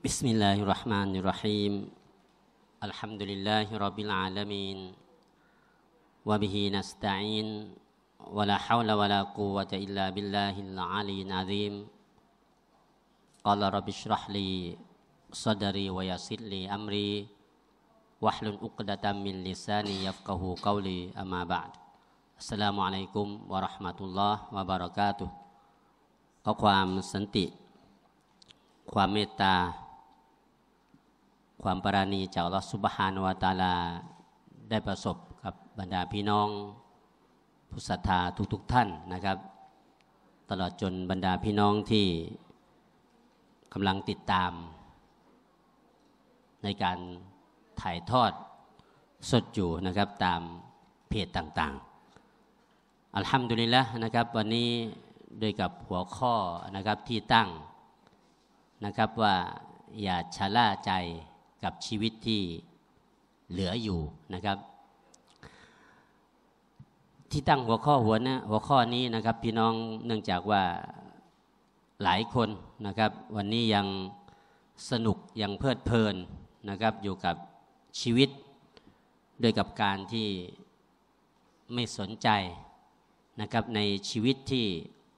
بسم الله الرحمن الرحيم الحمد لله رب العالمين وبه نستعين ولا حول ولا قوة إلا بالله العلي العظيم قال رب اشرح لي صدري ويسر لي أمري واحلل عقدة من لساني يفقه قولي أما بعد السلام عليكم ورحمة الله وبركاته ขอความสันติความเมตตาความปราณีจากลอสุบฮานวาตาลาได้ประสบกับบรรดาพี่น้องผู้ศรัทธาทุกๆทท่านนะครับ ตลอดจนบรรดาพี่น้องที่กำลังติดตาม ในการถ่ายทอดสดอยู่นะครับตามเพจต่าง ๆอัลฮัมดุลิลละนะครับ วันนี้ด้วยกับหัวข้อนะครับที่ตั้งนะครับว่าอย่าชะล่าใจกับชีวิตที่เหลืออยู่นะครับ ที่ตั้งหัวข้อหัวนะหัวข้อนี้นะครับพี่น้องเนื่องจากว่าหลายคนนะครับ วันนี้ยังสนุกยังเพลิดเพลินนะครับอยู่กับชีวิตด้วยกับการที่ไม่สนใจนะครับในชีวิตที่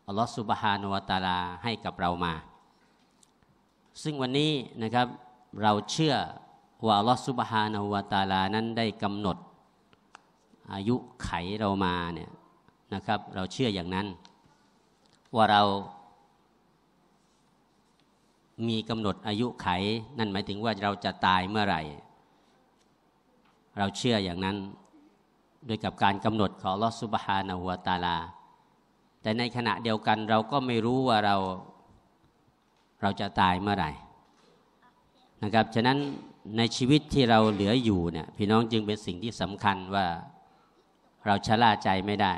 อัลลอฮฺสุบฮานวตาลาให้กับเรามา ซึ่งวันนี้นะครับเราเชื่อ ว่าลอสุบฮานาวตาลานั้นได้กำหนดอายุไขเรามาเนี่ยนะครับ เราเชื่ออย่างนั้น ว่าเรามีกำหนดอายุไข นั่นหมายถึงว่าเราจะตายเมื่อไหร่ เราเชื่ออย่างนั้นโดยกับการกำหนดของลอสุบฮานาหัวตาลา แต่ในขณะเดียวกันเราก็ไม่รู้ว่าเราเราจะตายเมื่อไหร่นะครับฉะนั้นในชีวิตที่เราเหลืออยู่เนี่ยพี่น้องจึงเป็นสิ่งที่สำคัญว่าเราชะล่าใจไม่ได้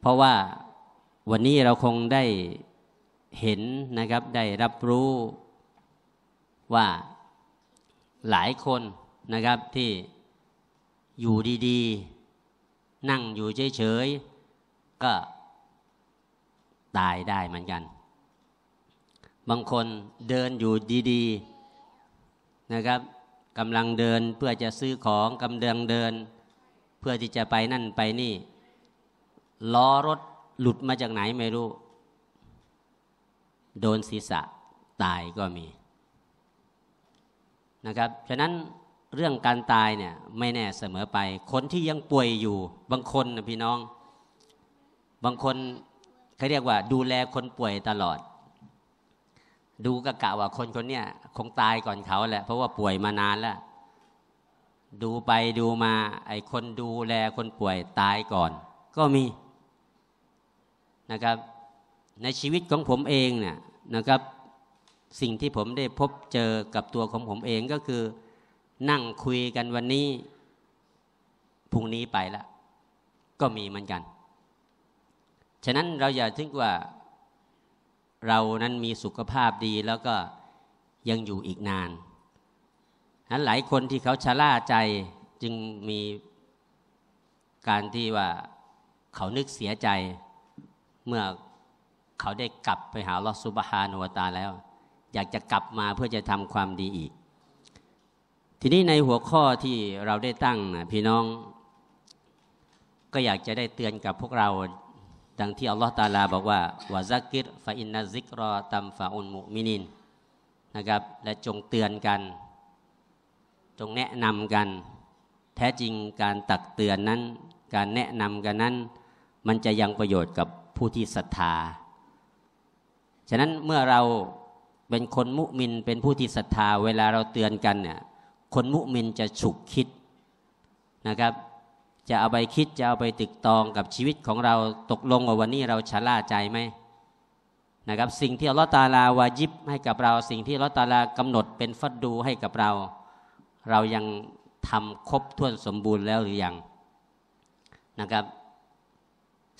เพราะว่าวันนี้เราคงได้เห็นนะครับได้รับรู้ว่าหลายคนนะครับที่อยู่ดีๆ นั่งอยู่เฉยๆ ก็ตายได้เหมือนกันบางคนเดินอยู่ดี ๆนะครับกำลังเดินเพื่อจะซื้อของกำลังเดิน เพื่อที่จะไปนั่นไปนี่ ล้อรถหลุดมาจากไหนไม่รู้ โดนศีรษะตายก็มีนะครับฉะนั้นเรื่องการตายเนี่ยไม่แน่เสมอไป คนที่ยังป่วยอยู่บางคนนะพี่น้อง บางคนเขาเรียกว่าดูแลคนป่วยตลอดดูก็กะว่าคนคนเนี้ยคงตายก่อนเขาแหละ เพราะว่าป่วยมานานแล้วดูไปดูมา ไอ้คนดูแลคนป่วยตายก่อนก็มีนะครับ ในชีวิตของผมเองเนี่ยนะครับ สิ่งที่ผมได้พบเจอกับตัวของผมเองก็คือ นั่งคุยกันวันนี้ พรุ่งนี้ไปละ ก็มีเหมือนกัน ฉะนั้นเราอย่าทึงว่าเรานั้นมีสุขภาพดีแล้วก็ยังอยู่อีกนานนั้นหลายคนที่เขาชะล่าใจจึงมีการที่ว่าเขานึกเสียใจ เมื่อเขาได้กลับไปหาลอสุบฮานวตาแล้ว อยากจะกลับมาเพื่อจะทำความดีอีก ทีนี้ในหัวข้อที่เราได้ตั้งนะพี่น้อง ก็อยากจะได้เตือนกับพวกเราดังที่อัลลอฮฺตาลาบอกว่าวาซักิรฟาอินนาซิกรอตัมฟาอุนมุมินินนะครับ และจงเตือนกัน จงแนะนำกัน แท้จริงการตักเตือนนั้น การแนะนำกันนั้น มันจะยังประโยชน์กับผู้ที่ศรัทธา ฉะนั้นเมื่อเราเป็นคนมุมิน เป็นผู้ที่ศรัทธา เวลาเราเตือนกันเนี่ย คนมุมินจะฉุกคิด นะครับจะเอาไปคิด จะเอาไปตึกตองกับชีวิตของเราตกลงว่าวันนี้เราชะล่าใจไหมนะครับสิ่งที่อัลลอฮฺตาลาวายิบให้กับเราสิ่งที่อัลลอฮฺตาลากำหนดเป็นฟัดดูให้กับเรา เรายังทำครบถ้วนสมบูรณ์แล้วหรือยังนะครับ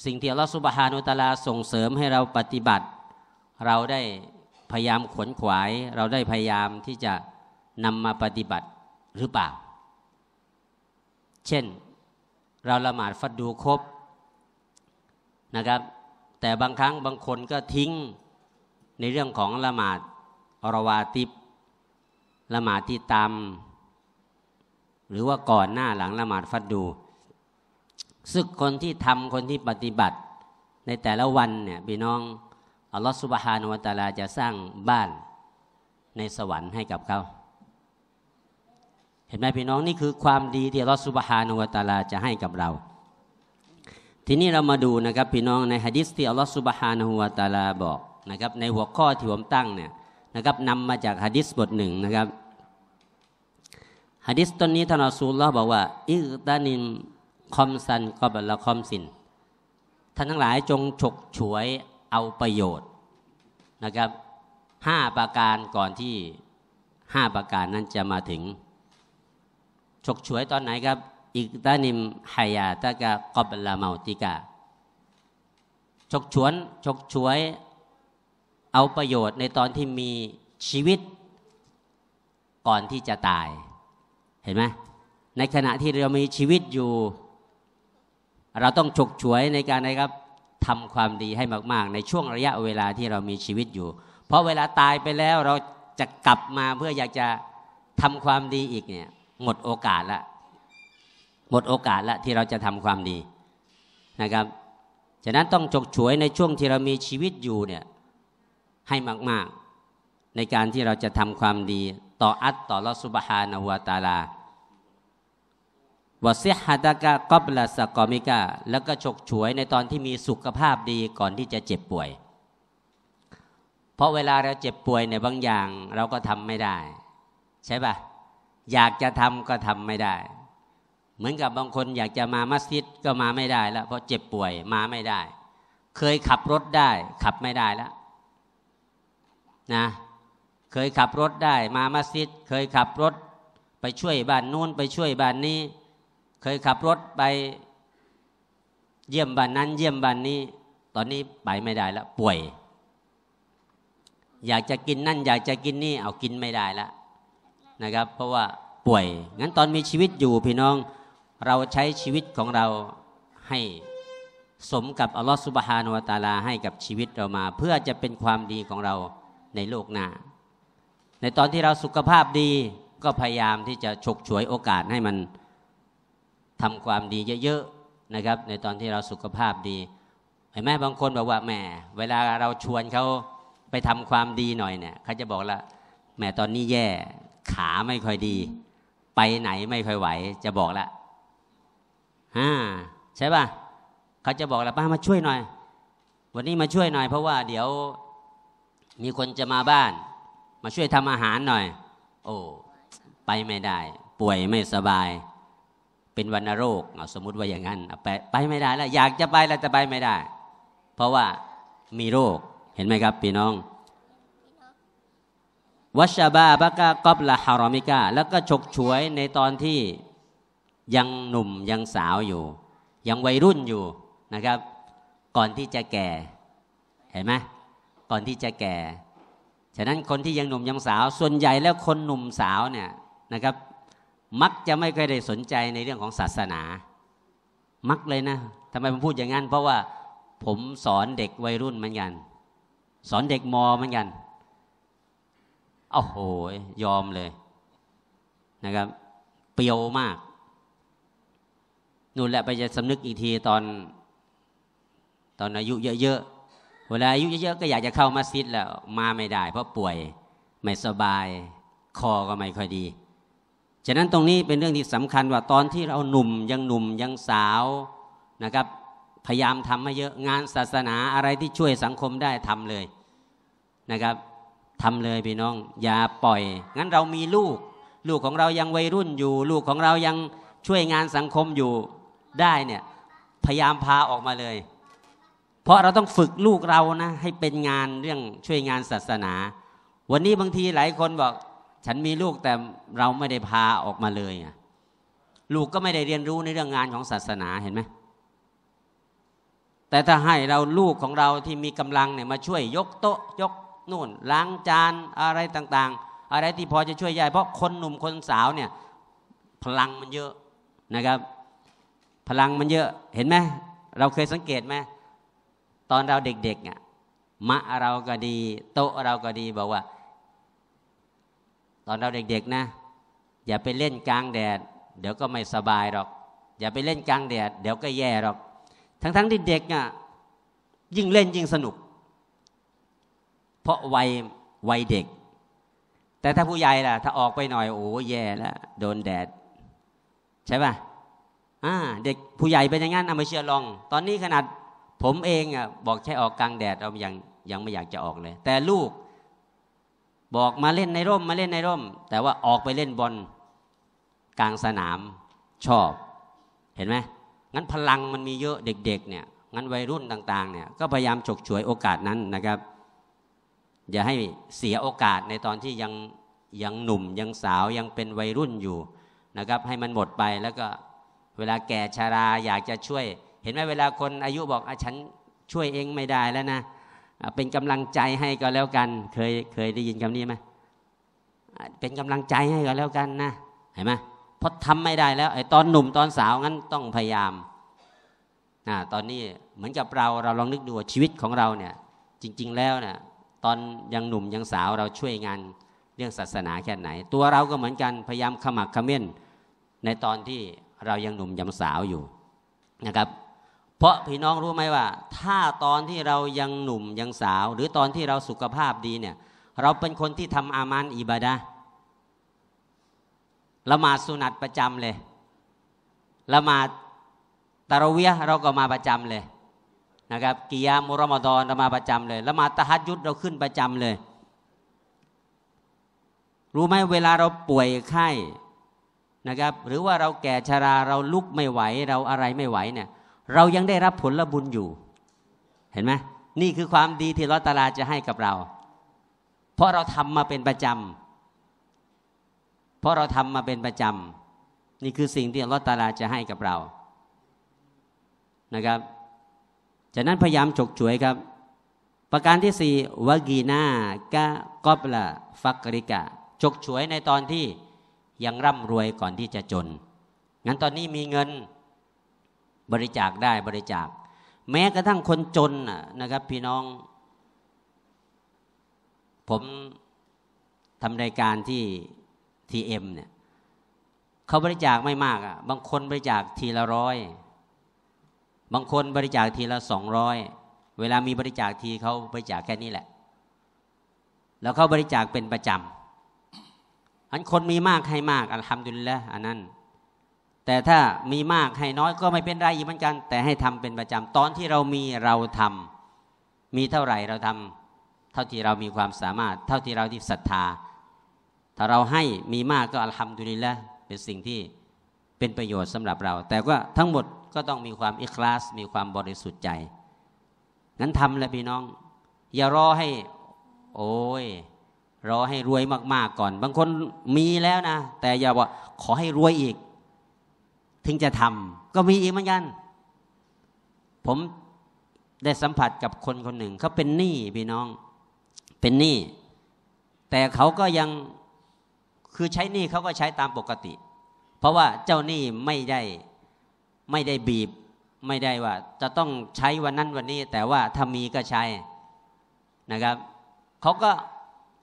สิ่งที่อัลลอฮฺสุบฮานุตาลาส่งเสริมให้เราปฏิบัติ เราได้พยายามขวนขวาย เราได้พยายามที่จะนำมาปฏิบัติหรือเปล่า เช่นเราละหมาดฟัดดูครบนะครับ แต่บางครั้งบางคนก็ทิ้งในเรื่องของละหมาดอรวาติบละหมาดที่ตาม หรือว่าก่อนหน้าหลังละหมาดฟัดดู ซึกงคนที่ทำคนที่ปฏิบัติในแต่ละวันเนี่ยพี่น้องอัลลอฮฺสุบฮานวตาลาจะสร้างบ้านในสวรรค์ให้กับเขาเห็นไหมพี่น้องนี่คือความดีที่ลอสุบฮานวตาลาจะให้กับเรา ทีนี้เรามาดูนะครับ พี่น้องในฮะดิษที่อัลลอฮฺสุบฮานวตาลาบอกนะครับในหัวข้อที่ผมตั้งเนี่ยนะครับนำมาจากฮะดิษบทหนึ่งนะครับฮะดิษต้นนี้ ท่านอัสูลเฮาบอกว่า อิตานินคอมซันก็บละคอมสิน ท่านทั้งหลายจงฉกฉวยเอาประโยชน์นะครับห้าประการก่อนที่ห้าประการนั้นจะมาถึงฉกฉวยตอนไหนครับอิกตานิมหายาตะกะกอบลาเมาติกาฉกฉวนฉกฉวย เอาประโยชน์ในตอนที่มีชีวิต ก่อนที่จะตาย เห็นไหมในขณะที่เรามีชีวิตอยู่ เราต้องฉกฉวยในการนะครับทำความดีให้มาก ๆ ในช่วงระยะเวลาที่เรามีชีวิตอยู่ เพราะเวลาตายไปแล้วเราจะกลับมาเพื่ออยากจะทำความดีอีกเนี่ยหมดโอกาสละหมดโอกาสละที่เราจะทำความดีนะครับ ฉะนั้นต้องจกฉวยในช่วงที่เรามีชีวิตอยู่เนี่ยให้มาก ๆ ในการที่เราจะทำความดี ต่ออัตต่อลอสุบฮานาวตาลาวสิฮัตกะกอบลาสกอมิกาแล้วก็ฉกฉวยในตอนที่มีสุขภาพดีก่อนที่จะเจ็บป่วย เพราะเวลาเราเจ็บป่วยในบางอย่างเราก็ทำไม่ได้ใช่ปะ่ะอยากจะทำก็ทำไม่ได้ เหมือนกับบางคนอยากจะมามัสยิดก็มาไม่ได้แล้วเพราะเจ็บป่วยมาไม่ได้ เคยขับรถได้ ขับไม่ได้แล้วนะ เคยขับรถได้ มามัสยิด เคยขับรถ ไปช่วยบ้านนู้น ไปช่วยบ้านนี้ เคยขับรถไป เยี่ยมบ้านนั้น เยี่ยมบ้านนี้ ตอนนี้ไปไม่ได้แล้ว ป่วย อยากจะกินนั่นอยากจะกินนี่ เอากินไม่ได้แล้วนะครับเพราะว่าป่วยงั้นตอนมีชีวิตอยู่ พี่น้องเราใช้ชีวิตของเราให้สมกับอัลลอฮฺสุบฮานวตาลาให้กับชีวิตเรามาเพื่อจะเป็นความดีของเราในโลกหน้า ในตอนที่เราสุขภาพดีก็พยายามที่จะฉกฉวยโอกาสให้มันทำความดีเยอะๆนะครับ ในตอนที่เราสุขภาพดีไอ้แม่บางคนบอกว่าแหมเวลาเราชวนเขาไปทำความดีหน่อยเนี่ยเขาจะบอกละแหมตอนนี้แย่ขาไม่ค่อยดี ไปไหนไม่ค่อยไหวจะบอกละฮ่าใช่ป่ะเขาจะบอกละป้ามาช่วยหน่อย วันนี้มาช่วยหน่อย เพราะว่าเดี๋ยวมีคนจะมาบ้าน มาช่วยทำอาหารหน่อย โอ้ไปไม่ได้ ป่วยไม่สบาย เป็นวัณโรคสมมติว่าอย่างนั้นไปไปไม่ได้แล้วอยากจะไปแล้วแต่ไปไม่ได้ เพราะว่ามีโรคเห็นไหมครับ พี่น้องวัชบาบะกะกอบละฮารอมิกา แล้วก็ฉกฉวยในตอนที่ยังหนุ่มยังสาวอยู่ ยังวัยรุ่นอยู่นะครับ ก่อนที่จะแก่เห็นไหมก่อนที่จะแก่ ฉะนั้นคนที่ยังหนุ่มยังสาวส่วนใหญ่แล้วคนหนุ่มสาวเนี่ยนะครับ มักจะไม่เคยได้สนใจในเรื่องของศาสนา มักเลยนะทำไมผมพูดอย่างนั้น เพราะว่าผมสอนเด็กวัยรุ่นเหมือนกัน สอนเด็กมอเหมือนกันโอ้โห ยอมเลย นะครับ เปียวมาก นู่นแหละไปจะสำนึกอีกทีตอนตอนอายุเยอะๆ เวลาอายุเยอะๆ ก็อยากจะเข้ามัสยิดแล้วมาไม่ได้เพราะป่วยไม่สบายคอก็ไม่ค่อยดี ฉะนั้นตรงนี้เป็นเรื่องที่สำคัญว่าตอนที่เราหนุ่มยังหนุ่มยังสาวนะครับ พยายามทำให้เยอะงานศาสนาอะไรที่ช่วยสังคมได้ทำเลยนะครับทำเลยพี่น้อง อย่าปล่อย งั้นเรามีลูก ลูกของเรายังวัยรุ่น อยู่ลูกของเรายังช่วยงานสังคมอยู่ได้เนี่ยพยายามพาออกมาเลย เพราะเราต้องฝึกลูกเรานะให้เป็นงานเรื่องช่วยงานศาสนา วันนี้บางทีหลายคนบอกฉันมีลูกแต่เราไม่ได้พาออกมาเลย ลูกก็ไม่ได้เรียนรู้ในเรื่องงานของศาสนาเห็นไหมแต่ถ้าให้เราลูกของเราที่มีกำลังเนี่ยมาช่วยยกโต๊ะยกนู่นล้างจานอะไรต่างๆ อะไรที่พอจะช่วยยายเพราะคนหนุ่มคนสาวเนี่ยพลังมันเยอะนะครับ พลังมันเยอะเห็นไหม เราเคยสังเกตไหมตอนเราเด็กๆอ่ะมะเราก็ดี โต๊ะเราก็ดีบอกว่า ตอนเราเด็กๆนะ อย่าไปเล่นกลางแดด เดี๋ยวก็ไม่สบายหรอกอย่าไปเล่นกลางแดด เดี๋ยวก็แย่หรอกทั้งๆที่เด็กอ่ะยิ่งเล่นยิ่งสนุกเพราะวัยวัยเด็ก แต่ถ้าผู้ใหญ่ล่ะถ้าออกไปหน่อย โอ้แย่แล้วโดนแดด ใช่ป่ะ อ่าเด็กผู้ใหญ่เป็นอย่างนั้นเอามาเชื่อลอง ตอนนี้ขนาดผมเองอ่ะบอกใช้ออกกลางแดดเรายังยังไม่อยากจะออกเลย แต่ลูกบอกมาเล่นในร่มมาเล่นในร่ม แต่ว่าออกไปเล่นบอลกลางสนามชอบ เห็นไหมงั้นพลังมันมีเยอะเด็กๆเนี่ย งั้นวัยรุ่นต่าง ๆเนี่ยก็พยายามฉกฉวยโอกาสนั้นนะครับอย่าให้เสียโอกาสในตอนที่ยังยังหนุ่ม ยังสาวยังเป็นวัยรุ่นอยู่นะครับ ให้มันหมดไปแล้วก็เวลาแก่ชาราอยากจะช่วย เห็นไหมเวลาคนอายุบอกอ่ะฉันช่วยเองไม่ได้แล้วนะ เป็นกำลังใจให้ก็แล้วกัน เคยเคยได้ยินคำนี้ไหมเป็นกำลังใจให้ก็แล้วกันนะ เห็นไหมพอทำไม่ได้แล้วไอ้ตอนหนุ่มตอนสาวงั้นต้องพยายามนะตอนนี้เหมือนกับเราเราลองนึกดูชีวิตของเราเนี่ยจริง ๆแล้วเนี่ยตอนยังหนุ่มยังสาวเราช่วยงานเรื่องศาสนาแค่ไหน ตัวเราก็เหมือนกันพยายามขมักขม้นในตอนที่เรายังหนุ่มยังสาวอยู่นะครับ เพราะ พี่น้องรู้ไหมว่า ถ้าตอนที่เรายังหนุ่มยังสาว หรือตอนที่เราสุขภาพดีเนี่ยเราเป็นคนที่ทำอามานอิบาดาละมาสุนัตประจำเลยละมาตะรเวียเราก็มาประจำเลยนะครับกิยามุรอมดอนเรามาประจำเลยแล้วมาตะฮัดยุดเราขึ้นประจำเลย รู้ไหมเวลาเราป่วยไข้นะครับ หรือว่าเราแก่ชราเราลุกไม่ไหว เราอะไรไม่ไหวเนี่ย เรายังได้รับผลบุญอยู่ เห็นไหมนี่คือความดีที่ลอตตาลาจะให้กับเรา เพราะเราทำมาเป็นประจำ เพราะเราทำมาเป็นประจำ นี่คือสิ่งที่ลอตตาลาจะให้กับเรา นะครับจากนั้นพยายามฉกฉวยครับ ประการที่สี่วากีนากะกอบละฟักริกะฉกฉวยในตอนที่ยังร่ำรวยก่อนที่จะจน งั้นตอนนี้มีเงินบริจาคได้บริจาค แม้กระทั่งคนจนนะครับ พี่น้อง ผมทำรายการที่ทีเอ็มเนี่ยเขาบริจาคไม่มากอ่ะบางคนบริจาคทีละร้อยบางคนบริจาคทีละสองร้อย เวลามีบริจาคทีเขาบริจาคแค่นี้แหละ แล้วเขาบริจาคเป็นประจำอันคนมีมากให้มาก อัลฮัมดุลิละอันนั้น แต่ถ้ามีมากให้น้อยก็ไม่เป็นไรอีกเหมือนกัน แต่ให้ทำเป็นประจำตอนที่เรามีเราทำ มีเท่าไหร่เราทำ เท่าที่เรามีความสามารถ เท่าที่เราที่ศรัทธา ถ้าเราให้มีมากก็อัลฮัมดุลิละเป็นสิ่งที่เป็นประโยชน์สำหรับเรา แต่ว่าทั้งหมดก็ต้องมีความอิคลาสมีความบริสุทธิ์ใจนั้นทำเลยพี่น้อง อย่ารอให้ โอ้ยรอให้รวยมากๆก่อน บางคนมีแล้วนะ แต่อย่าว่าขอให้รวยอีก ถึงจะทำก็มีอีกเหมือนกันผมได้สัมผัสกับคนคนหนึ่งเขาเป็นหนี้พี่น้อง เป็นหนี้แต่เขาก็ยังคือใช้หนี้เขาก็ใช้ตามปกติ เพราะว่าเจ้าหนี้ไม่ได้ไม่ได้บีบไม่ได้ว่า จะต้องใช้วันนั้นวันนี้ แต่ว่าถ้ามีก็ใช้นะครับเขาก็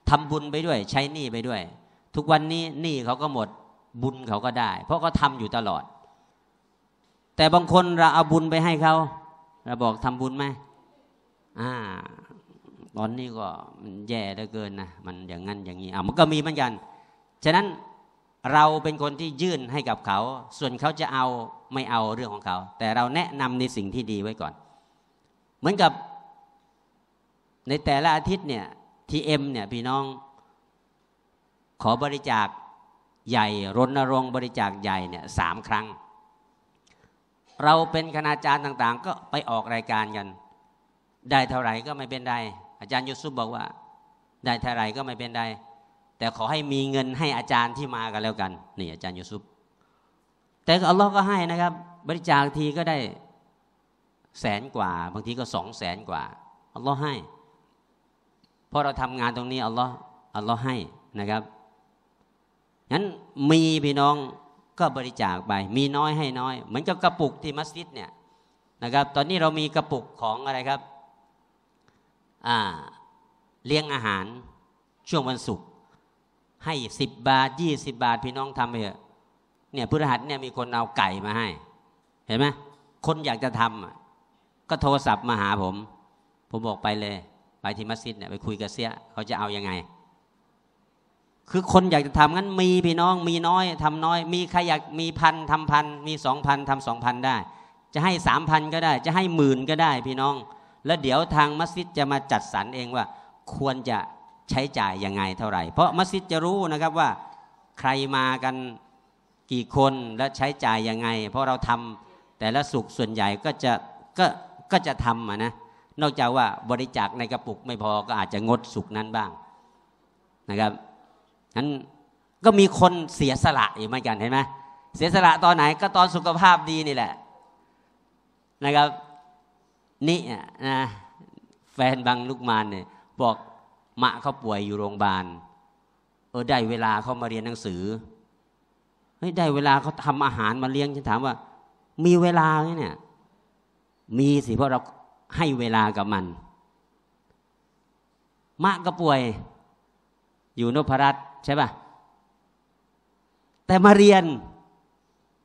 ทำบุญไปด้วย ใช้หนี้ไปด้วย ทุกวันนี้หนี้เขาก็หมดบุญเขาก็ได้ เพราะเขาทาอยู่ตลอด แต่บางคนเราเอาบุญไปให้เขาเราบอกทำบุญไหมอ่าตอนนี้ก็มันแย่เหลือเกินนะมันอย่างนั้นอย่างนี้อ่ามันก็มีเหมือนกันฉะนั้นเราเป็นคนที่ยื่นให้กับเขาส่วนเขาจะเอาไม่เอาเรื่องของเขา แต่เราแนะนำในสิ่งที่ดีไว้ก่อน เหมือนกับในแต่ละอาทิตย์เนี่ยทีเอ็มเนี่ยพี่น้องขอบริจาคใหญ่รณรงค์บริจาคใหญ่เนี่ยสามครั้ง เราเป็นคณาจารย์ต่าง ๆ ก็ไปออกรายการกัน ได้เท่าไหร่ก็ไม่เป็นไรอาจารย์ยุสุบบอกว่า ได้เท่าไหร่ก็ไม่เป็นไรแต่ขอให้มีเงินให้อาจารย์ที่มากันแล้วกันนี่อาจารย์ยุสุบแต่อัลลอฮ์ก็ให้นะครับ บริจาคทีก็ได้แสนกว่า บางทีก็สองแสนกว่าอัลลอฮ์ให้พอเราทำงานตรงนี้อัลลอฮ์อัลลอฮ์ให้นะครับงั้นมีพี่น้องก็บริจาคไปมีน้อยให้น้อย เหมือนกับกระปุกที่มัสยิดเนี่ยนะครับ ตอนนี้เรามีกระปุกของอะไรครับอ่าเลี้ยงอาหารช่วงวันศุกร์ให้สิบบาทยี่สิบบาทพี่น้องทำไปเถอะเนี่ยพฤหัสเนี่ยมีคนเอาไก่มาให้ เห็นไหมคนอยากจะทำก็โทรศัพท์มาหาผม ผมบอกไปเลย ไปที่มัสยิดเนี่ยไปคุยกับเสียเขาจะเอาอยัางไง คือคนอยากจะทำงั้นมีพี่น้องมีน้อยทำน้อย มีใครอยากมีพันทำพันมีสองพันทำสองพันได้ จะให้สามพันก็ได้ จะให้หมื่นก็ได้ พี่น้อง แล้วเดี๋ยวทางมัสยิดจะมาจัดสรรเองว่า ควรจะใช้จ่ายยังไงเท่าไหร่เพราะมัสยิดจะรู้นะครับว่าใครมากันกี่คนและใช้จ่ายยังไง เพราะเราทำแต่ละสุขส่วนใหญ่ก็จะก็ก็จะทำนะนอกจากว่าบริจาคในกระปุก ไม่พอก็อาจจะงดสุขนั้นบ้างนะครับนั้นก็มีคนเสียสละอยู่เหมือนกัน เห็นไหมเสียสละตอนไหน ก็ตอนสุขภาพดีนี่แหละนะครับนี่นะแฟนบางลูกมานเนี่ยบอกมะเขาป่วยอยู่โรงพยาบาลเออได้เวลาเขามาเรียนหนังสือไม่ได้เวลาเขาทำอาหารมาเลี้ยง ฉันถามว่า มีเวลาไหมเนี่ยมีสิ เพราะเราให้เวลากับมัน มะก็ป่วย อยู่นพรัตใช่ป่ะ แต่มาเรียน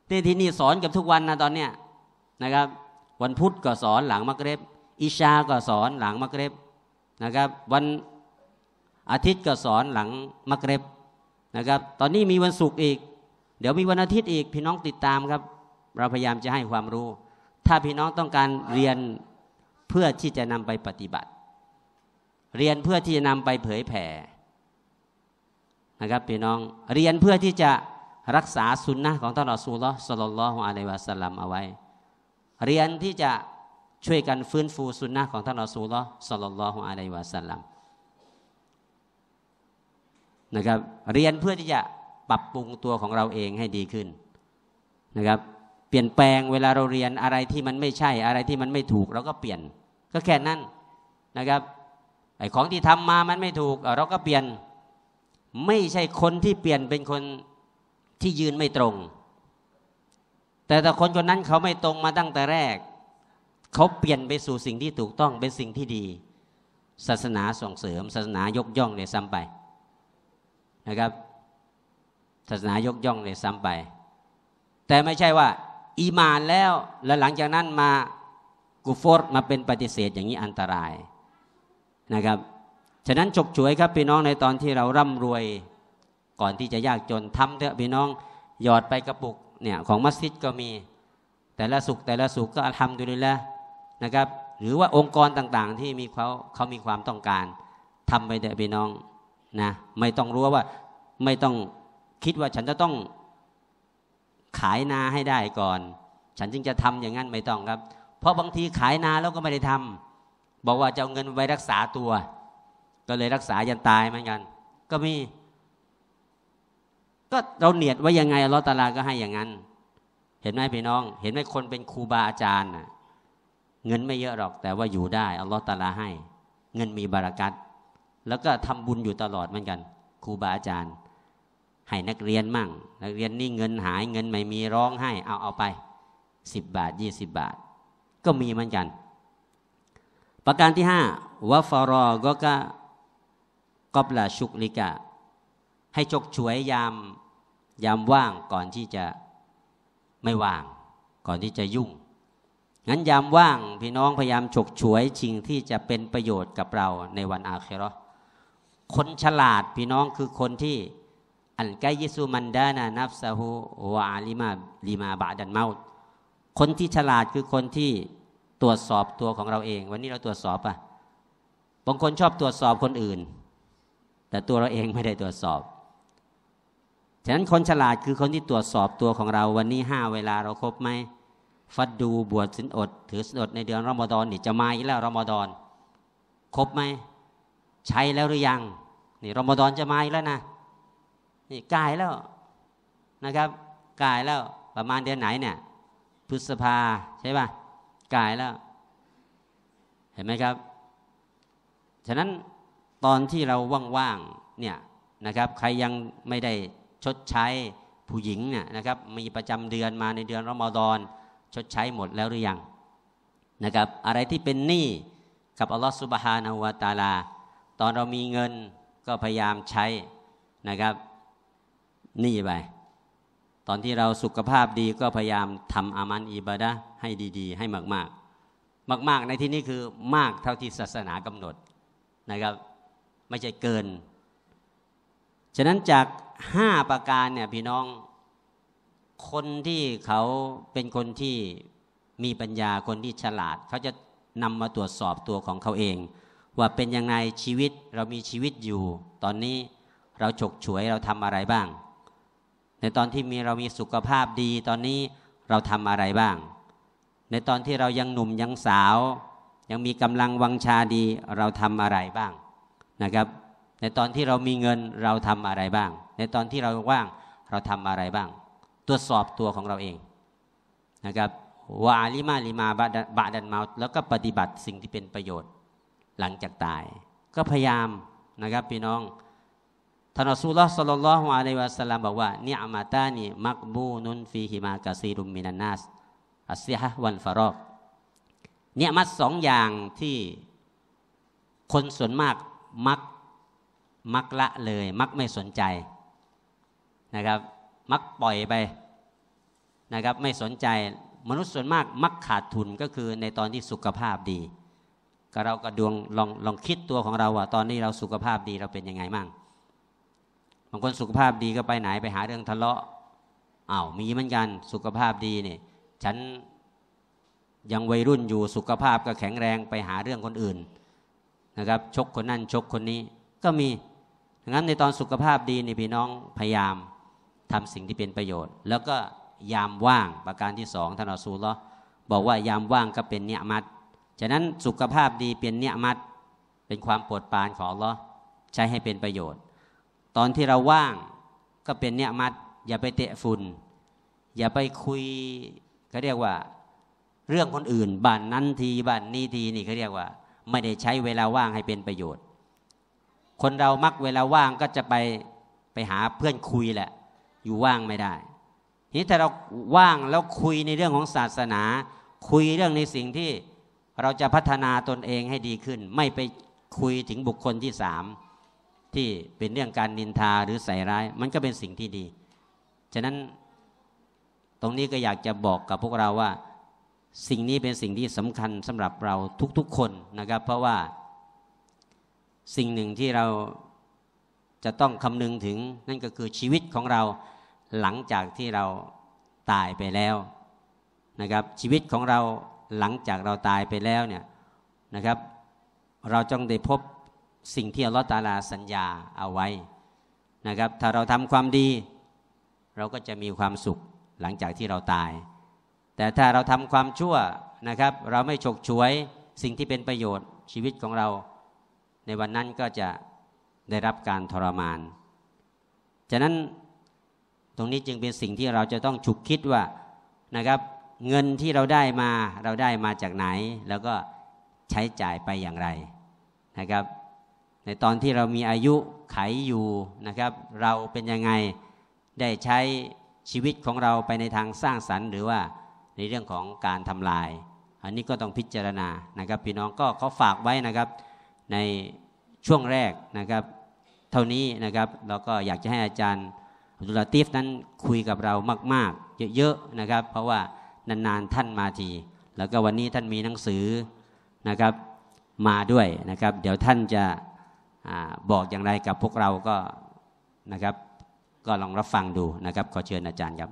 เตที่นี่สอนกับทุกวันนะตอนเนี้ยนะครับ วันพุธก็สอนหลังมักเร็บอิชาก็สอนหลังมักเร็บนะครับ วันอาทิตย์ก็สอนหลังมักเร็บนะครับตอนนี้มีวันศุกร์อีกเดี๋ยวมีวันอาทิตย์อีกพี่น้องติดตามครับ เราพยายามจะให้ความรู้ ถ้าพี่น้องต้องการเรียนเพื่อที่จะนำไปปฏิบัติ เรียนเพื่อที่จะนำไปเผยแผ่นะครับพี่น้องเรียนเพื่อที่จะรักษาสุนนะของท่านอัสูลสลลลอฮุอะลัยวะสัลลัมเอาไว้ เรียนที่จะช่วยกัน ฟื้นฟูสุนนะของท่านอัสูลสลลลอฮุอะลัยวะสัลลัมนะครับเรียนเพื่อที่จะปรับปรุงตัวของเราเองให้ดีขึ้นนะครับ เปลี่ยนแปลงเวลาเราเรียนอะไรที่มันไม่ใช่อะไรที่มันไม่ถูกเราก็เปลี่ยน ก็แค่นั้นนะครับไอ้ของที่ทำมา มันไม่ถูก เราก็เปลี่ยนไม่ใช่คนที่เปลี่ยนเป็นคนที่ยืนไม่ตรง แต่แต่คนคนนั้นเขาไม่ตรงมาตั้งแต่แรก เขาเปลี่ยนไปสู่สิ่งที่ถูกต้องเป็นสิ่งที่ดี ศาสนาส่งเสริม ศาสนายกย่องเนี่ยซ้ำไปนะครับศาสนายกย่องเลยซ้ำไป แต่ไม่ใช่ว่าอีมานแล้วแล้วหลังจากนั้นมากูฟอร์มาเป็นปฏิเสธอย่างนี้อันตรายนะครับ ฉะนั้นฉกฉวยครับพี่น้องในตอนที่เราร่ำรวยก่อนที่จะยากจนทำเถอะพี่น้องหยอดไปกระปุกเนี่ยของมัสยิดก็มีแต่ละสุขแต่ละสุขก็ทำดูเลยละนะครับหรือว่าองค์กรต่างๆ ที่มีเขาเขามีความต้องการ ทำไปเถอะพี่น้องนะไม่ต้องรู้ว่าไม่ต้องคิดว่าฉันจะต้องขายนาให้ได้ก่อน ฉันจึงจะทำอย่างนั้นไม่ต้องครับ เพราะบางทีขายนาแล้วก็ไม่ได้ทำ บอกว่าจะเอาเงินไว้รักษาตัว ก็เลยรักษายันตายเหมือนกัน ก็มี ก็เราเนียดไว้ยังไงลอตตาลาก็ให้อย่างนั้น เห็นไหมพี่น้อง เห็นไหมคนเป็นครูบาอาจารย์ เงินไม่เยอะหรอก แต่ว่าอยู่ได้อาลอตาลาให้ เงินมีบารากัตแล้วก็ทำบุญอยู่ตลอดเหมือนกันครูบาอาจารย์ให้นักเรียนมั่งนักเรียนนี่เงินหาย เงินไม่มีร้องให้ เอาเอาไป สิบบาทยี่สิบบาท ก็มีเหมือนกัน ประการที่ห้าวัฟารอก็กะกอบลาชุกลิกะ ให้ชกฉวยยามยามว่างก่อนที่จะไม่ว่าง ก่อนที่จะยุ่ง งั้นยามว่าง พี่น้องพยายามฉกฉวยชิงที่จะเป็นประโยชน์กับเราในวันอาครอคนฉลาดพี่น้องคือคนที่อัลกัยิสุมันดานานับซาหูวาลิมาลิมาบาดันเมาคนที่ฉลาดคือคนที่ตรวจสอบตัวของเราเอง วันนี้เราตรวจสอบอะบางคนชอบตรวจสอบคนอื่น แต่ตัวเราเองไม่ได้ตรวจสอบฉะนั้นคนฉลาดคือคนที่ตรวจสอบตัวของเราวันนี้ห้าเวลาเราครบไหมฟัดดูบวชสินอด ถือสินอดในเดือนรอมฎอนนี่จะมาอีกแล้วรอมฎอนครบไหมใช้แล้วหรือยัง นี่รอมฎอนจะมาอีกแล้วนะนี่กายแล้วนะครับกายแล้วประมาณเดือนไหนเนี่ยพฤษภาใช่ป่ะกายแล้ว เห็นไหมครับ ฉะนั้นตอนที่เราว่างๆเนี่ยนะครับ ใครยังไม่ได้ชดใช้ผู้หญิงเนี่ยนะครับ มีประจำเดือนมาในเดือนรอมฎอน ชดใช้หมดแล้วหรือยัง นะครับ อะไรที่เป็นหนี้กับอัลลอฮฺสุบฮานาวะตาลาตอนเรามีเงินก็พยายามใช้นะครับนี่ไปตอนที่เราสุขภาพดีก็พยายามทำอามันอิบะดาให้ดี ๆ ให้มากๆมากๆในที่นี้คือมากเท่าที่ศาสนากำหนดนะครับไม่ใช่เกิน ฉะนั้นจากห้าประการเนี่ยพี่น้อง คนที่เขาเป็นคนที่มีปัญญาคนที่ฉลาด เขาจะนำมาตรวจสอบตัวของเขาเอง ว่าเป็นยังไงชีวิตเรามีชีวิตอยู่ ตอนนี้เราฉกฉวยเราทำอะไรบ้างในตอนที่มีเรามีสุขภาพดีตอนนี้เราทำอะไรบ้าง ในตอนที่เรายังหนุ่มยังสาว ยังมีกำลังวังชาดีเราทำอะไรบ้างนะครับในตอนที่เรามีเงินเราทำอะไรบ้าง ในตอนที่เราว่างเราทำอะไรบ้าง ตรวจสอบตัวของเราเองนะครับวาลิมาลิมาบะดันเมาแล้วก็ปฏิบัติสิ่งที่เป็นประโยชน์หลังจากตาย ก็พยายามนะครับพี่น้องท่านอัสูลลอฮ์สัลลัลลอฮุอะลัยวะสัลลัมบอกว่า นี่ามาตานี่มักบูนุนฟีฮิมากะซีรุมมินันนัสอัสซิฮะวันฟารอกเนี่ยมัดสองอย่างที่คนส่วนมากมักมักละเลย มักไม่สนใจนะครับมักปล่อยไปนะครับไม่สนใจมนุษย์ส่วนมากมักขาดทุนก็คือในตอนที่สุขภาพดี ก็เราก็ดวงลองลองคิดตัวของเราอ่ตอนนี้เราสุขภาพดีเราเป็นยังไงมั่งบางคนสุขภาพดีก็ไปไหนไปหาเรื่องทะเลาะอา้าวมีเหมือนกันสุขภาพดีเนี่ยฉันยังวัยรุ่นอยู่สุขภาพก็แข็งแรงไปหาเรื่องคนอื่นนะครับชกคนนั่นชกคนนี้ ก็มีดังนั้นในตอนสุขภาพดีนี่พี่น้องพยายามทำสิ่งที่เป็นประโยชน์ แล้วก็ยามว่างประการที่สองท่านอัสูลบอกว่ายามว่างก็เป็นเนียมัดฉะนั้นสุขภาพดีเป็นเนียมัดเป็นความโปรดปานของอัลลอฮ์ใช้ให้เป็นประโยชน์ตอนที่เราว่างก็เป็นเนี่ยมัด อย่าไปเตะฝุ่นอย่าไปคุยเขาเรียกว่าเรื่องคนอื่นบ้านนั้นทีบ้าน นี้ทีนี่เขาเรียกว่า ไม่ได้ใช้เวลาว่างให้เป็นประโยชน์ คนเรามักเวลาว่างก็จะไปไปหาเพื่อนคุยแหละ อยู่ว่างไม่ได้ทีนี้ถ้าเราว่างแล้วคุยในเรื่องของศาสนา คุยเรื่องในสิ่งที่เราจะพัฒนาตนเองให้ดีขึ้น ไม่ไปคุยถึงบุคคลที่สามที่เป็นเรื่องการนินทาหรือใส่ร้าย มันก็เป็นสิ่งที่ดี ฉะนั้นตรงนี้ก็อยากจะบอกกับพวกเราว่าสิ่งนี้เป็นสิ่งที่สำคัญสำหรับเราทุก ๆ คนนะครับ เพราะว่าสิ่งหนึ่งที่เราจะต้องคำนึงถึงนั่นก็คือชีวิตของเราหลังจากที่เราตายไปแล้วนะครับ ชีวิตของเราหลังจากเราตายไปแล้วเนี่ยนะครับ เราจ้องได้พบสิ่งที่อัลลอฮฺตาลาสัญญาเอาไว้นะครับ ถ้าเราทำความดี เราก็จะมีความสุขหลังจากที่เราตาย แต่ถ้าเราทำความชั่วนะครับ เราไม่ฉกฉวยสิ่งที่เป็นประโยชน์ชีวิตของเรา ในวันนั้นก็จะได้รับการทรมานฉะนั้นตรงนี้จึงเป็นสิ่งที่เราจะต้องฉุกคิดว่านะครับ เงินที่เราได้มาเราได้มาจากไหน แล้วก็ใช้จ่ายไปอย่างไรนะครับในตอนที่เรามีอายุไขยอยู่นะครับ เราเป็นยังไงได้ใช้ชีวิตของเราไปในทางสร้างสรรค์ หรือว่าในเรื่องของการทำลาย อันนี้ก็ต้องพิจารณานะครับ พี่น้องก็เขาฝากไว้นะครับในช่วงแรกนะครับ เท่านี้นะครับเราก็อยากจะให้อาจารย์ดุลติฟนั้นคุยกับเรามาก ๆ เยอะๆนะครับ เพราะว่านานๆท่านมาที แล้วก็วันนี้ท่านมีหนังสือนะครับมาด้วยนะครับ เดี๋ยวท่านจะบอกอย่างไรกับพวกเราก็นะครับก็ลองรับฟังดูนะครับขอเชิญอาจารย์ครับ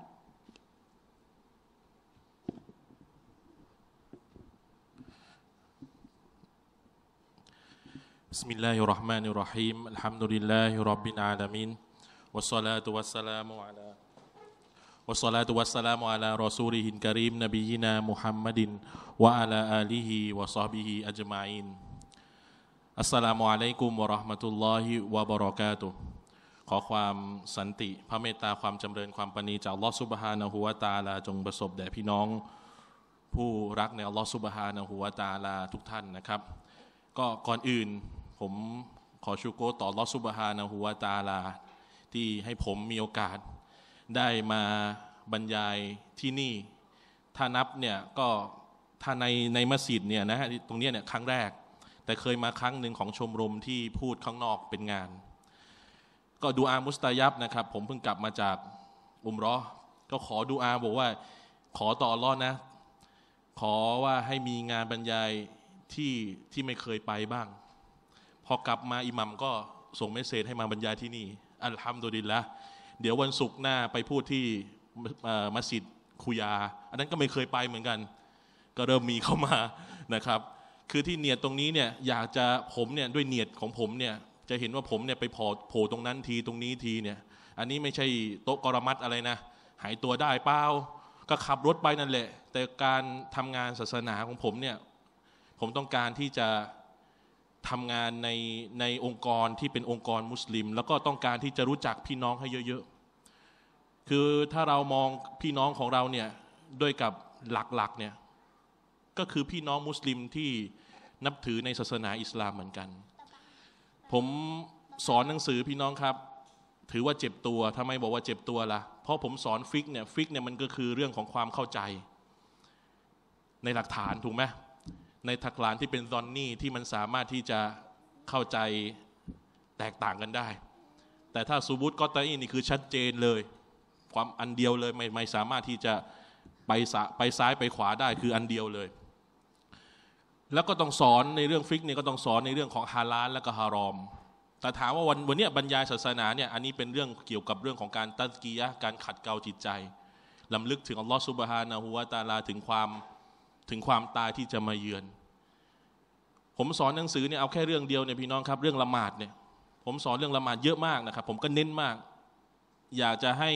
บิสมิลลาฮิรราะห์มานิรราะฮีมอัลฮัมดุลิลลาฮิรับบิลอาลามินวัสสลาตุวัสสลามุอะลา والصلاة والسلام على رسوله الكريم نبينا محمد وعلى آله وصحبه أجمعين อัสสลามุอะลัยกุมวะราะห์มะตุลลอฮิวะบะเราะกาตุขอความสันติพระเมตตาความจำเริญความปณีจากอัลลอฮ์สุบฮานะฮูวะตาลาจงประสบแด่พี่น้องผู้รักในอัลลอฮ์สุบฮานะฮูวะตาลาทุกท่านนะครับ ก็ก่อนอื่นผมขอชูโก ต่ออัลลอฮ์สุบฮานะฮูวะตาลาที่ให้ผมมีโอกาส ได้มาบรรยายที่นี่ถ้านับเนี่ยก็ถ้าในในมัสยิดเนี่ยนะฮะตรงนี้เนี่ยครั้งแรกแต่เคยมาครั้งหนึ่งของชมรมที่พูดข้างนอกเป็นงาน ก็ดูอามุสตายับนะครับ ผมเพิ่งกลับมาจากอุมรอก็ขอดูอาบอกว่าขอต่อรอดนะ ขอว่าให้มีงานบรรยายที่ที่ไม่เคยไปบ้าง พอกลับมาอิหมัมก็ส่งเมสเซจให้มาบรรยายที่นี่ อัลฮัมดุลิลละเดี๋ยววันศุกร์หน้าไปพูดที่มัสยิดคุยา อันนั้นก็ไม่เคยไปเหมือนกัน ก็เริ่มมีเข้ามานะครับคือที่เนียดตรงนี้เนี่ยอยากจะผมเนี่ยด้วยเนียดของผมเนี่ยจะเห็นว่าผมเนี่ยไปโผล่ตรงนั้นทีตรงนี้ทีเนี่ยอันนี้ไม่ใช่โต๊ะกรมัดอะไรนะหายตัวได้เปล่าก็ขับรถไปนั่นแหละ แต่การทำงานศาสนาของผมเนี่ยผมต้องการที่จะทำงานในในองค์กรที่เป็นองค์กรมุสลิม แล้วก็ต้องการที่จะรู้จักพี่น้องให้เยอะๆคือถ้าเรามองพี่น้องของเราเนี่ยด้วยกับหลักๆเนี่ยก็คือพี่น้องมุสลิมที่นับถือในศาสนาอิสลามเหมือนกัน ผมสอนหนังสือพี่น้องครับ ถือว่าเจ็บตัวทำไมบอกว่าเจ็บตัวละ่ะ เพราะผมสอนฟิกเนี่ยฟิกเนี่ยมันก็คือเรื่องของความเข้าใจ ในหลักฐานถูกไหมในทักลานที่เป็นซอนนี่ที่มันสามารถที่จะเข้าใจแตกต่างกันได้ แต่ถ้าซูบุตก็ตาอีนี่คือชัดเจนเลย ความอันเดียวเลยไม่ไม่สามารถที่จะไปสะไปซ้ายไปขวาได้คืออันเดียวเลยแล้วก็ต้องสอนในเรื่องฟิกเนี่ยก็ต้องสอนในเรื่องของฮาลาลและก็ฮารอม แต่ถามว่าวันวันนี้บรรยายศาสนาเนี่ยอันนี้เป็นเรื่องเกี่ยวกับเรื่องของการตัสกียะการขัดเกลาจิตใจลำลึกถึงอัลลอฮฺสุบฮานะฮูวะตาลาถึงความถึงความตายที่จะมาเยือน ผมสอนหนังสือเนี่ยเอาแค่เรื่องเดียวเนี่ยพี่น้องครับเรื่องละหมาดเนี่ยผมสอนเรื่องละหมาดเยอะมากนะครับ ผมก็เน้นมาก อยากจะให้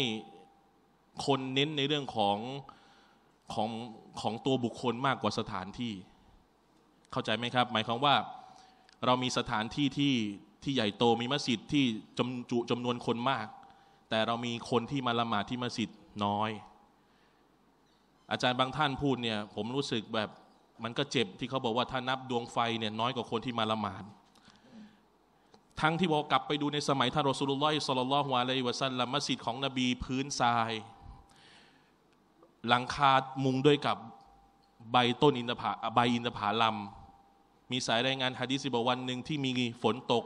คนเน้นในเรื่องของของของตัวบุคคลมากกว่าสถานที่เข้าใจไหมครับหมายความว่าเรามีสถานที่ที่ที่ใหญ่โต มีมัสยิดที่จำจุจำนวนคนมาก แต่เรามีคนที่มาละหมาดที่มัสยิดน้อย อาจารย์บางท่านพูดเนี่ยผมรู้สึกแบบมันก็เจ็บ ที่เขาบอกว่าถ้านับดวงไฟเนี่ยน้อยกว่าคนที่มาละหมาดทั้งที่บอกกลับไปดูในสมัยท่านรอสุลลอฮิสลลัลฮวาเลยวะซัลลัมมัสยิดของนบีพื้นทราย หลังคามุงด้วยกับใบต้นอินทผาใบอินทผาลำมีสายรายงานฮะดิษบอกวันหนึ่งที่มีฝนตก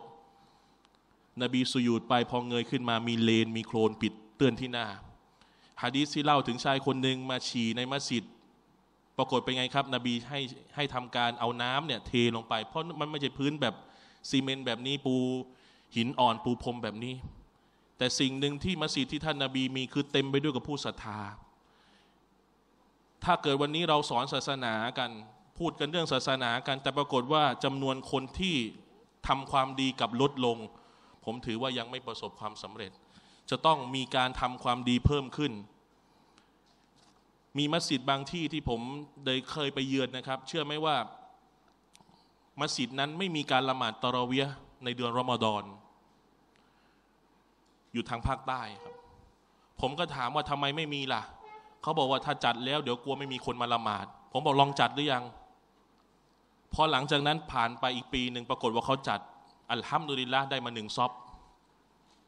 นบีสุยุดไปพอเงยขึ้นมามีเลนมีโคลนปิดเตือนที่หน้าฮะดิษที่เล่าถึงชายคนหนึ่งมาฉี่ในมัสยิดปรากฏเป็นไงครับ นบีให้ให้ทำการเอาน้ำเนี่ย เทลงไป เพราะมันไม่ใช่พื้นแบบซีเมนต์แบบนี้ปูหินอ่อนปูพรมแบบนี้ แต่สิ่งหนึ่งที่มัสยิดที่ท่านนาบีมีคือเต็มไปด้วยกับผู้ศรัทธาถ้าเกิดวันนี้เราสอนศาสนากันพูดกันเรื่องศาสนากันแต่ปรากฏว่าจำนวนคนที่ทำความดีกับลดลง ผมถือว่ายังไม่ประสบความสำเร็จ จะต้องมีการทำความดีเพิ่มขึ้น มีมัสยิดบางที่ที่ผมได้เคยไปเยือนนะครับ เชื่อไหมว่ามัสยิดนั้นไม่มีการละหมาดตะรอเวียในเดือนรอมฎอนอยู่ทางภาคใต้ครับ ผมก็ถามว่าทำไมไม่มีล่ะ เขาบอกว่าถ้าจัดแล้วเดี๋ยวกลัวไม่มีคนมาละหมาด ผมบอกลองจัดหรือยังพอหลังจากนั้นผ่านไปอีกปีหนึ่งปรากฏว่าเขาจัดอัลฮัมดุลิลละได้มาหนึ่งซอบ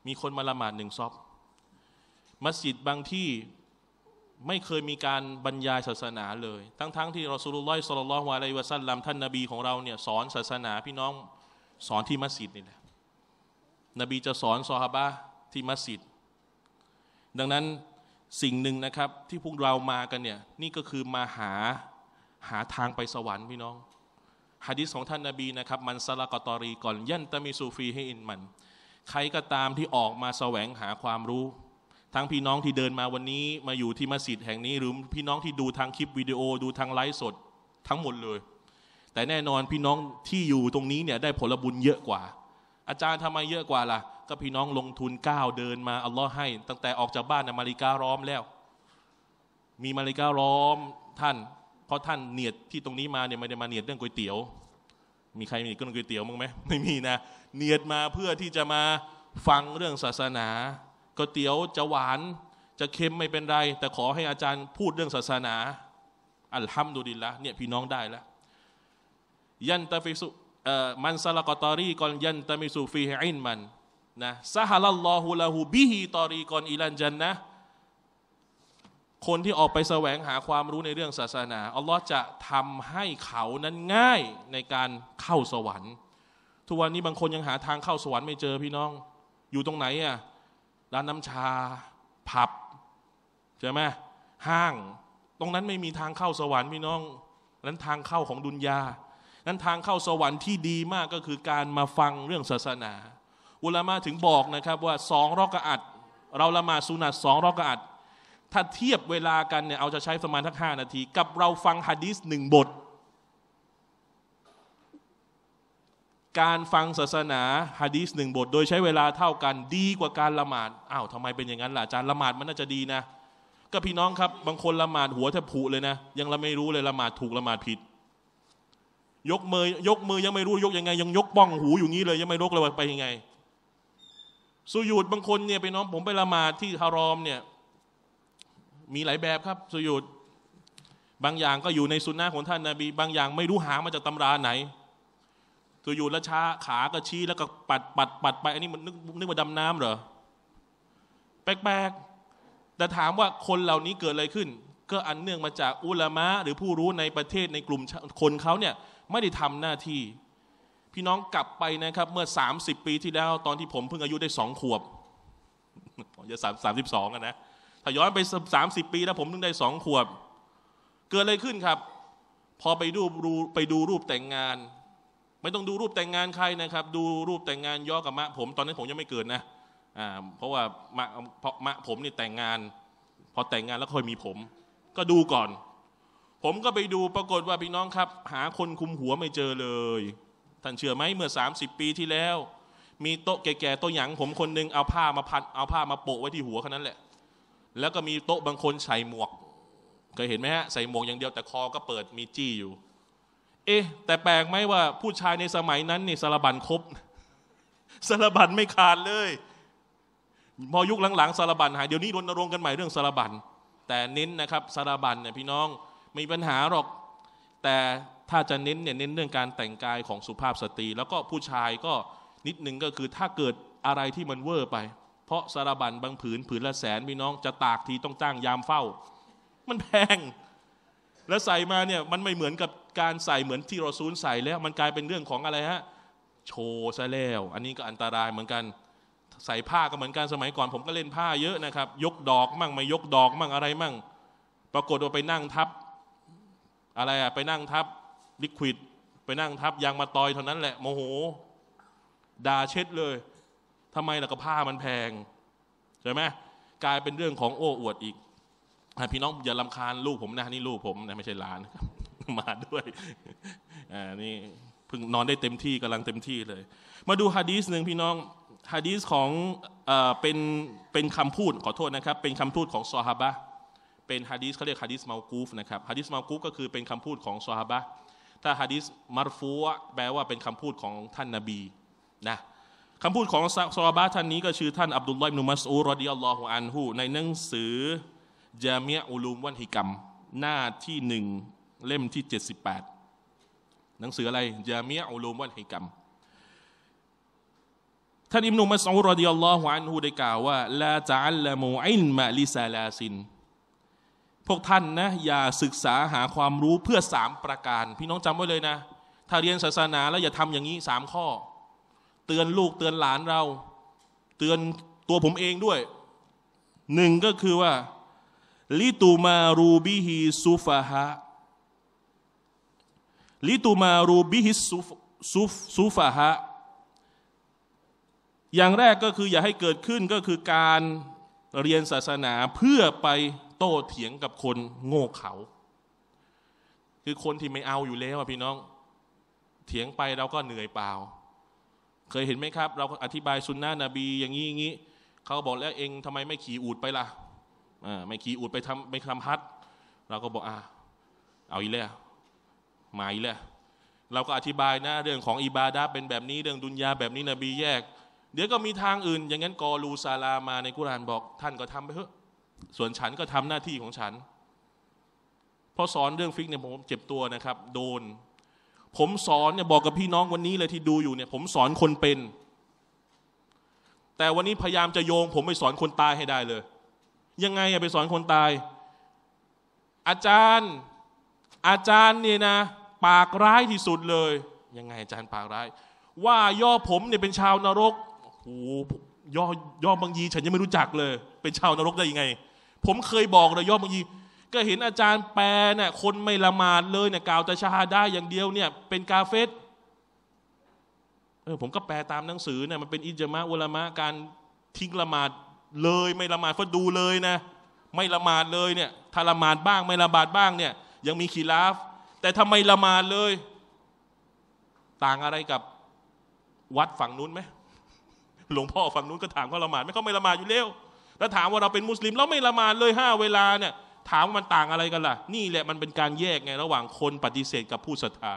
มีคนมาละหมาดหนึ่งซอบมัสยิดบางที่ไม่เคยมีการบรรยายศาสนาเลยทั้งๆทที่รอสลุลลอฮสลลัลอฮวาไลวะซัลลัมท่านนาบีของเราเนี่ยสอนศาสนาพี่น้องสอนที่มัสยิดนี่แหละนบีจะสอนซอฮาบะที่มัสยิดดังนั้นสิ่งหนึ่งนะครับที่พวกเรามากันเนี่ยนี่ก็คือมาหาหาทางไปสวรรค์พี่น้องฮะดิษของท่านนาบีนะครับมันสลากตอรีก่อน ยันตะมีซูฟีให้อินมัน ใครก็ตามที่ออกมาแสวงหาความรู้ ทั้งพี่น้องที่เดินมาวันนี้ มาอยู่ที่มัสยิดแห่งนี้หรือพี่น้องที่ดูทางคลิปวิดีโอดูทางไลฟ์สดทั้งหมดเลย แต่แน่นอนพี่น้องที่อยู่ตรงนี้เนี่ยได้ผลบุญเยอะกว่า อาจารย์ทำไมเยอะกว่าล่ะ ก็พี่น้องลงทุนก้าวเดินมาอัลลอฮ์ให้ ตั้งแต่ออกจากบ้านนะมาริการ้อมแล้ว มีมาริการ้อมท่านเพราะท่านเนียดที่ตรงนี้มาเนี่ยไม่ได้มาเนียดเรื่องก๋วยเตี๋ยว มีใครมีเรื่องก๋วยเตี๋ยวมั้งไหมไม่มีนะเนียดมาเพื่อที่จะมาฟังเรื่องศาสนา ก๋วยเตี๋ยวจะหวานจะเค็มไม่เป็นไร แต่ขอให้อาจารย์พูดเรื่องศาสนา อัลฮัมดุลิลละ เนี่ยพี่น้องได้แล้วยันตะฟิสุมันซาลกอตอรีกอนยันตะมิสุฟีอินมันนะซาฮัลลอฮุลาหูบิฮิตอรีกอนอิลันจันนะคนที่ออกไปแสวงหาความรู้ในเรื่องศาสนาอัลลอฮ์จะทำให้เขานั้นง่ายในการเข้าสวรรค์ ทุกวันนี้บางคนยังหาทางเข้าสวรรค์ไม่เจอพี่น้อง อยู่ตรงไหนอะร้านน้ำชาผับ ใช่ไหมห้างตรงนั้นไม่มีทางเข้าสวรรค์พี่น้อง นั้นทางเข้าของดุนยานั้นทางเข้าสวรรค์ที่ดีมากก็คือการมาฟังเรื่องศาสนา อุลามะถึงบอกนะครับว่าสองรอกอัดเราละมาสุนัตสองรอกอัดถ้าเทียบเวลากันเนี่ย เอาจะใช้ประมาณทักห้านาที กับเราฟังฮะดีสหนึ่งบท การฟังศาสนาฮะดีสหนึ่งบท โดยใช้เวลาเท่ากันดีกว่าการละหมาดอ้าวทำไมเป็นอย่างนั้นล่ะอาจารย์ละหมาดมันน่าจะดีนะ ก็พี่น้องครับบางคนละหมาดหัวแทบผุเลยนะ ยังเราไม่รู้เลยละหมาดถูกละหมาดผิดยกมือยกมือยังไม่รู้ยกยังไงยังยกบ้องหูอยู่งี้เลยยังไม่รู้เลยไปยังไงสุยูดบางคนเนี่ยไปน้องผมไปละหมาดที่ฮารอมเนี่ยมีหลายแบบครับสุยุดบางอย่างก็อยู่ในสุนนะของท่านนาบี บางอย่างไม่รู้หามาจากตำราไหนสุยุดแล้วช้าขาก็ชี้แล้วก็ปัดปัดปัดไป อันนี้มันนึกว่าดำน้ำเหรอแปลกๆแต่ถามว่าคนเหล่านี้เกิดอะไรขึ้น ก็อันเนื่องมาจากอุลามะหรือผู้รู้ในประเทศในกลุ่มคนเขาเนี่ยไม่ได้ทำหน้าที่ พี่น้องกลับไปนะครับ เมื่อ 30 ปีที่แล้วตอนที่ผมเพิ่งอายุได้สองขวบจะสามสามสิบสองนะถ้าย้อนไปสสามิบปีแล้วผมถึงได้สองขวบ เกิดอะไรขึ้นครับ พอไปดูรูไปดูรูปแต่งงาน ไม่ต้องดูรูปแต่งงานใครนะครับ ดูรูปแต่งงานย่อกับมะผมตอนนั้นผมยังไม่เกิดนะอ่าเพราะว่ามะเพราะมะผมนี่แต่งงาน พอแต่งงานแล้วค่อยมีผม ก็ดูก่อน ผมก็ไปดูปรากฏว่าพี่น้องครับ หาคนคุมหัวไม่เจอเลย ท่านเชื่อไหมเมื่อ30 ปีที่แล้ว มีโต๊ะแก่ๆตัวหยังผมคนนึงเอาผ้ามาพันเอาผ้ามาโปะไว้ที่หัวแค่นั้นแหละแล้วก็มีโต๊ะบางคนใส่หมวกเคยเห็นไหมฮะใส่หมวกอย่างเดียวแต่คอก็เปิดมีจี้อยู่ เอ๊ะ แต่แปลกไหมว่าผู้ชายในสมัยนั้นนี่สารบันครบสารบันไม่ขาดเลยพอยุคหลังๆสารบันหายเดี๋ยวนี้รณรงค์กันใหม่เรื่องสารบันแต่เน้นนะครับสารบันเนี่ยพี่น้องไมีปัญหาหรอก แต่ถ้าจะเน้นเนี่ยเน้นเรื่องการแต่งกายของสุภาพสตรี แล้วก็ผู้ชายก็นิดนึงก็คือถ้าเกิดอะไรที่มันเวอร์ไปเพราะสารบัญบางผืนผืนละแสนพี่น้องจะตากทีต้องจ้างยามเฝ้า มันแพง แล้วใส่มาเนี่ยมันไม่เหมือนกับการใส่เหมือนที่เราซูลใส่แล้ว มันกลายเป็นเรื่องของอะไรฮะโชว์ซะแล้วอันนี้ก็อันตรายเหมือนกันใส่ผ้าก็เหมือนกันสมัยก่อน ผมก็เล่นผ้าเยอะนะครับ ยกดอก มั่งไม่ยกดอก มั่งอะไรมั่ง ปรากฏว่าไปนั่งทับอะไรอะไปนั่งทับลิควิดไปนั่งทับยางมาตอยเท่านั้นแหละโมโหด่าเช็ดเลยทำไมล่ะก็ผ้ามันแพงใช่ไหมกลายเป็นเรื่องของโอ้อวดอีกพี่น้องอย่าลำคาญลูกผมนะ นี่ลูกผมนะไม่ใช่หลานมาด้วยอ่านี่เพิ่งนอนได้เต็มที่กำลังเต็มที่เลย มาดูฮะดีสหนึ่งพี่น้องฮะดีสของเป็นเป็นคำพูดขอโทษนะครับเป็นคำพูดของซอฮาบะเป็นฮะดีสเขาเรียกฮะดีสมากูฟนะครับฮะดีสมากูฟก็คือเป็นคำพูดของซอฮาบะถ้าฮะดีสมารฟูแปลว่าเป็นคำพูดของท่านนาบีนะคำพูดของซอบะท่านนี้ก็ชื่อท่านอับดุลลอฮ์นุมัสอูรอดิยัลลอฮุอันฮูในหนังสือจามีอุลูมวันฮิกัมหน้าที่หนึ่งเล่มที่ 78 หนังสืออะไรจามีอุลูมวันฮิกัมท่านอิมนุมัสอูรอดิยัลลอฮุอันฮูได้กล่าวว่าลาจัลลมูอิลมาลิซาลาซิน พวกท่านนะอย่าศึกษาหาความรู้เพื่อสามประการ พี่น้องจำไว้เลยนะถ้าเรียนศาสนาแล้วอย่าทำอย่างนี้สามข้อเตือนลูกเตือนหลานเราเตือนตัวผมเองด้วย หนึ่งก็คือว่าลิตูมารูบิฮิซูฟะฮะลิตูมารูบิฮิซูซูฟะฮะอย่างแรกก็คืออย่าให้เกิดขึ้นก็คือการเรียนศาสนาเพื่อไปโต้เถียงกับคนโง่เขา คือคนที่ไม่เอาอยู่แล้วพี่น้อง เถียงไปเราก็เหนื่อยเปล่าเคยเห็นไหมครับ เราอธิบายซุนนะนบีอย่างนี้อย่างนี้เขาบอกแล้วเองทำไมไม่ขี่อูดไปล่ะไม่ขี่อูดไปทำไม่ทำฮัทเราก็บอกอ่าเอาอีแล้วมาอีแล้วเราก็อธิบายนะเรื่องของอิบาดาเป็นแบบนี้เรื่องดุนยาแบบนี้นบีแยก เดี๋ยวก็มีทางอื่น อย่างนั้นกอรูซาลามาในกุรานบอกท่านก็ทำไปเถอะส่วนฉันก็ทำหน้าที่ของฉันพอสอนเรื่องฟิกเนี่ยผมเจ็บตัวนะครับ โดนผมสอนเนี่ยบอกกับพี่น้องวันนี้เลยที่ดูอยู่เนี่ยผมสอนคนเป็น แต่วันนี้พยายามจะโยง ผมไปสอนคนตายให้ได้เลย ยังไงอย่าไปสอนคนตาย อาจารย์อาจารย์เนี่ยนะปากร้ายที่สุดเลย ยังไง อาจารย์ปากร้ายว่าย่อผมเนี่ยเป็นชาวนรกโอ้ย่อย่อบางยีฉันยังไม่รู้จักเลย เป็นชาวนรกได้ยังไง ผม เคยบอกเลยย่อบางยีก็เห็นอาจารย์แปลเนี่ยคนไม่ละหมาดเลยเนี่ยกล่าวแต่ชาฮาได้ อย่างเดียวเนี่ยเป็นกาเฟตเออผมก็แปลตามหนังสือเนี่ยมันเป็นอิจมะอุลามะการทิ้งละหมาดเลย ไม่ละหมาดฟัดดูเลยนะไม่ละหมาดเลยเนี่ยถ้าละหมาดบ้าง ไม่ละบาดบ้างเนี่ยยังมีขีลาฟ แต่ทำไมละหมาดเลย ต่างอะไรกับวัดฝั่งนู้นไหมหลวงพ่อฝั่งนู้นก็ถามเขาละหมาดไม่เขาไม่ละหมาดอยู่แล้วแล้วถามว่าเราเป็นมุสลิมแล้วไม่ละหมาดเลยห้าเวลาเนี่ยถามว่ามันต่างอะไรกันล่ะ นี่แหละมันเป็นการแยกไง ระหว่างคนปฏิเสธกับผู้ศรัทธา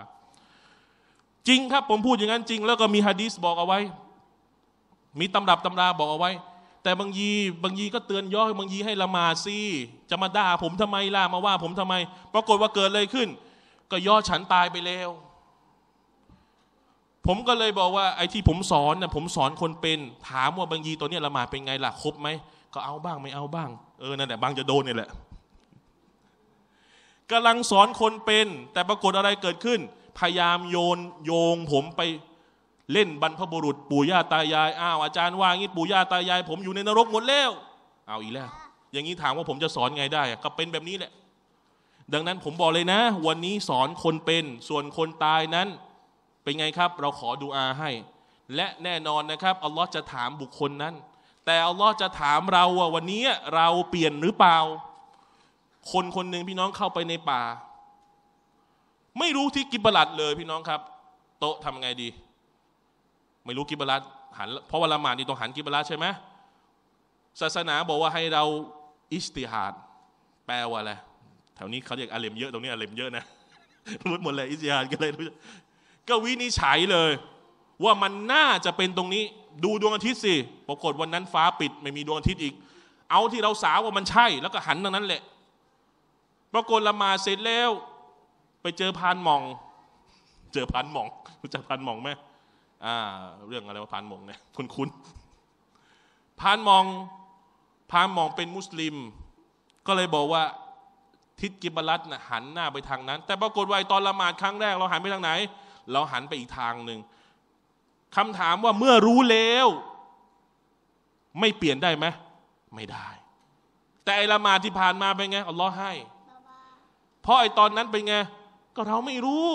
จริงครับผมพูดอย่างนั้นจริง แล้วก็มีฮะดีสบอกเอาไว้ มีตำรับตำราบอกเอาไว้ แต่บางยี บางยีก็เตือนย่อบางยีให้ละมาซีจะมาด่าผมทำไมล่ะมาว่าผมทำไม ปรากฏว่าเกิดอะไรขึ้น ก็ย่อฉันตายไปแล้ว ผมก็เลยบอกว่า ไอ้ที่ผมสอนนะผมสอนคนเป็น ถามว่าบางยีตัวเนี้ยละหมาดเป็นไงล่ะครบไหมก็เอาบ้างไม่เอาบ้างเออนั่นแหละบางจะโดนเนี่ยแหละกำลังสอนคนเป็น แต่ปรากฏอะไรเกิดขึ้น พยายามโยนโยงผมไปเล่นบรรพบุรุษปู่ย่าตายายอ้าวอาจารย์ว่างี้ปู่ย่าตายาย ผมอยู่ในนรกหมดแล้วเอาอีกแล้ว อย่างนี้ถามว่าผมจะสอนไงได้ก็เป็นแบบนี้แหละ ดังนั้นผมบอกเลยนะวันนี้สอนคนเป็นส่วนคนตายนั้นเป็นไงครับ เราขอดูอาให้และแน่นอนนะครับ อัลลอฮ์จะถามบุคคลนั้น แต่อัลลอฮ์จะถามเราว่าวันนี้เราเปลี่ยนหรือเปล่าคนคนหนึ่งพี่น้องเข้าไปในป่า ไม่รู้ที่กิบลัดเลยพี่น้องครับ โต๊ะทำไงดี ไม่รู้กิบลัดหัน เพราะว่าละหมาดนี่ต้องหันกิบลัดใช่ไหมศาสนาบอกว่าให้เราอิสติฮาดแปลว่า อะไรแถวนี้เขาเรียกอาเลมเยอะตรงนี้อาเลมเยอะนะรู้หมดเลย อิสติฮาดก็เลย ก็วินิจฉัยเลย ว่ามันน่าจะเป็นตรงนี้ ดูดวงอาทิตย์สิปรากฏวันนั้น ฟ้าปิด ไม่มีดวงอาทิตย์อีก เอาที่เราสาวว่ามันใช่ แล้วก็หันตรงนั้นแหละปรากฏละมาเสร็จแล้ว ไปเจอพานหม่อง เจอพานหม่องรู้จักพานหม่องไหมอ่าเรื่องอะไรว่าพานหม่องเนี่ยคุณคุณพานหม่องพานหม่องเป็นมุสลิม ก็เลยบอกว่าทิศกิบลัตนะหันหน้าไปทางนั้น แต่ ปรากฏว่าตอนละหมาดครั้งแรกเราหันไปทางไหน เราหันไปอีกทางหนึ่งคำถามว่าเมื่อรู้แล้ว ไม่เปลี่ยนได้ไหมไม่ได้ แต่ไอละหมาดที่ผ่านมาเป็นไงอัลลอฮ์ให้เพราะไอตอนนั้นเป็นไง ก็เราไม่รู้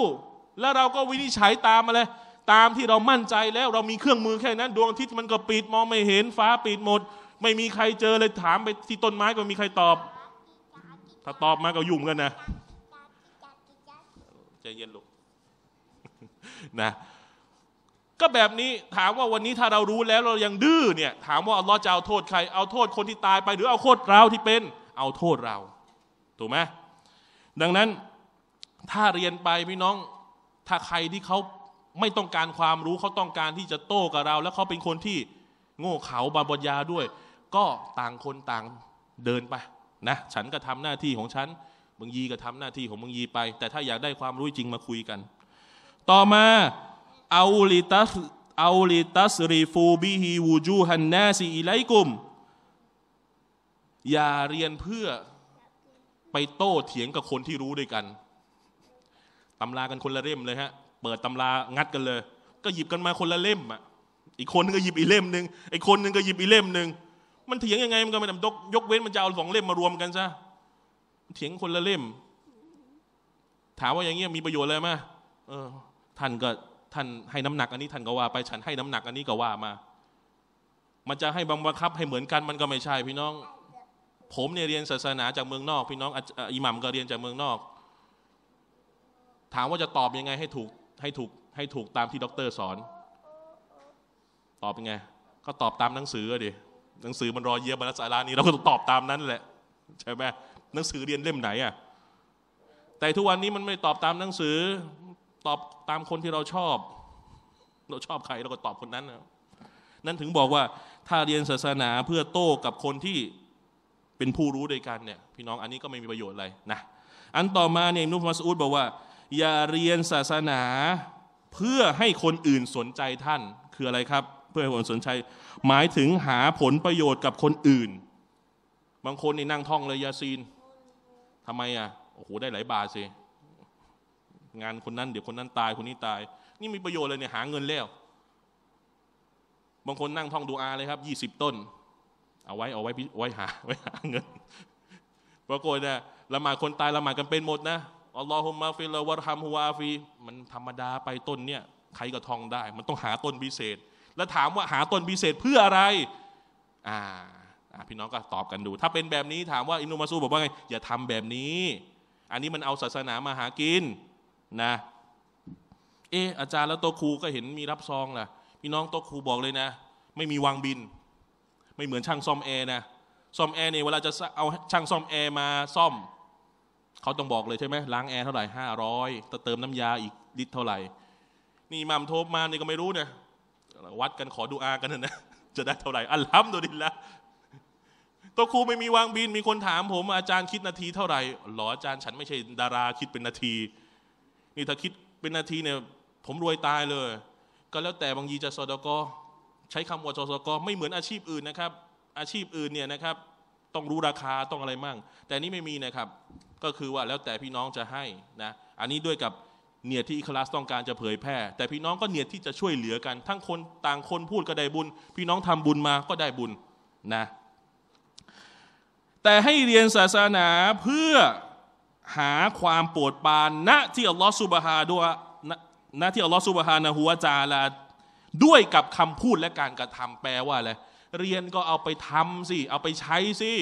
แล้วเราก็วินิจฉัยตามมาเลยตามที่เรามั่นใจแล้วเรามีเครื่องมือแค่นั้น ดวงอาทิตย์มันก็ปิดมองไม่เห็นฟ้าปิดหมด ไม่มีใครเจอ เลยถามไปที่ต้นไม้ก็มีใครตอบ ถ้าตอบมาก็ยุ่งกันนะใจเย็นลกนะก็แบบนี้ถามว่าวันนี้ถ้าเรารู้แล้ว เรายังดื้อเนี่ย ถามว่าอัลลอฮ์จะเอาโทษใครเอาโทษคนที่ตายไป หรือเอาโทษเราที่เป็น เอาโทษเราถูกไหมดังนั้นถ้าเรียนไป พี่น้องถ้าใครที่เขาไม่ต้องการความรู้เขาต้องการที่จะโต้กับเรา แล้วเขาเป็นคนที่โง่เขลาบาบยาด้วย ก็ต่างคนต่างเดินไป นะ ฉันก็ทำหน้าที่ของฉันมึงยีก็ทำหน้าที่ของมึงยีไป แต่ถ้าอยากได้ความรู้จริงมาคุยกัน ต่อมาเอาลิตัสเอาลิตัสรีฟูบิฮีวูจูฮันนาซีอิไลกุม อย่าเรียนเพื่อไปโต้เถียงกับคนที่รู้ด้วยกันตำรากันคนละเล่มเลยฮะ เปิดตำรางัดกันเลย ก็หยิบกันมาคนละเล่มอ่ะ อีกคนนึงก็หยิบอีเล่มหนึ่งไอ้คนนึงก็หยิบอีเล่มหนึ่งมันเถียงยังไง มันก็ไม่ได้ยกเว้นมันจะเอาสองเล่มมารวมกันซะเถียงคนละเล่ม ถามว่าอย่างเงี้ยมีประโยชน์อะไรไหมเออ ท่านก็ ท่านให้น้ำหนักอันนี้ ท่านก็ว่าไป ฉันให้น้ำหนักอันนี้ก็ว่ามา มันจะให้บังคับให้เหมือนกันมันก็ไม่ใช่พี่น้องผมเนี่ยเรียนศาสนาจากเมืองนอก พี่น้อง อิหมัมก็เรียนจากเมืองนอก ถามว่าจะตอบยังไง ให้ถูกให้ถูก ให้ถูกตามที่ด็อกเตอร์สอน ตอบยังไง ก็ตอบตามหนังสือดิหนังสือมันรอเยียบรรสารานี้ เราก็ต้องตอบตามนั้นแหละ ใช่ไหมหนังสือเรียนเล่มไหนอะแต่ทุกวันนี้มันไม่ตอบตามหนังสือ ตอบตามคนที่เราชอบ เราชอบใครเราก็ตอบคนนั้นนั่นถึงบอกว่า ถ้าเรียนศาสนาเพื่อโต้กับคนที่เป็นผู้รู้ด้วยกันเนี่ย พี่น้องอันนี้ก็ไม่มีประโยชน์อะไรนะอันต่อมาเนี่ยนุมัสอุดบอกว่า อย่าเรียนศาสนาเพื่อให้คนอื่นสนใจท่าน คืออะไรครับ เพื่อให้คนสนใจ หมายถึงหาผลประโยชน์กับคนอื่น บางคนนี่นั่งท่องเลยยาซีนทำไมอ่ะโอ้โหได้หลายบาทสิงานคนนั้นเดี๋ยวคนนั้นตายคนนี้ตาย นี่มีประโยชน์เลยเนี่ยหาเงินแล้ว บางคนนั่งท่องดูอาเลยครับยี่สิบต้นเอาไว้เอาไว้ไว้หาไว้หาเงินปรากฏนะละหมาดคนตายละหมาดกันเป็นหมดนะอัลลอฮุมมาฟิลวะฮัมฮุวาฟีมันธรรมดาไปต้นเนี่ย ใครก็ท่องได้ มันต้องหาต้นพิเศษ แล้วถามว่าหาต้นพิเศษเพื่ออะไร อ่า พี่น้องก็ตอบกันดู ถ้าเป็นแบบนี้ถามว่าอินุมาซูบอกว่าไงอย่าทำแบบนี้ อันนี้มันเอาศาสนามาหากินนะ เอออาจารย์แล้วโตครูก็เห็นมีรับซองล่ะ พี่น้องโตครูบอกเลยนะไม่มีวางบินไม่เหมือนช่างซ่อมแอร์นะ ซ่อมแอร์นี่เวลาจะเอาช่างซ่อมแอร์มาซ่อมเขาต้องบอกเลยใช่ไหมล้างแอร์เท่าไหร่ห้าร้อยเติมน้ำยาอีกลิตรเท่าไหร่นี่มัมโทบมานี่ก็ไม่รู้เนี่ย วัดกันขอดูอากันนะจะได้เท่าไหร่อัลฮัมดุลิลละตัวครูไม่มีวางบินมีคนถาม ผมอาจารย์คิดนาที เท่าไหร่หรออาจารย์ฉันไม่ใช่ดาราคิดเป็นนาทีนี่ถ้าคิดเป็นนาทีเนี่ย ผมรวยตายเลย ก็แล้วแต่บางยีจะซอดก็ใช้คำว่าจสกไม่เหมือนอาชีพอื่นนะครับอาชีพอื่นเนี่ยนะครับต้องรู้ราคาต้องอะไรมั่ง แต่นี้ไม่มีนะครับก็คือว่าแล้วแต่พี่น้องจะให้นะอันนี้ด้วยกับเนียดที่อิคลาสต้องการจะเผยแพร่ แต่พี่น้องก็เนียดที่จะช่วยเหลือกัน ทั้งคนต่างคนพูดก็ได้บุญพี่น้องทำบุญมาก็ได้บุญนะแต่ให้เรียนศาสนาเพื่อหาความโปรดปานณที่อัลลอฮฺสุบฮาด้วยณที่อัลลอฮฺสุบฮานะฮุวาจาลาด้วยกับคำพูดและการกระทำแปลว่าอะไร เรียนก็เอาไปทำสิ เอาไปใช้สิ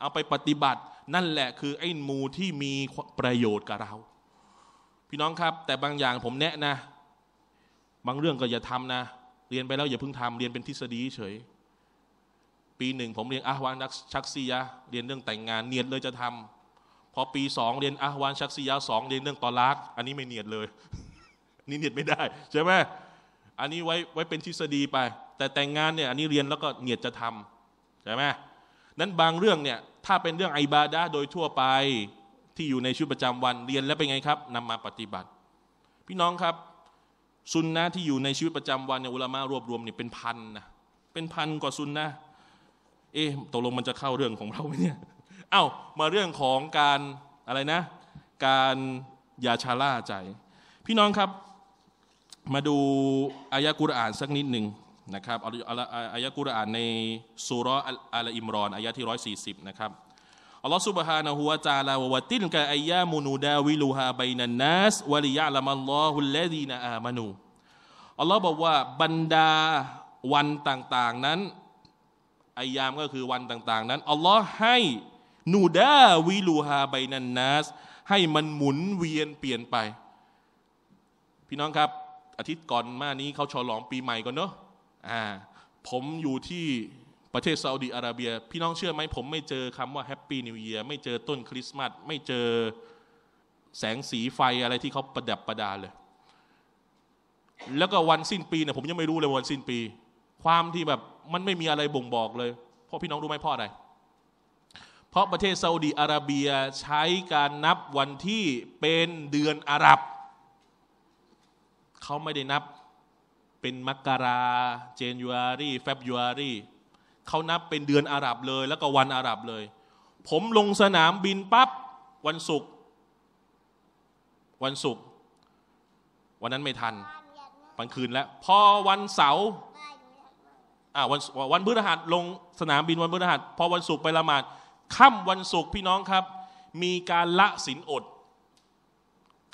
เอาไปปฏิบัติ นั่นแหละคือไอ้มูที่มีประโยชน์กับเรา พี่น้องครับ แต่บางอย่างผมแนะนะ บางเรื่องก็อย่าทำนะ เรียนไปแล้วอย่าเพิ่งทำเรียนเป็นทฤษฎีเฉย ปีหนึ่งผมเรียนอาวานชักซียะเรียนเรื่องแต่งงาน เนียดเลยจะทำพอปีสองเรียนอาวานชักซียะสองเรียนเรื่องตอลัก อันนี้ไม่เนียดเลย นี่เนียดไม่ได้ใช่ไหมอันนี้ไว้ไว้เป็นทฤษฎีไป แต่แต่งงานเนี่ยอันนี้เรียนแล้วก็เหนียดจะทำใช่ไหมนั้นบางเรื่องเนี่ย ถ้าเป็นเรื่องไอบาดาโดยทั่วไปที่อยู่ในชีวิตประจำวันเรียนแล้วเป็นไงครับ นำมาปฏิบัติ พี่น้องครับซุนนะที่อยู่ในชีวิตประจำวันเนี่ยอุลามารวบรวมเนี่ยเป็นพันนะเป็นพันกว่าซุนนะเอ๊ตกลงมันจะเข้าเรื่องของเราไหมเนี่ยเอา้ามาเรื่องของการอะไรนะ การยาชาล่าใจ พี่น้องครับมาดูอายะกุรอานสักนิดหนึ่งนะครับอายะกุรอานในสุรอัลอิมรอนอายะที่ร้อยสี่สิบนะครับอัลลอฮ์ سبحانه และ تعالى วะติลกะอายามุนูดาวิลูฮาบยนันนัสวะลิยะลัมัลลอฮุลลดีนอามานูอัลลอฮ์บอกว่า บรรดาวันต่าง ๆ นั้นอายามก็คือวันต่าง ๆ นั้นอัลลอฮ์ให้นูดาวิลูฮาบยนันนัสให้มันหมุนเวียนเปลี่ยนไป พี่น้องครับอาทิตย์ก่อนมานี้เขาฉลองปีใหม่กันเนอะอ่าผมอยู่ที่ประเทศซาอุดีอาระเบีย พี่น้องเชื่อไหมผมไม่เจอคำว่าแฮปปี้นิวเอียร์ไม่เจอต้นคริสต์มาสไม่เจอแสงสีไฟอะไรที่เขาประดับประดาเลย แล้วก็วันสิ้นปีเนี่ยผมยังไม่รู้เลยวันสิ้นปี ความที่แบบมันไม่มีอะไรบ่งบอกเลย เพราะพี่น้องรู้ไหมเพราะอะไรเพราะประเทศซาอุดีอาระเบียใช้การนับวันที่เป็นเดือนอาหรับเขาไม่ได้นับ เป็นมกราเจนยูอารีเฟบยูอารีเขานับเป็นเดือนอาหรับเลย แล้วก็วันอาหรับเลย ผมลงสนามบินปั๊บวันศุกร์วันศุกร์วันนั้นไม่ทันวันคืนแล้วพอวันเสาร์อ่าวันวันพฤหัสลงสนามบินวันพฤหัสพอวันศุกร์ไปละหมาดค่ำวันศุกร์พี่น้องครับ มีการละศีลอด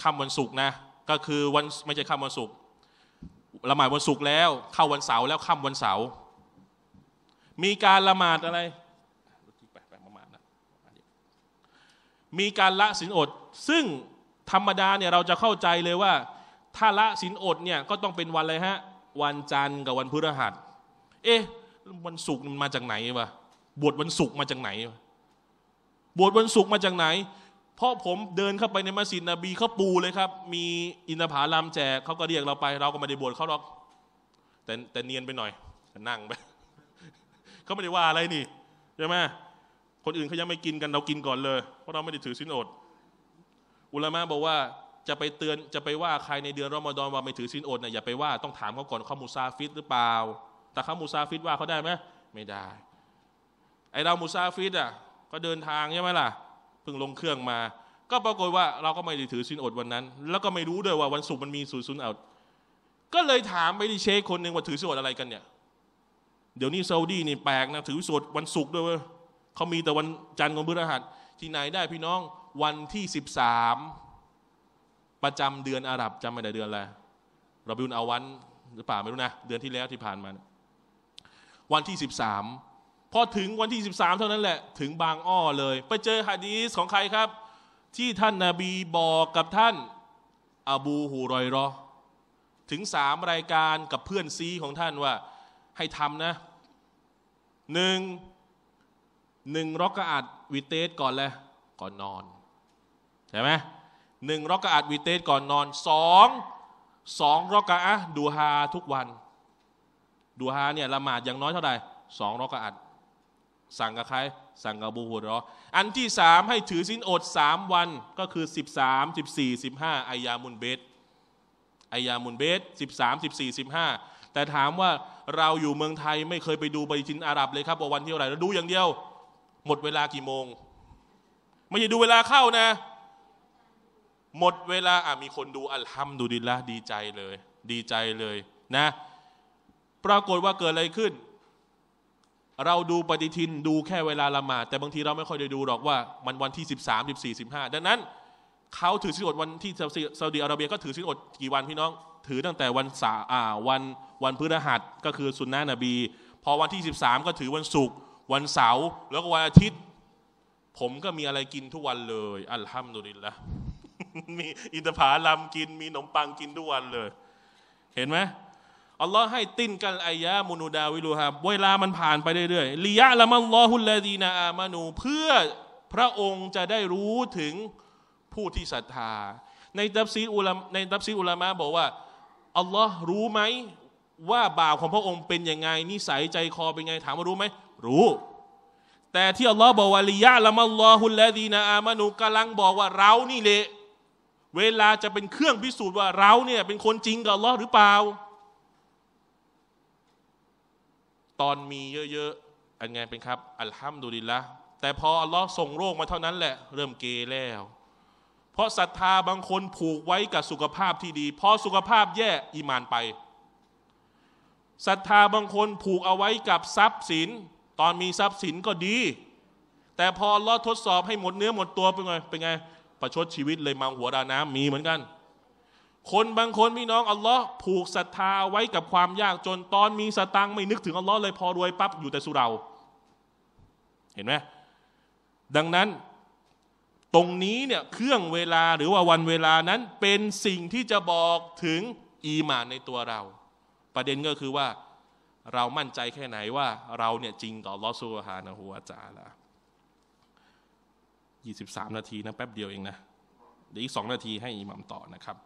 ค่ำวันศุกร์นะก็คือวันไม่ใช่ค่ำวันศุกร์ละหมาดวันศุกร์แล้ว เข้าวันเสาร์แล้วค่ำวันเสาร์มีการละหมาดอะไรมีการละสินอด ซึ่งธรรมดาเนี่ยเราจะเข้าใจเลยว่า ถ้าละสินอดเนี่ยก็ต้องเป็นวันอะไรฮะวันจันทร์กับวันพฤหัสเอ๊ะ วันศุกร์มันมาจากไหนวะบวชวันศุกร์มาจากไหนบวชวันศุกร์มาจากไหนพราะผมเดินเข้าไปในมัสยิดนบีเขาปูเลยครับ มีอินทผาลามแจกเขาก็เรียกเราไปเราก็ไม่ได้บวชเขาหรอกแต่แต่เนียนไปหน่อย นั่งไปเขาไม่ได้ว่าอะไรนี่ใช่ไหมคนอื่นเขายังไม่กินกันเรากินก่อนเลย เพราะเราไม่ได้ถือสินอดอุลามะบอกว่าจะไปเตือนจะไปว่าใครในเดือนรอมฎอนว่าไม่ถือสินอดเนี่ยอย่าไปว่าต้องถามเขาก่อนเขามูซาฟิดหรือเปล่าแต่เขามูซาฟิดว่าเขาได้ไหมไม่ได้ ไอเรามูซาฟิดอ่ะก็เดินทางใช่ไหมล่ะพิ่งลงเครื่องมา ก็ปรากฏว่าเราก็ไม่ได้ถือสินอดวันนั้น แล้วก็ไม่รู้ด้วยว่าวันศุกร์มันมีสูตรซุนอดก็เลยถามไปที่เชคคนหนึ่งว่าถือสินอดอะไรกันเนี่ย เดี๋ยวนี้ซาอุดีนี่แปลกนะถือสินอดวันศุกร์ด้วยเว้ยเขามีแต่วันจันทร์กับพฤหัสที่ไหนได้พี่น้องวันที่สสิบามประจำเดือนอาหรับจำไม่ได้เดือนอะไรเราบิวนอาวันหรือเปล่าไม่รู้นะ เดือนที่แล้วที่ผ่านมาวันที่สสิบามพอถึงวันที่13เท่านั้นแหละถึงบางอ้อเลย ไปเจอฮะดีสของใครครับ ที่ท่านนาบีบอกกับท่านอบูฮูรอยรอถึงสามรายการกับเพื่อนซีของท่านว่าให้ทำนะหนึ่งหนึ่งรอกอาดวิเตสก่อนเลยก่อนนอนใช่ไหมหนึ่งรอกอาดวิเตสก่อนนอนสองสองรอกอาดูฮาทุกวันดูฮาเนี่ยละหมาดอย่างน้อยเท่าไหร่สองรอกอาดสั่งกับใคร สั่งกับบูฮุรออันที่สามให้ถือสินอดสามวัน ก็คือสิบสาม สิบสี่ สิบห้าอายามุนเบสอายามุนเบสสิบสามสิบสี่ สิบห้าแต่ถามว่าเราอยู่เมืองไทยไม่เคยไปดูปฏิทินอาหรับเลยครับว่าวันที่เท่าไหร่เราดูอย่างเดียว หมดเวลากี่โมง ไม่ใช่ดูเวลาเข้านะ หมดเวลา อ่ะมีคนดูอัลฮัมดูดิละดีใจเลย ดีใจเลยนะปรากฏว่าเกิดอะไรขึ้นเราดูปฏิทินดูแค่เวลาละหมาดแต่บางทีเราไม่ค่อยได้ดูหรอกว่า มันวันที่ 13 14 15 ดังนั้น เขาถือสินอดวันที่ซาอุดีอาระเบียก็ถือสินอดกี่วัน พี่น้อง ถือตั้งแต่วันสาอ่า วันวันพฤหัสก็คือสุนนะนบี พอวันที่ 13 ก็ถือวันศุกร์วันเสาร์แล้วก็วันอาทิตย์ ผมก็มีอะไรกินทุกวันเลย อัลฮัมดุลิลละมีอินทผลัมกิน มีขนมปังกินทุกวันเลย เห็นไหมอัลลอฮ์ให้ตินกันอายะมุนูดาวิลูฮาเวลามันผ่านไปเรื่อยๆลิยะละมัลลอฮุลลดีนาอามานู เพื่อพระองค์จะได้รู้ถึงผู้ที่ศรัทธา ในตับซีอุลามในตับซีอุลามะบอกว่าอัลลอฮ์รู้ไหมว่าบาวของพระองค์เป็นยังไงนิสัยใจคอเป็นไงถามว่ารู้ไหม รู้ แต่ที่อัลลอฮ์บอกว่าลิยะละมัลลอฮุลลดีนาอามานูกำลังบอกว่าเรานี่แหละ เวลาจะเป็นเครื่องพิสูจน์ว่าเราเนี่ย เป็นคนจริงกับอัลลอฮ์หรือเปล่าตอนมีเยอะๆอันไงเป็นครับ อัลฮัมดุลิละ แต่พออัลลอฮ์ส่งโรคมาเท่านั้นแหละ เริ่มเกแล้ว เพราะศรัทธาบางคนผูกไว้กับสุขภาพที่ดี พอสุขภาพแย่อิมานไป ศรัทธาบางคนผูกเอาไว้กับทรัพย์สิน ตอนมีทรัพย์สินก็ดี แต่พอลอทดสอบให้หมดเนื้อหมดตัวเป็นไงเป็นไง ประชดชีวิตเลยมาหัวดาน้ำมีเหมือนกันคนบางคนพี่น้องอัลลอฮ์ผูกศรัทธาไว้กับความยากจนตอนมีสตังไม่นึกถึงอัลลอฮ์เลยพอรวยปั๊บ อยู่แต่สุรา เห็นไหม ดังนั้นตรงนี้เนี่ยเครื่องเวลาหรือว่าวันเวลานั้นเป็นสิ่งที่จะบอกถึงอีมานในตัวเรา ประเด็นก็คือว่าเรามั่นใจแค่ไหนว่าเราเนี่ยจริงต่อลอสูฮานะฮัวจาละยี่สสิบามนาทีนะแป๊บเดียวเองนะ เดี๋ยวอีกสองนาทีให้อิหมัมต่อนะครับ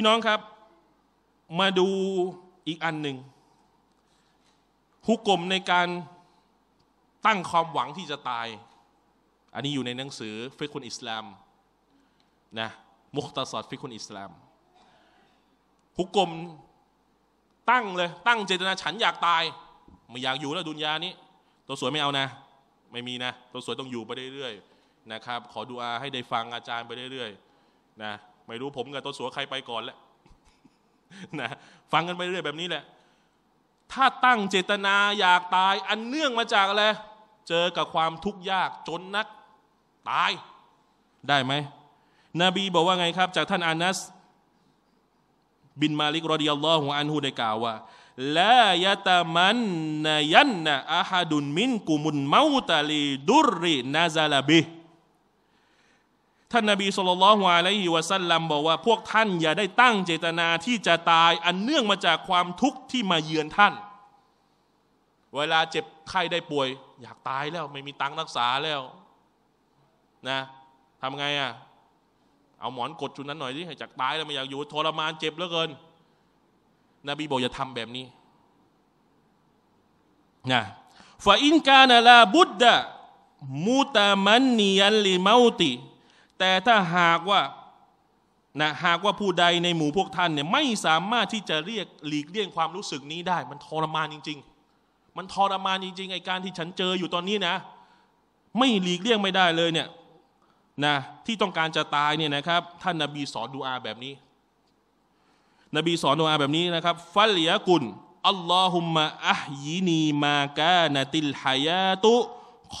พี่น้องครับมาดูอีกอันหนึ่งฮุกกลมในการตั้งความหวังที่จะตาย อันนี้อยู่ในหนังสือฟิกคนอิสลามนะมุขตาสอดฟิกคนอิสลามฮุกกลมตั้งเลย ตั้งเจตนาฉันอยากตาย ไม่อยากอยู่แล้วดุนยานี้ตัวสวยไม่เอานะ ไม่มีนะ ตัวสวยต้องอยู่ไปเรื่อยๆนะครับ ขอดูอาให้ได้ฟังอาจารย์ไปเรื่อย ๆ นะไม่รู้ผมกับตัวสัวใครไปก่อนแล้วนะฟังกันไปเรื่อยแบบนี้แหละ ถ้าตั้งเจตนาอยากตาย อันเนื่องมาจากอะไร เจอกับความทุกข์ยากจนนัก ตาย ได้ไหมนบี บอกว่าไงครับ จากท่านอานัสบินมาลิกรอดิยัลลอฮุอันฮูได้กล่าวว่าละยะตะมันนยันนะอาฮาดุนมินกุมุนเมาตาลีดุรินาซาลาบีท่านนาบีสุลต่านฮวาไลฮิวะซัลลัมบอกว่า พวกท่าน อย่าได้ตั้งเจตนาที่จะตาย อันเนื่องมาจากความทุกข์ที่มาเยือนท่าน เวลาเจ็บไข้ได้ป่วยอยากตายแล้วไม่มีตังค์รักษาแล้วนะทำไงอะ่ะเอาหมอนกดจุดนั้นหน่อยสิให้จากตายแล้วไม่อยากอยู่ทรมานเจ็บเหลือเกิน นบีบอกอย่าทำแบบนี้นะฟาอินกานาลาบุดดะมุตามันนียันลิมาติแต่ถ้าหากว่า นะ หากว่าผู้ใดในหมู่พวกท่านเนี่ยไม่สามารถที่จะเรียกหลีกเลี่ยงความรู้สึกนี้ได้ มันทรมานจริง ๆ มันทรมานจริงๆ ไอ้การที่ฉันเจออยู่ตอนนี้นะ ไม่หลีกเลี่ยงไม่ได้เลยเนี่ย นะ ที่ต้องการจะตายเนี่ยนะครับ ท่านนาบีสอนดูอาแบบนี้ นบีสอนดูอาแบบนี้นะครับ ฟัลยากุลอัลลอฮุมะอะฮยีนีมากานติลฮายาตุ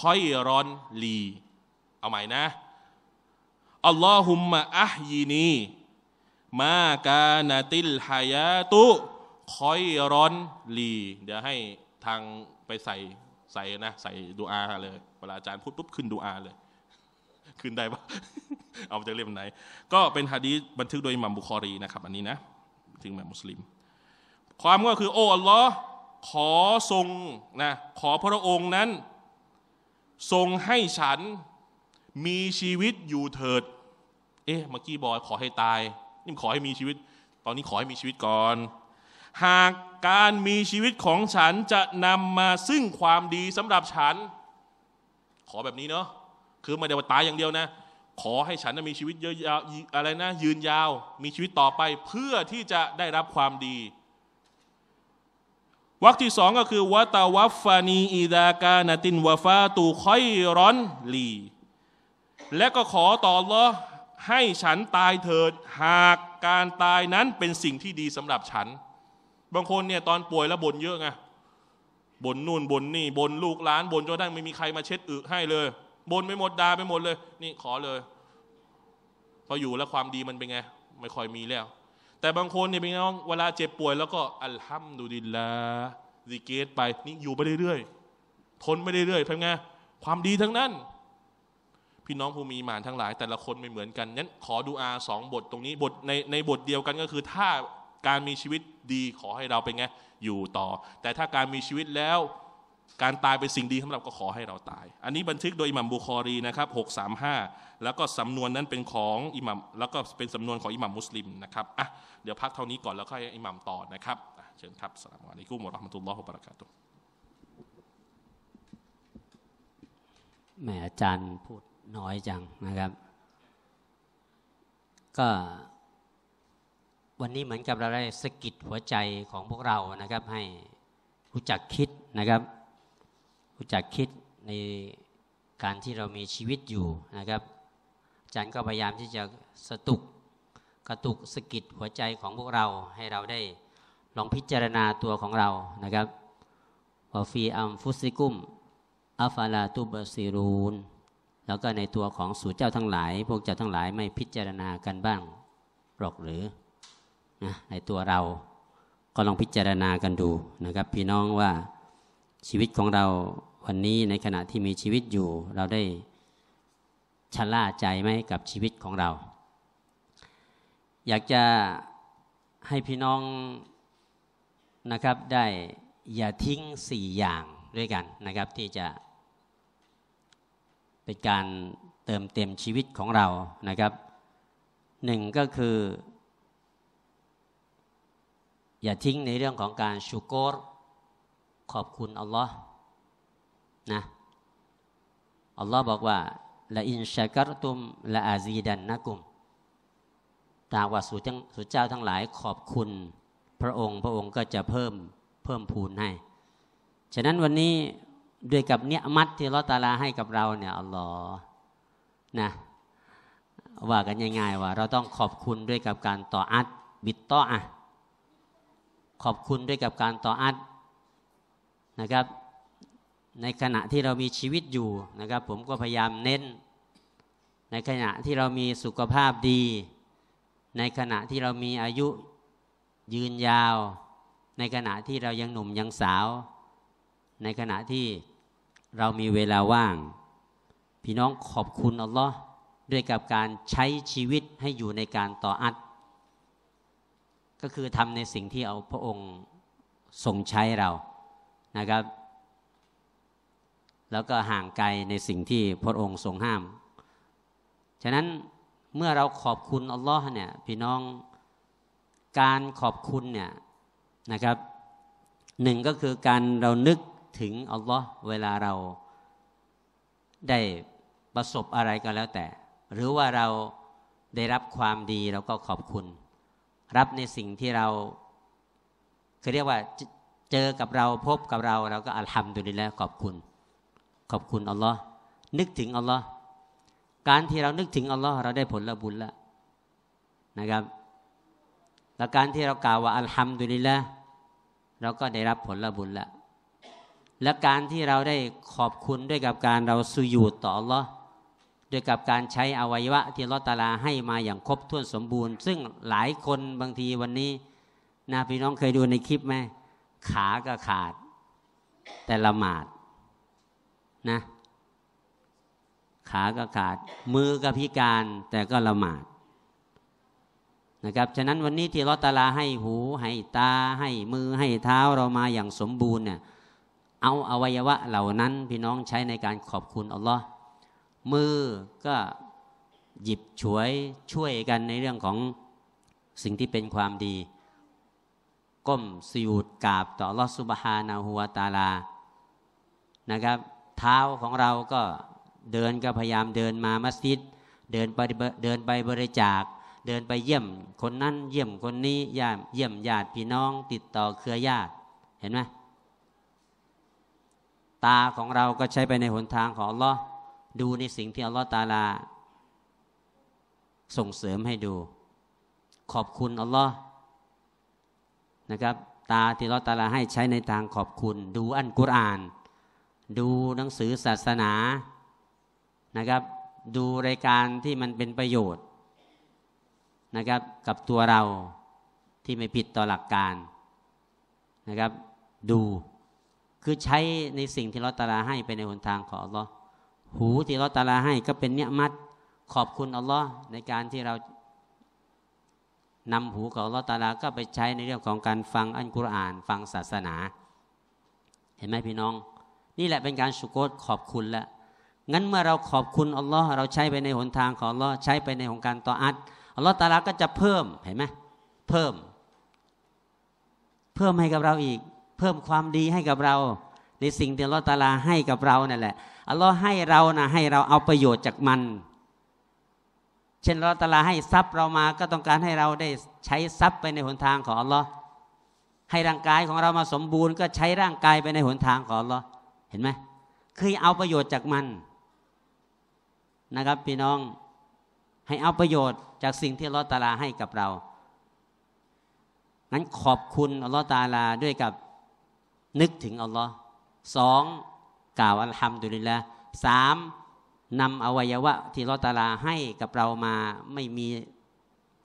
คอยรอนลี เอาใหม่นะอัลลอฮุมะอัฮยีนีมากานาติลฮายาตุ คอยร้อนลี เดี๋ยวให้ทางไปใส่ใส่นะใส่ดูอาเลย เวลาอาจารย์พูดปุ๊บขึ้นดูอาเลย ขึ้นได้ปะเอาจากเล่มไหน ก็เป็นฮะดีบันทึกโดยมัมบุคอรีนะครับ อันนี้นะ ถึงแบบมุสลิม ความก็คือ โอ้อัลลอฮ์ขอทรงนะขอพระองค์นั้น ทรงให้ฉันมีชีวิตอยู่เถิด เอ๊ะเมื่อกี้บอย ขอให้ตาย นี่ขอให้มีชีวิต ตอนนี้ขอให้มีชีวิตก่อน หากการมีชีวิตของฉันจะนำมาซึ่งความดีสำหรับฉัน ขอแบบนี้เนาะ คือไม่ได้ว่าตายอย่างเดียวนะ ขอให้ฉันมีชีวิตเยอะๆอะไรนะ ยืนยาว มีชีวิตต่อไปเพื่อที่จะได้รับความดี วรรคที่สองก็คือวัตวัฟฟานีอิดากานตินวัฟาตูคอยร้อนลีและก็ขอต่ออลลอให้ฉันตายเถิด หากการตายนั้นเป็นสิ่งที่ดีสำหรับฉัน บางคนเนี่ยตอนป่วยแล้วบ่นเยอะไงบ่นนู่นบ่นนี่บ่นลูกหลานบ่นจนทั้งไม่มีใครมาเช็ดอึให้เลยบ่นไปหมดด่าไปหมดเลย นี่ขอเลย พออยู่แล้วความดีมันเป็นไง ไม่ค่อยมีแล้ว แต่บางคนเนี่ยเป็น้อง เวลาเจ็บป่วยแล้วก็อัลฮัมดุลิลละซิเกตไปนี่อยู่ไปเรื่อยๆทนไปเรื่อยๆทำไงความดีทั้งนั้นพี่น้องผู้มีมานทั้งหลายแต่ละคนไม่เหมือนกัน นั้นขอดูอาสองบทตรงนี้บทในในบทเดียวกันก็คือถ้าการมีชีวิตดีขอให้เราเป็นไงอยู่ต่อ แต่ถ้าการมีชีวิตแล้วการตายเป็นสิ่งดีสำหรับก็ขอให้เราตาย อันนี้บันทึกโดยอิหมัมบุคอรีนะครับ635แล้วก็สำนวนนั้นเป็นของอิหมัมแล้วก็เป็นสำนวนของอิหมัมมุสลิมนะครับอ่ะเดี๋ยวพักเท่านี้ก่อนแล้วค่อยอิหมัมต่อนะครับเชิญครับสลามอะลัยกุมุรอฮ์มะตุลลอฮ์ฮุบะรัะกาตุแหมอาจารย์พูดน้อยจังนะครับก็ วันนี้เหมือนกับเราได้สกิดหัวใจของพวกเรานะครับ ให้รู้จักคิดนะครับรู้จักคิดในการที่เรามีชีวิตอยู่นะครับอาจารย์ก็พยายามที่จะสตุกกระตุกสกิดหัวใจของพวกเรา ให้เราได้ลองพิจารณาตัวของเรานะครับวฟีอัมฟุซิกุมอัฟาลาตุบซิรูนแล้วก็ในตัวของสู่เจ้าทั้งหลาย พวกเจ้าทั้งหลายไม่พิจารณากันบ้างหรอกหรือนะในตัวเราก็ลองพิจารณากันดูนะครับ พี่น้องว่าชีวิตของเราวันนี้ในขณะที่มีชีวิตอยู่ เราได้ชะล่าใจไหมกับชีวิตของเรา อยากจะให้พี่น้องนะครับได้อย่าทิ้งสี่อย่างด้วยกันนะครับที่จะเป็นการเติมเต็มชีวิตของเรานะครับ หนึ่งก็คือ อย่าทิ้งในเรื่องของการชูโกรขอบคุณ อัลลอฮ์นะ อัลลอฮ์บอกว่าละอินชากรตุมละอาซีดันนะกุมตาว่าสู่สเจ้าทั้งหลายขอบคุณพระองค์ พระองค์ก็จะเพิ่มเพิ่มพูนให้ ฉะนั้นวันนี้ด้วยกับเนียมัดที่ลอตาลาให้กับเรา เนี่ยอัลลอฮ์นะว่ากันง่ายๆว่าเราต้องขอบคุณด้วยกับการต่ออัดบิดต่ออะขอบคุณด้วยกับการต่ออัดนะครับ ในขณะที่เรามีชีวิตอยู่นะครับ ผมก็พยายามเน้น ในขณะที่เรามีสุขภาพดี ในขณะที่เรามีอายุยืนยาว ในขณะที่เรายังหนุ่มยังสาวในขณะที่เรามีเวลาว่าง พี่น้องขอบคุณอัลลอฮ์ด้วยกับการใช้ชีวิตให้อยู่ในการต่ออัดก็คือทำในสิ่งที่เอาพระองค์ทรงใช้เรานะครับ แล้วก็ห่างไกลในสิ่งที่พระองค์ทรงห้าม ฉะนั้นเมื่อเราขอบคุณอัลลอฮ์เนี่ยพี่น้องการขอบคุณเนี่ยนะครับหนึ่งก็คือการเรานึกถึง อัลลอฮ์เวลาเราได้ประสบอะไรก็แล้ว แต่ หรือว่าเราได้รับความดีเราก็ขอบคุณ รับในสิ่งที่เราคขาเรียกว่าเจอกับเรา พบกับเราเราก็อัลฮัมดุลิลละขอบคุณ ขอบคุณอัลลอฮ์นึกถึงอัลลอฮ์การที่เรา นึกถึงอัลลอฮ์เราได้ผลละบุญแล้วนะครับและการที่เรากล่าวว่าอัลฮัมดุลิลละเราก็ได้รับผลละบุญแล้วและการที่เราได้ขอบคุณ ด้วยกับการเราสุยูดต่อลอด้วยกับการใช้อวัยวะที่ลอตาลาให้มาอย่างครบถ้วนสมบูรณ์ซึ่งหลายคนบางทีวันนี้นะพี่น้องเคยดูในคลิปไหมขาก็ขาด แต่ละหมาดนะ ขาก็ขาด มือก็พิการ แต่ก็ละหมาดนะครับฉะนั้นวันนี้ที่ลอตาลาให้หูให้ตา ให้มือให้เท้าเรามาอย่างสมบูรณ์เนี่ยเอาอวัยวะเหล่านั้นพี่น้องใช้ในการขอบคุณอัลลอฮ์มือก็หยิบฉวยช่วยกันในเรื่องของสิ่งที่เป็นความดี ก้มสิูดกราบต่อลอสุบฮานาหัวตาลา นะครับ เท้าของเราก็เดินก็พยายามเดินมามัสยิด เดินไปเดินไปบริจาค เดินไปเยี่ยมคนนั้น เยี่ยมคนนี้ญาติเยี่ยมญาติพี่น้องติดต่อเครือญาติ เห็นไหมตาของเราก็ใช้ไปในหนทางของอัลลอฮ์ดูในสิ่งที่อัลลอฮ์ตาลาส่งเสริมให้ดู ขอบคุณอัลลอฮ์นะครับ ตาที่อัลลอฮ์ตาลาให้ใช้ในทางขอบคุณ ดูอันกุรอาน ดูหนังสือศาสนานะครับ ดูรายการที่มันเป็นประโยชน์ นะครับกับตัวเราที่ไม่ผิดต่อหลักการนะครับ ดูคือใช้ในสิ่งที่เราตาลาให้ไปในหนทางของอัลลอฮ์หูที่เราตาลาให้ก็เป็นเนื้อมัด ขอบคุณอัลลอฮ์ในการที่เรานำหูของอัลลอฮ์ตาลาก็ไปใช้ในเรื่องของการฟังอัลกุรอานฟังศาสนา เห็นไหมพี่น้อง นี่แหละเป็นการสุโกตขอบคุณละงั้นเมื่อเราขอบคุณอัลลอฮ์เราใช้ไปในหนทางของอัลลอฮ์ใช้ไปในของการต่ออัดอัลลอฮ์ตาลาก็จะเพิ่มเห็นไหมเพิ่ม เพิ่มให้กับเราอีกเพิ่มความดีให้กับเรา ในสิ่งที่อฮฺตาลาให้กับเรานั่นแหละอัลลอฮฺให้เรานะให้เราเอาประโยชน์จากมัน เช่นอฮฺตาลาให้ทรัพย์เรามา ก็ต้องการให้เราได้ใช้ทรัพย์ไปในหนทางของอัลลอฮฺให้ร่างกายของเรามาสมบูรณ์ก็ใช้ร่างกายไปในหนทางของอัลลอฮฺเห็นไหมคือเอาประโยชน์จากมัน นะครับ พี่น้องให้เอาประโยชน์จากสิ่งที่อัลลอฮฺตาลาให้กับเรางั้นขอบคุณอัลลอฮฺตาลาด้วยกับนึกถึงอัลลอฮ์สองกล่าวอัลฮัมดุลิลละสามนำอวัยวะที่ลอตาลาให้กับเรามาไม่มี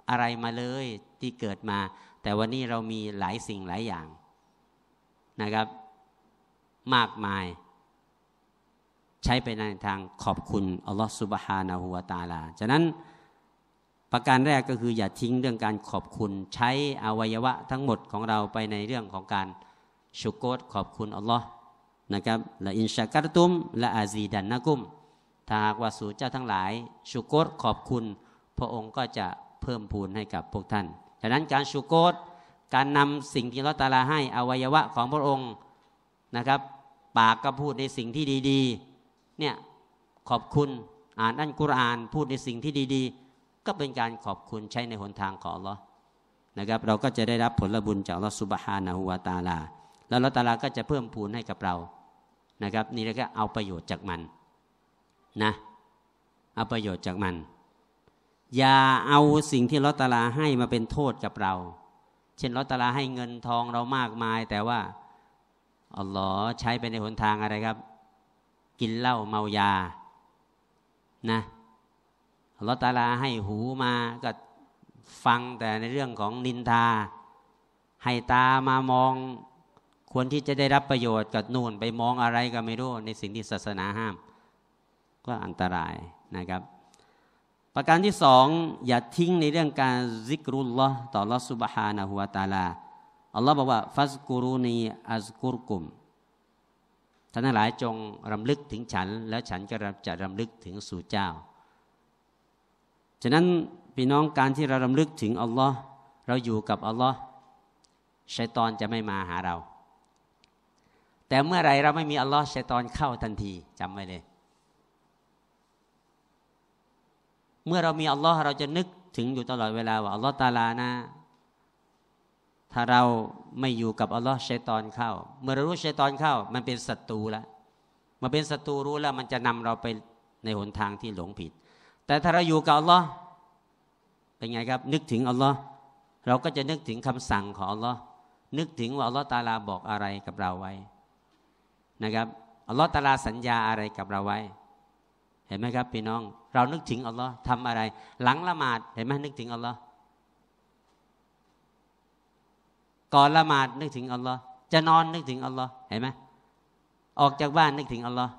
อะไรมาเลยที่เกิดมา แต่วันนี้เรามีหลายสิ่งหลายอย่างนะครับ มากมาย ใช้ไปในทางขอบคุณอัลลอฮฺสุบฮานาหัวตาลาฉะนั้นประการแรกก็คืออย่าทิ้งเรื่องการขอบคุณ ใช้อวัยวะทั้งหมดของเราไปในเรื่องของการชุกรขอบคุณอัลลอฮ์นะครับและอินชากัรตุมและอาซีดันนะกุมถ้าหากว่าสู่เจ้าทั้งหลาย ชุกรขอบคุณ พระองค์ก็จะเพิ่มพูนให้กับพวกท่าน ฉะนั้นการชุกรการนำสิ่งที่ละตาลาให้อวัยวะของพระองค์นะครับปากก็พูดในสิ่งที่ดีๆเนี่ยขอบคุณอ่านอันกุรอานพูดในสิ่งที่ดีๆ ก็เป็นการขอบคุณใช้ในหนทางของเรลอนะครับ เราก็จะได้รับผลบุญจากเรลอสุบฮานะฮุวาตาลาแล้วลอตตาลาก็จะเพิ่มพูนให้กับเรา นะครับ นี่แล้วก็เอาประโยชน์จากมันนะ เอาประโยชน์จากมัน อย่าเอาสิ่งที่ลอตตาลาให้มาเป็นโทษกับเรา เช่น ลอตตาลาให้เงินทองเรามากมาย แต่ว่าอัลลอฮ์ใช้ไปในหนทางอะไรครับ กินเหล้าเมายานะลอตตาลาให้หูมาก็ฟังแต่ในเรื่องของนินทา ให้ตามามองควรที่จะได้รับประโยชน์กับนู่น ไปมองอะไรก็ไม่รู้ ในสิ่งที่ศาสนาห้าม ก็อันตรายนะครับ ประการที่สอง อย่าทิ้งในเรื่องการซิกรุลละต่อลอสุบฮานะฮุวาตาลาอัลลอฮ์บอกว่าฟัสกุรุนีอัสกุรกุมท่านหลายจงรำลึกถึงฉัน แล้วฉันก็จะรำลึกถึงสู่เจ้า ฉะนั้นพี่น้องการที่เรารำลึกถึงอัลลอฮ์เราอยู่กับอัลลอฮ์ชัยตอนจะไม่มาหาเราแต่เมื่อไรเราไม่มีอัลลอฮ์ชัยตอนเข้าทันทีจำไว้เลย เมื่อเรามีอัลลอฮ์เราจะนึกถึงอยู่ตลอดเวลาว่าอัลลอฮ์ตาลานะ ถ้าเราไม่อยู่กับอัลลอฮ์ชัยตอนเข้า เมื่อเรารู้ชัยตอนเข้า มันเป็นศัตรูแล้วมาเป็นศัตรูรู้แล้ว มันจะนำเราไปในหนทางที่หลงผิด แต่ถ้าเราอยู่กับอัลลอฮ์เป็นไงครับ นึกถึงอัลลอฮ์เราก็จะนึกถึงคำสั่งของอัลลอฮ์นึกถึงว่าอัลลอฮ์ตาลาบอกอะไรกับเราไว้นะครับอัลลอฮ์ตาลาสัญญาอะไรกับเราไว้ เห็นไหมครับ พี่น้อง เรานึกถึงอัลลอฮ์ทำอะไร หลังละหมาดเห็นไหมนึกถึงอัลลอฮ์ก่อนละหมาดนึกถึง อัลลอฮ์จะนอนนึกถึงอัลลอฮ์เห็นไหมออกจากบ้านนึกถึงอัลลอฮ์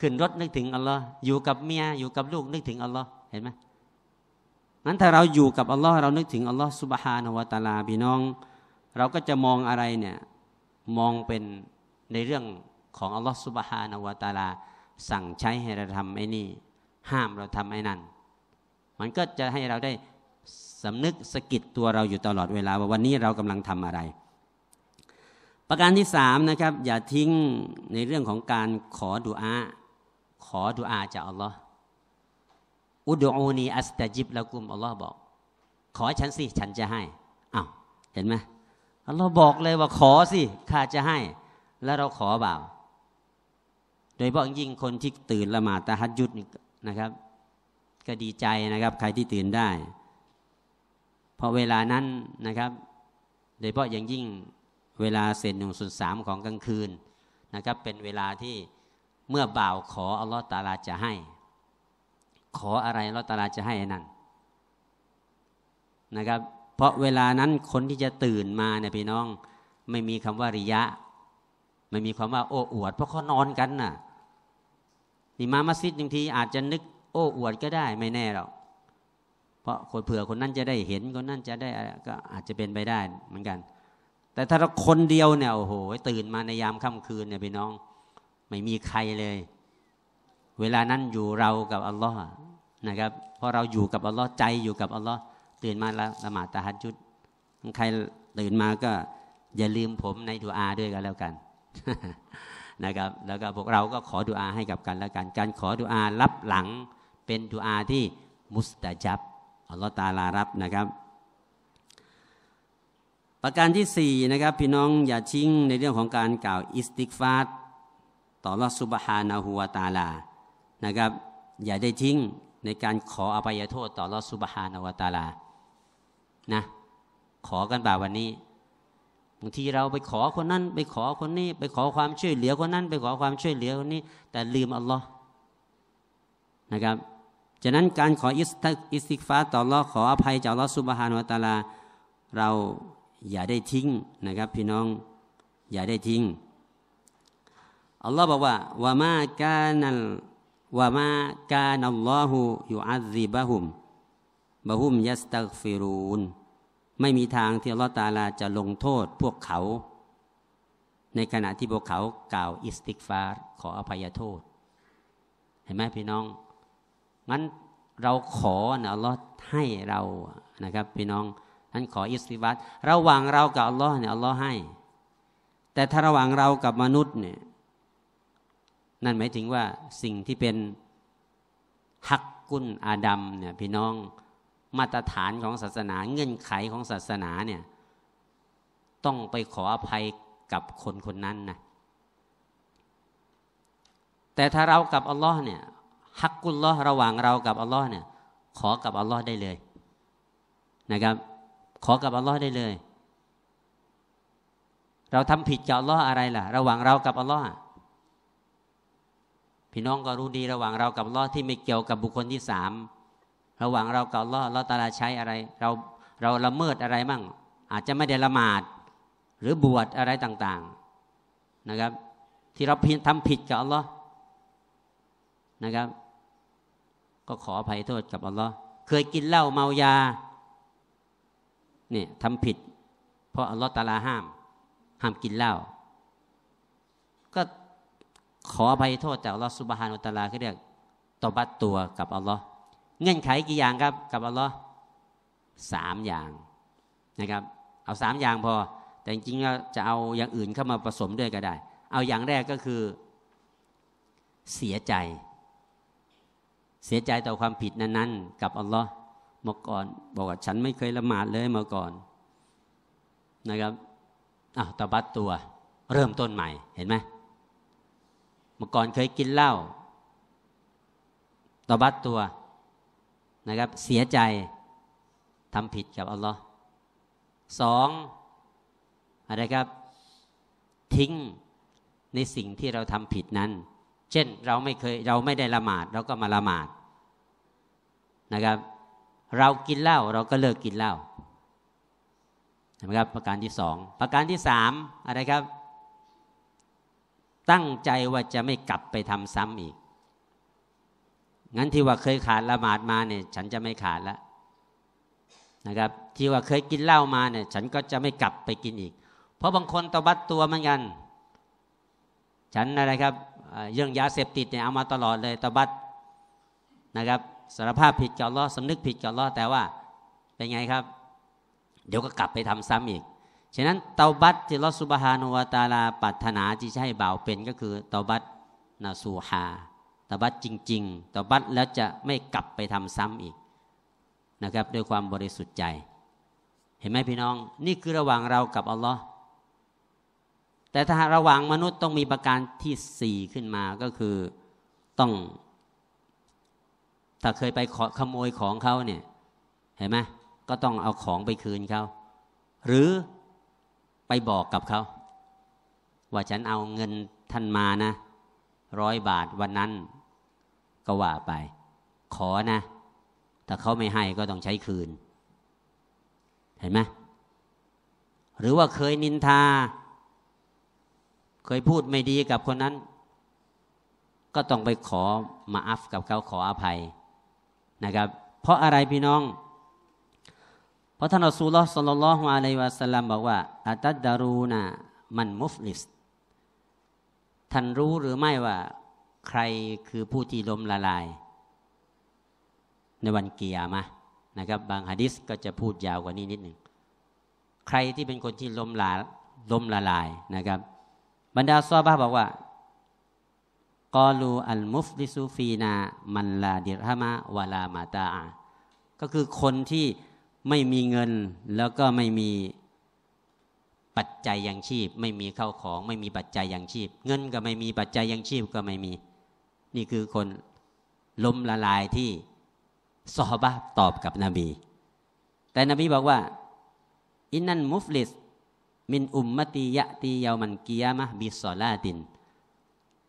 ขึ้นรถนึกถึงอัลลอฮ์อยู่กับเมียอยู่กับลูก นึกถึง อัลลอฮ์เห็นไหมนั้นถ้าเราอยู่กับอัลลอฮ์เรานึกถึงอัลลอฮ์สุบฮานะวะตาลาพี่น้อง เราก็จะมองอะไรเนี่ย มองเป็นในเรื่องของอัลลอฮฺสุบฮานาวตาลาสั่งใช้ให้เราทำไอ้นี่ ห้ามเราทำไอ้นั่นมันก็จะให้เราได้สำนึกสกิดตัวเราอยู่ตลอดเวลา ว่าวันนี้เรากำลังทำอะไร ประการที่สามนะครับ อย่าทิ้งในเรื่องของการขอดุอาขอดุอาจากอัลลอฮอุดอูนีอัสตาจิบละกุมอัลลอฮ์บอก ขอฉันสิฉันจะให้อ้าวเห็นไหมอัลลอฮ์บอกเลยว่าขอสิข้าจะให้แล้วเราขอบ่าว โดยเฉพาะยิ่งคนที่ตื่นละหมาดตะฮัดยุดนะครับ ก็ดีใจนะครับ ใครที่ตื่นได้ เพราะเวลานั้นนะครับ โดยเฉพาะอย่างยิ่งเวลาเศษหนึ่งส่วนสามของกลางคืนนะครับ เป็นเวลาที่เมื่อบ่าวขออัลลอฮฺตาลาจะให้ ขออะไรอัลลอฮฺตาลาจะให้นั่นนะครับ เพราะเวลานั้นคนที่จะตื่นมาเนี่ยพี่น้องไม่มีคำว่าริยะไม่มีความว่าโอ้อวดเพราะเขานอนกันน่ะนี่มามัสยิดบางทีอาจจะนึก โอ้อวดก็ได้ ไม่แน่หรอกเพราะคนเผื่อคนนั้นจะได้เห็นคนนั้นจะได้ก็อาจจะเป็นไปได้เหมือนกัน แต่ถ้าเราคนเดียวเนี่ยโอ้โหตื่นมาในยามค่ำคืนเนี่ยพี่น้อง ไม่มีใครเลย เวลานั้นอยู่เรากับอัลลอฮ์นะครับเพราะเราอยู่กับอัลลอฮ์ใจอยู่กับอัลลอฮ์ตื่นมาละละหมาดตะฮัดจุด ใครตื่นมาก็อย่าลืมผมในดูอาด้วยกันแล้วกันนะครับแล้วก็พวกเรา ก็ขอดุอาให้กับกัน และกันการขอดุอารับหลังเป็นดุอาที่มุสตาจับอัลลอฮฺตาลารับนะครับ ประการที่4นะครับ พี่น้องอย่าชิงในเรื่องของการกล่าวอิสติกฟาตต่อลอสุบฮานาหัวตาลา นะครับ อย่าได้ทิ้งในการขออภัยโทษ ต่อลอสุบฮานาหัวตาลานะ ขอกันบ่าวันนี้บางทีเราไปขอคนนั้น ไปขอคนนี้ ไปขอความช่วยเหลือคนนั้น ไปขอความช่วยเหลือคนนี้ แต่ลืมอัลลอฮ์นะครับฉะนั้นการขออิสติกฟ้าต่อรอขออภัย จากลอสุบฮานุตาลา เราอย่าได้ทิ้งนะครับ พี่น้องอย่าได้ทิ้งอัลลอฮ์บอกว่าวามากานัลวามากานัลลอฮอยูอัลซีบะฮุมบะฮุมยัสตักฟิรูนไม่มีทางที่อัลลอฮตาลาจะลงโทษ พวกเขา ในขณะที่พวกเขากล่าว อิสติกฟาร์ขออภัยโทษ เห็นไหมพี่น้องงั้นเราขอนะลลอฮฺให้เรานะครับ พี่น้องทั้นขออิสติฟารระหว่างเรากับอัลลอฮ์เนี่ยอัลลอฮ์ให้ แต่ถ้าระหว่างเรากับมนุษย์เนี่ย นั่นหมายถึงว่าสิ่งที่เป็นฮักกุนอาดัมเนี่ยพี่น้องมาตรฐานของศาสนาเงื่อนไขของศาสนาเนี่ยต้องไปขออภัยกับคนคนนั้นนะแต่ถ้าเรากับอัลลอฮ์เนี่ยฮักกุลลอฮ์ระหว่างเรากับอัลลอฮ์เนี่ย ขอกับอัลลอฮ์ได้เลย นะครับขอกับอัลลอฮ์ได้เลย เราทำผิดกับอัลลอฮ์อะไรล่ะ ระหว่างเรากับอัลลอฮ์พี่น้องก็รู้ดีระหว่างเรากับอัลลอฮ์ที่ไม่เกี่ยวกับบุคคลที่สามระหว่างเรากับลอเราตาลาใช้อะไร เราเราละเมิดอะไรมั่งอาจจะไม่ได้ละหมาดหรือบวชอะไรต่าง ๆนะครับ ที่เราทำผิดกับอัลลอฮ์นะครับ ก็ขออภัยโทษกับอัลลอฮ์เคยกินเหล้าเมายาเนี่ยทำผิด เพราะอัลลอฮ์ตาลาห้าม ห้ามกินเหล้า ก็ขออภัยโทษจากอัลลอฮ์สุบฮานุตาลาเขาเรียกตบัตตัวกับอัลลอฮ์เงื่อนไขกี่อย่างครับ กับอัลลอฮ์สามอย่างนะครับ เอาสามอย่างพอ แต่จริงๆเราจะเอาอย่างอื่นเข้ามาผสมด้วยก็ได้ เอาอย่างแรกก็คือเสียใจ เสียใจต่อความผิดนั้นๆกับอัลลอฮ์เมื่อก่อนบอกว่าฉันไม่เคยละหมาดเลยเมื่อก่อนนะครับอ้าวตบัดตัว เริ่มต้นใหม่เห็นไหมเมื่อก่อนเคยกินเหล้าตบัดตัวนะครับเสียใจทำผิดกับอัลลอฮ์สองอะไรครับ ทิ้งในสิ่งที่เราทำผิดนั้น เช่นเราไม่เคยเราไม่ได้ละหมาด เราก็มาละหมาดนะครับ เรากินเหล้าเราก็เลิกกินเหล้านะครับประการที่สอง ประการที่สามอะไรครับ ตั้งใจว่าจะไม่กลับไปทำซ้ำอีกงั้นที่ว่าเคยขาดละหมาดมาเนี่ย ฉันจะไม่ขาดละนะครับ ที่ว่าเคยกินเหล้ามาเนี่ย ฉันก็จะไม่กลับไปกินอีก เพราะบางคนตบัดตัวเหมือนกัน ฉันอะไรครับเรื่องยาเสพติดเนี่ยเอามาตลอดเลยตบัดนะครับสารภาพผิดกับล้อสำนึกผิดกับล้อแต่ว่า เป็นไงครับ เดี๋ยวก็กลับไปทำซ้ำอีกฉะนั้นเตาบัตที่ลอสุบฮานุวาตาลาปัถนาที่จะให้บาเป็นก็คือเตาบัตนาสูฮาตบัตจริงๆตบัตแล้วจะไม่กลับไปทำซ้ำอีกนะครับด้วยความบริสุทธิ์ใจ เห็นไหมพี่น้อง นี่คือระหว่างเรากับอัลลอฮ์แต่ถ้าระหว่างมนุษย์ต้องมีประการที่สี่ขึ้นมาก็คือต้อง ถ้าเคยไปขขโมยของเขาเนี่ย เห็นไหมก็ต้องเอาของไปคืนเขาหรือไปบอกกับเขา ว่าฉันเอาเงินท่านมานะ ร้อยบาทวันนั้นก็ว่าไป ขอนะ ถ้าเขาไม่ให้ก็ต้องใช้คืน เห็นไหมหรือว่าเคยนินทา เคยพูดไม่ดีกับคนนั้น ก็ต้องไปขอมาอัฟกับเขาขออภัย นะครับ เพราะอะไรพี่น้อง เพราะท่านอัสูลอฮ์สัลลัลลอฮุอะลัยวะสัลลัมบอกว่าอัตัดดารูนะมันมุฟลิส ท่านรู้หรือไม่ว่าใครคือผู้ที่ล้มละลาย ในวันเกียร์มานะครับ บางฮะดิษก็จะพูดยาวกว่านี้นิดหนึ่งใครที่เป็นคนที่ล้มละล้มละลายนะครับ บรรดาซอบ้าบอกว่ากอลูอัลมุฟลิซูฟีนามันลาดิรฮามะวาลามาตาก็คือคนที่ไม่มีเงินแล้วก็ไม่มีปัจจัยยังชีพ ไม่มีเข้าของ ไม่มีปัจจัยยังชีพ เงินก็ไม่มีปัจจัยยังชีพก็ไม่มีนี่คือคนล้มละลายที่ซอฮาบะตอบกับนบี แต่นบีบอกว่า อินนันมุฟลิส มินอุมมติยะตียามันกียมะบิสอลาติน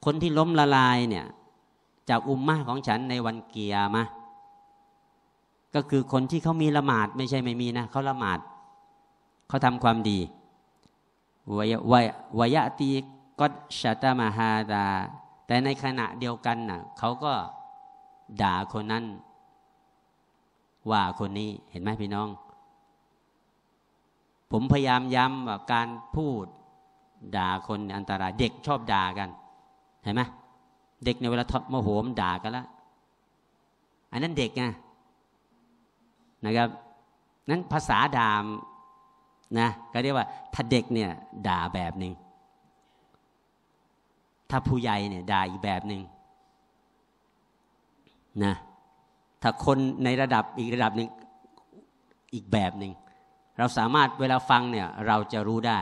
คนที่ล้มละลายเนี่ยจากอุมมะของฉันในวันเกียมะก็คือคนที่เขามีละหมาด ไม่ใช่ไม่มีนะ เขาละหมาดเขาทำความดีวยวยวยตีก็ชะตามาฮาดาแต่ในขณะเดียวกันน่ะเขาก็ด่าคนนั้นว่าคนนี้เห็นไหมพี่น้อง ผมพยายามย้ำว่าการพูดด่าคนอันตรายเด็กชอบด่ากันเห็นไหม เด็กในเวลาทมโหมด่ากันละ อันนั้นเด็กไงนะครับนั้นภาษาด่านะก็เรียกว่า ถ้าเด็กเนี่ย ด่าแบบหนึ่งถ้าผู้ใหญ่เนี่ยด่าอีกแบบหนึง่งนะถ้าคนในระดับอีกระดับหนึ่งอีกแบบหนึง่งเราสามารถเวลาฟังเนี่ย เราจะรู้ได้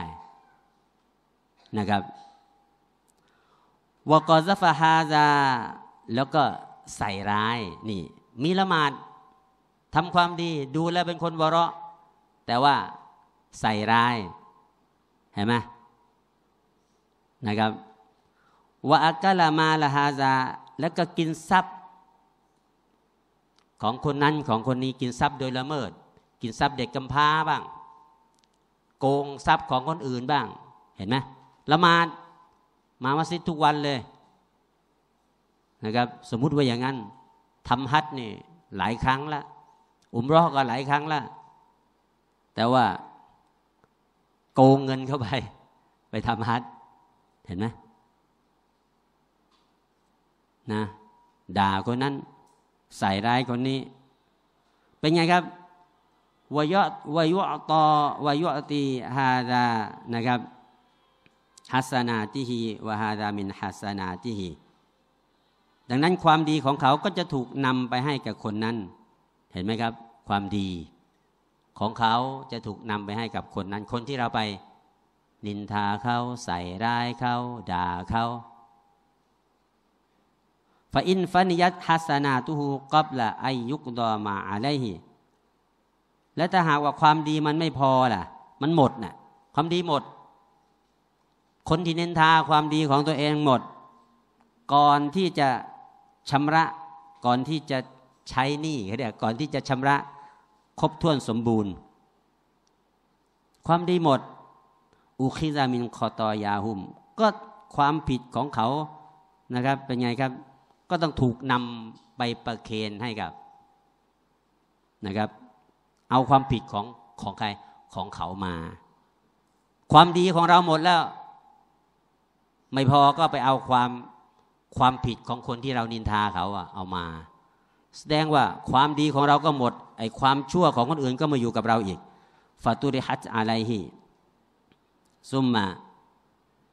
นะครับวกอซฟาฮาซาแล้วก็ใส่ร้ายนี่ มีละหมาดทำความดี ดูแลเป็นคนวรอะแต่ว่าใส่ร้าย เห็นไหมนะครับวะอักลามาลาฮาซาแล้วก็กินทรัพย์ ของคนนั้นของคนนี้กินทรัพย์โดยละเมิด กินทรัพย์เด็กกำพร้าบ้าง โกงทรัพย์ของคนอื่นบ้าง เห็นไหมละมาดมามัสยิดทุกวันเลยนะครับสมมุติว่าอย่างนั้นทำฮัทนี่ หลายครั้งละอุมรอก็หลายครั้งละแต่ว่าโกงเงินเข้าไป ไปทำฮัทเห็นไหมนะด่าคนนั้นใส่ร้ายคนนี้ เป็นไงครับวายะวายะตอวายะตีฮาดานะครับฮัสนาติฮีวาฮาดามินฮัสนาติฮีดังนั้นความดีของเขาก็จะถูกนำไปให้กับคนนั้น เห็นไหมครับ ความดีของเขาจะถูกนำไปให้กับคนนั้น คนที่เราไป นินทาเขา ใส่ร้ายเขาด่าเขาฟาอินฟานิยัตฮัสนาตุฮูกับละไอยุกดอมาอะไรฮีและถ้าหากว่าความดีมันไม่พอล่ะ มันหมดน่ะความดีหมด คนที่เน้นทาความดีของตัวเองหมด ก่อนที่จะชำระก่อนที่จะใช้หนี้เขาเียกก่อนที่จะชำระครบถ้วนสมบูรณ์ ความดีหมดอุคิซามินคอตอยาหุมก็ความผิดของเขานะครับ เป็นไงครับก็ต้องถูกนำไปประเคนให้กับนะครับ เอาความผิดของของใครของเขามา ความดีของเราหมดแล้ว ไม่พอก็ไปเอาความความผิดของคนที่เรานินทาเขาอะเอามา แสดงว่าความดีของเราก็หมดไอความชั่วของคนอื่นก็มาอยู่กับเราอีกฟาตุริฮัตอะไรฮีซุมมา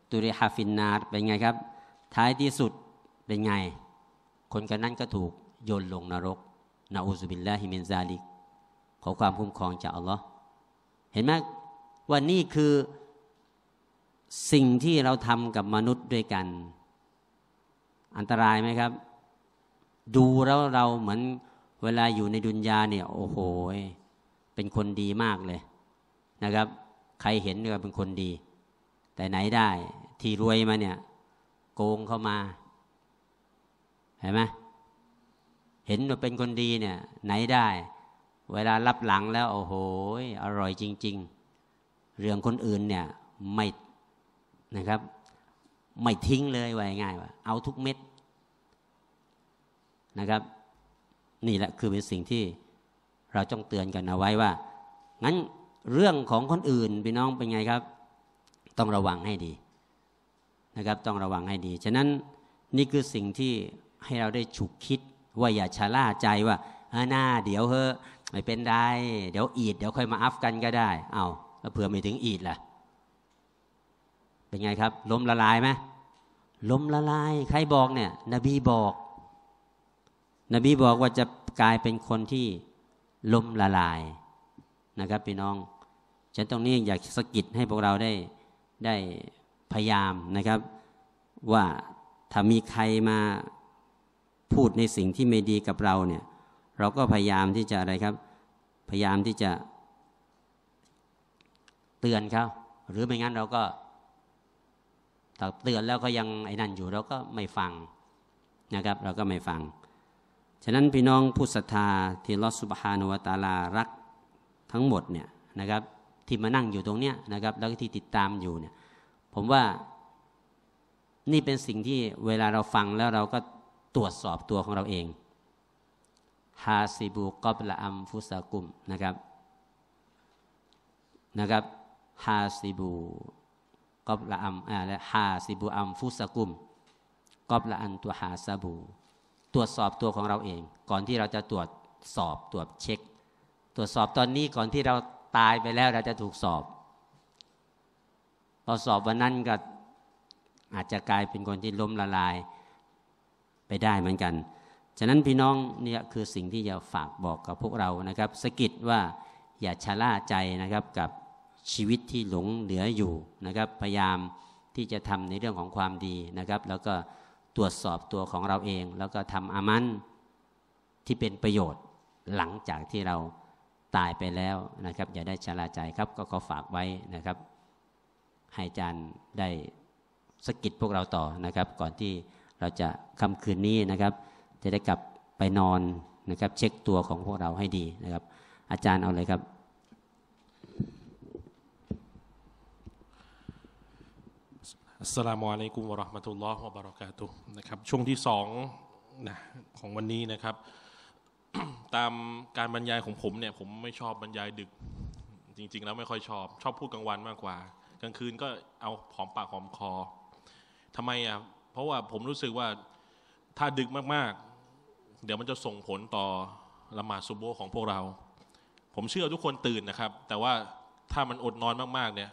ตุริฮาฟินนาร์เป็นไงครับ ท้ายที่สุดเป็นไงคนกันนั้นก็ถูกโยนลงนรกนาอูซบิลลาฮิมินซาลิก ขอความคุ้มครองจาก อัลลอฮ์เห็นไหมว่านี่คือสิ่งที่เราทำกับมนุษย์ด้วยกัน อันตรายไหมครับ ดูแล้วเราเหมือนเวลาอยู่ในดุนยาเนี่ย โอ้โห เป็นคนดีมากเลย นะครับ ใครเห็นก็เป็นคนดี แต่ไหนได้ ที่รวยมาเนี่ย โกงเข้ามาเห็นไหมเห็นว่าเป็นคนดีเนี่ย ไหนได้ เวลารับหลังแล้ว โอ้โหอร่อยจริง ๆ เรื่องคนอื่นเนี่ยไม่นะครับ ไม่ทิ้งเลยว้ง่ายว่าเอาทุกเม็ดนะครับ นี่แหละคือเป็นสิ่งที่เราต้องเตือนกันเอาไว้ว่า งั้นเรื่องของคนอื่น พี่น้องเป็นไงครับ ต้องระวังให้ดีนะครับต้องระวังให้ดีฉะนั้นนี่คือสิ่งที่ให้เราได้ฉุกคิดว่าอย่าชะล่าใจว่าหน้าเดี๋ยวเฮ้ไม่เป็นได้เดี๋ยวอีดเดี๋ยวค่อยมาอัฟกันก็ได้ เอาแล้วเผื่อไม่ถึงอีดล่ะ เป็นไงครับล้มละลายไหมล้มละลาย ใครบอกเนี่ย นบีบอก นบีบอกว่าจะกลายเป็นคนที่ล้มละลายนะครับ พี่น้องฉันตรงนี้อยากสะกิดให้พวกเราได้ได้พยายามนะครับ ว่าถ้ามีใครมาพูดในสิ่งที่ไม่ดีกับเราเนี่ย เราก็พยายามที่จะอะไรครับ พยายามที่จะเตือนเขาหรือไม่งั้นเราก็ตักเตือนแล้วก็ยังไอ้นั่นอยู่เราก็ไม่ฟังนะครับ เราก็ไม่ฟัง ฉะนั้นพี่น้องผู้ศรัทธาที่ลอสุบฮานุวตาลารักทั้งหมดเนี่ยนะครับ ที่มานั่งอยู่ตรงเนี้ยนะครับ แล้วก็ที่ติดตามอยู่เนี่ย ผมว่านี่เป็นสิ่งที่เวลาเราฟังแล้วเราก็ตรวจสอบตัวของเราเอง ฮาซิบูกอบละอัมฟุสากุม นะครับ นะครับ ฮาซิบูกอบละอัมอ่าและฮาซิบูอัมฟุสากุมกอบละอันตัวฮาซาบู ตรวจสอบตัวของเราเอง ก่อนที่เราจะตรวจสอบตรวจเช็ค ตรวจสอบตอนนี้ก่อนที่เราตายไปแล้วเราจะถูกสอบพอสอบวันนั้นก็อาจจะกลายเป็นคนที่ล้มละลายไปได้เหมือนกัน ฉะนั้นพี่น้องเนี่ยคือสิ่งที่จะฝากบอกกับพวกเรานะครับ สกิดว่า อย่าชะล่าใจนะครับกับชีวิตที่หลงเหลืออยู่นะครับพยายามที่จะทำในเรื่องของความดีนะครับ แล้วก็ตรวจสอบตัวของเราเอง แล้วก็ทำอามันที่เป็นประโยชน์หลังจากที่เราตายไปแล้วนะครับ อย่าได้ชะล่าใจครับก็ขอฝากไว้นะครับให้อาจารย์ได้สกิดพวกเราต่อนะครับก่อนที่เราจะคำคืนนี้นะครับ จะได้กลับไปนอนนะครับ เช็คตัวของพวกเราให้ดีนะครับ อาจารย์เอาเลยครับสลามอในกุมวรอมาตุลลอฮ์วะบารากาตุนะครับ ช่วงที่สองนะของวันนี้นะครับ ตามการบรรยายของผมเนี่ย ผมไม่ชอบบรรยายดึก จริงๆ แล้วไม่ค่อยชอบ ชอบพูดกลางวันมากกว่ากลางคืนก็เอาหอมปากหอมคอทำไมอ่ะเพราะว่าผมรู้สึกว่าถ้าดึกมากๆ เดี๋ยวมันจะส่งผลต่อละหมาดซุบโบของพวกเรา ผมเชื่อทุกคนตื่นนะครับ แต่ว่าถ้ามันอดนอนมากๆเนี่ย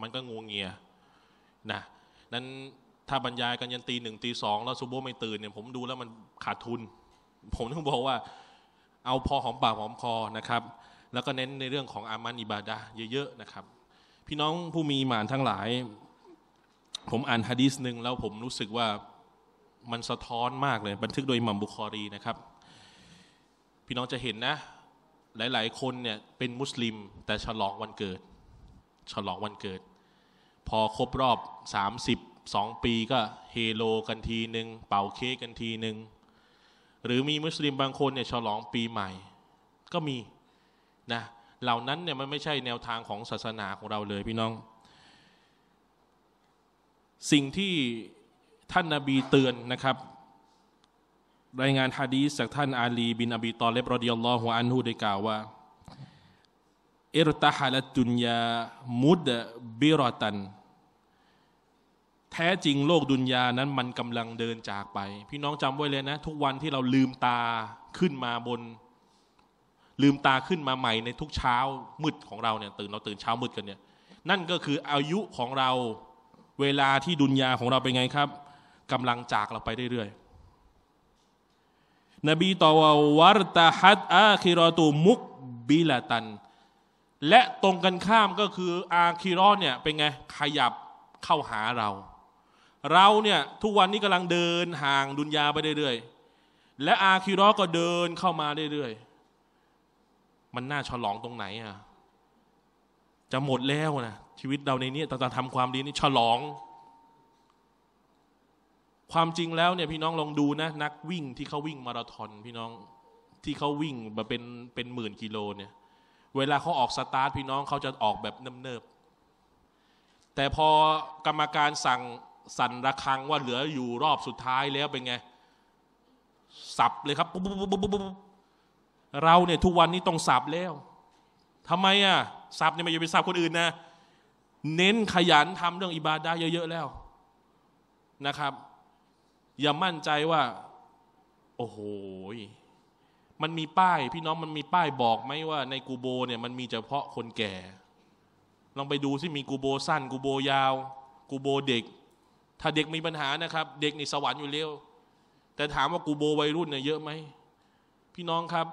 มันก็งวงเงียนะนั้นถ้าบรรยายกันยันตีหนึ่งตีสองแล้วซุบโบไม่ตื่นเนี่ย ผมดูแล้วมันขาดทุน ผมต้องบอกว่าเอาพอหอมปากหอมคอนะครับ แล้วก็เน้นในเรื่องของอามันอิบาดะเยอะๆนะครับ พี่น้องผู้มีหมานทั้งหลายผมอ่านฮะดีสหนึ่งแล้วผมรู้สึกว่ามันสะท้อนมากเลย บันทึกโดยมัมบุคอรีนะครับ พี่น้องจะเห็นนะ หลาย ๆคนเนี่ยเป็นมุสลิมแต่ฉลองวันเกิด ฉลองวันเกิด พอครบรอบ32ปีก็ เฮโลกันทีหนึ่งเป่าเค้กกันทีหนึ่งหรือมีมุสลิมบางคนเนี่ยฉลองปีใหม่ ก็มีนะเหล่านั้นเนี่ยมันไม่ใช่แนวทางของศาสนาของเราเลยพี่น้องสิ่งที่ท่านนาบีเตือนนะครับ รายงานฮะดีจากท่านอาลี บินอบีตอเลบรดิยัลลอฮุอันฮูได้กล่าวว่าอิรตาฮาลตุนยามุดบิรตัน แท้จริงโลกดุนยานั้นมันกำลังเดินจากไป พี่น้องจำไว้เลยนะ ทุกวันที่เราลืมตาขึ้นมาบน ลืมตาขึ้นมาใหม่ในทุกเช้ามืดของเราเนี่ยตื่นเราตื่นเช้ามืดกันเนี่ยนั่นก็คืออายุของเราเวลาที่ดุนยาของเราเป็นไงครับกำลังจากเราไปเรื่อยๆนบีตอววัรตาฮัดอาคิรอตูมุกบิลตัน และตรงกันข้ามก็คือ อาคิรอเนี่ยเป็นไงขยับเข้าหาเรา เรา เนี่ย ทุกวันนี้กำลังเดินห่างดุนยาไปเรื่อยๆและอาคิรอก็เดินเข้ามาเรื่อยๆมันน่าฉลองตรงไหนอ่ะ จะหมดแล้วนะชีวิตเราในนี้ต่างๆทำความดีนี่ฉลอง ความจริงแล้วเนี่ยพี่น้องลองดูนะ นักวิ่งที่เขาวิ่งมาราธอนพี่น้องที่เขาวิ่งมาเป็นเป็นหมื่นกิโลเนี่ย เวลาเขาออกสตาร์ทพี่น้องเขาจะออกแบบเนิบๆแต่พอกรรมการสั่งสั่นระคังว่าเหลืออยู่รอบสุดท้ายแล้วเป็นไงสับเลยครับปุ๊บปุ๊บปุ๊บปุ๊บเราเนี่ยทุกวันนี้ต้องสับแล้ว ทำไมอ่ะสับเนี่ยไม่ยช่ไปสับคนอื่นนะเน้นขยันทำเรื่องอิบาดาเยอะๆแล้วนะครับ อย่ามั่นใจว่า โอ้โหมันมีป้าย พี่น้องมันมีป้ายบอกไหมว่า ในกูโบเนี่ยมันมีเฉพาะคนแก่ลองไปดูซิมีกูโบสั้น กูโบยาว กูโบเด็ก ถ้าเด็กมีปัญหานะครับ เด็กในสวรรค์อยู่เร็วแต่ถามว่ากูโบวัยรุ่นเนี่ยเยอะไหมพี่น้องครับ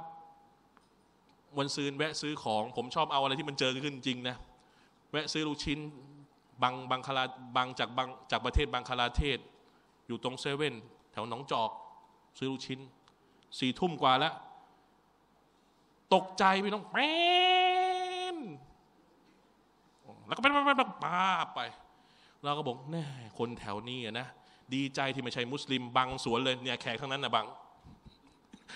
วันซื้อแวะซื้อของผมชอบเอาอะไรที่มันเจอขึ้นจริงนะแวะซื้อลูกชิ้นบางบางคราบางจากบางจากประเทศบางคาลาเทศ อยู่ตรงเซเว่น แถวหนองจอกซื้อลูกชิ้น สี่ทุ่มกว่าแล้วตกใจไป่น้องแม่แล้วก็ไปไปไปป้าไป เราก็บอกแน่คนแถวนี้นะดีใจที่ไม่ใช่มุสลิมบังสวนเลยเนี่ยแขกทั้งนั้นนะบัง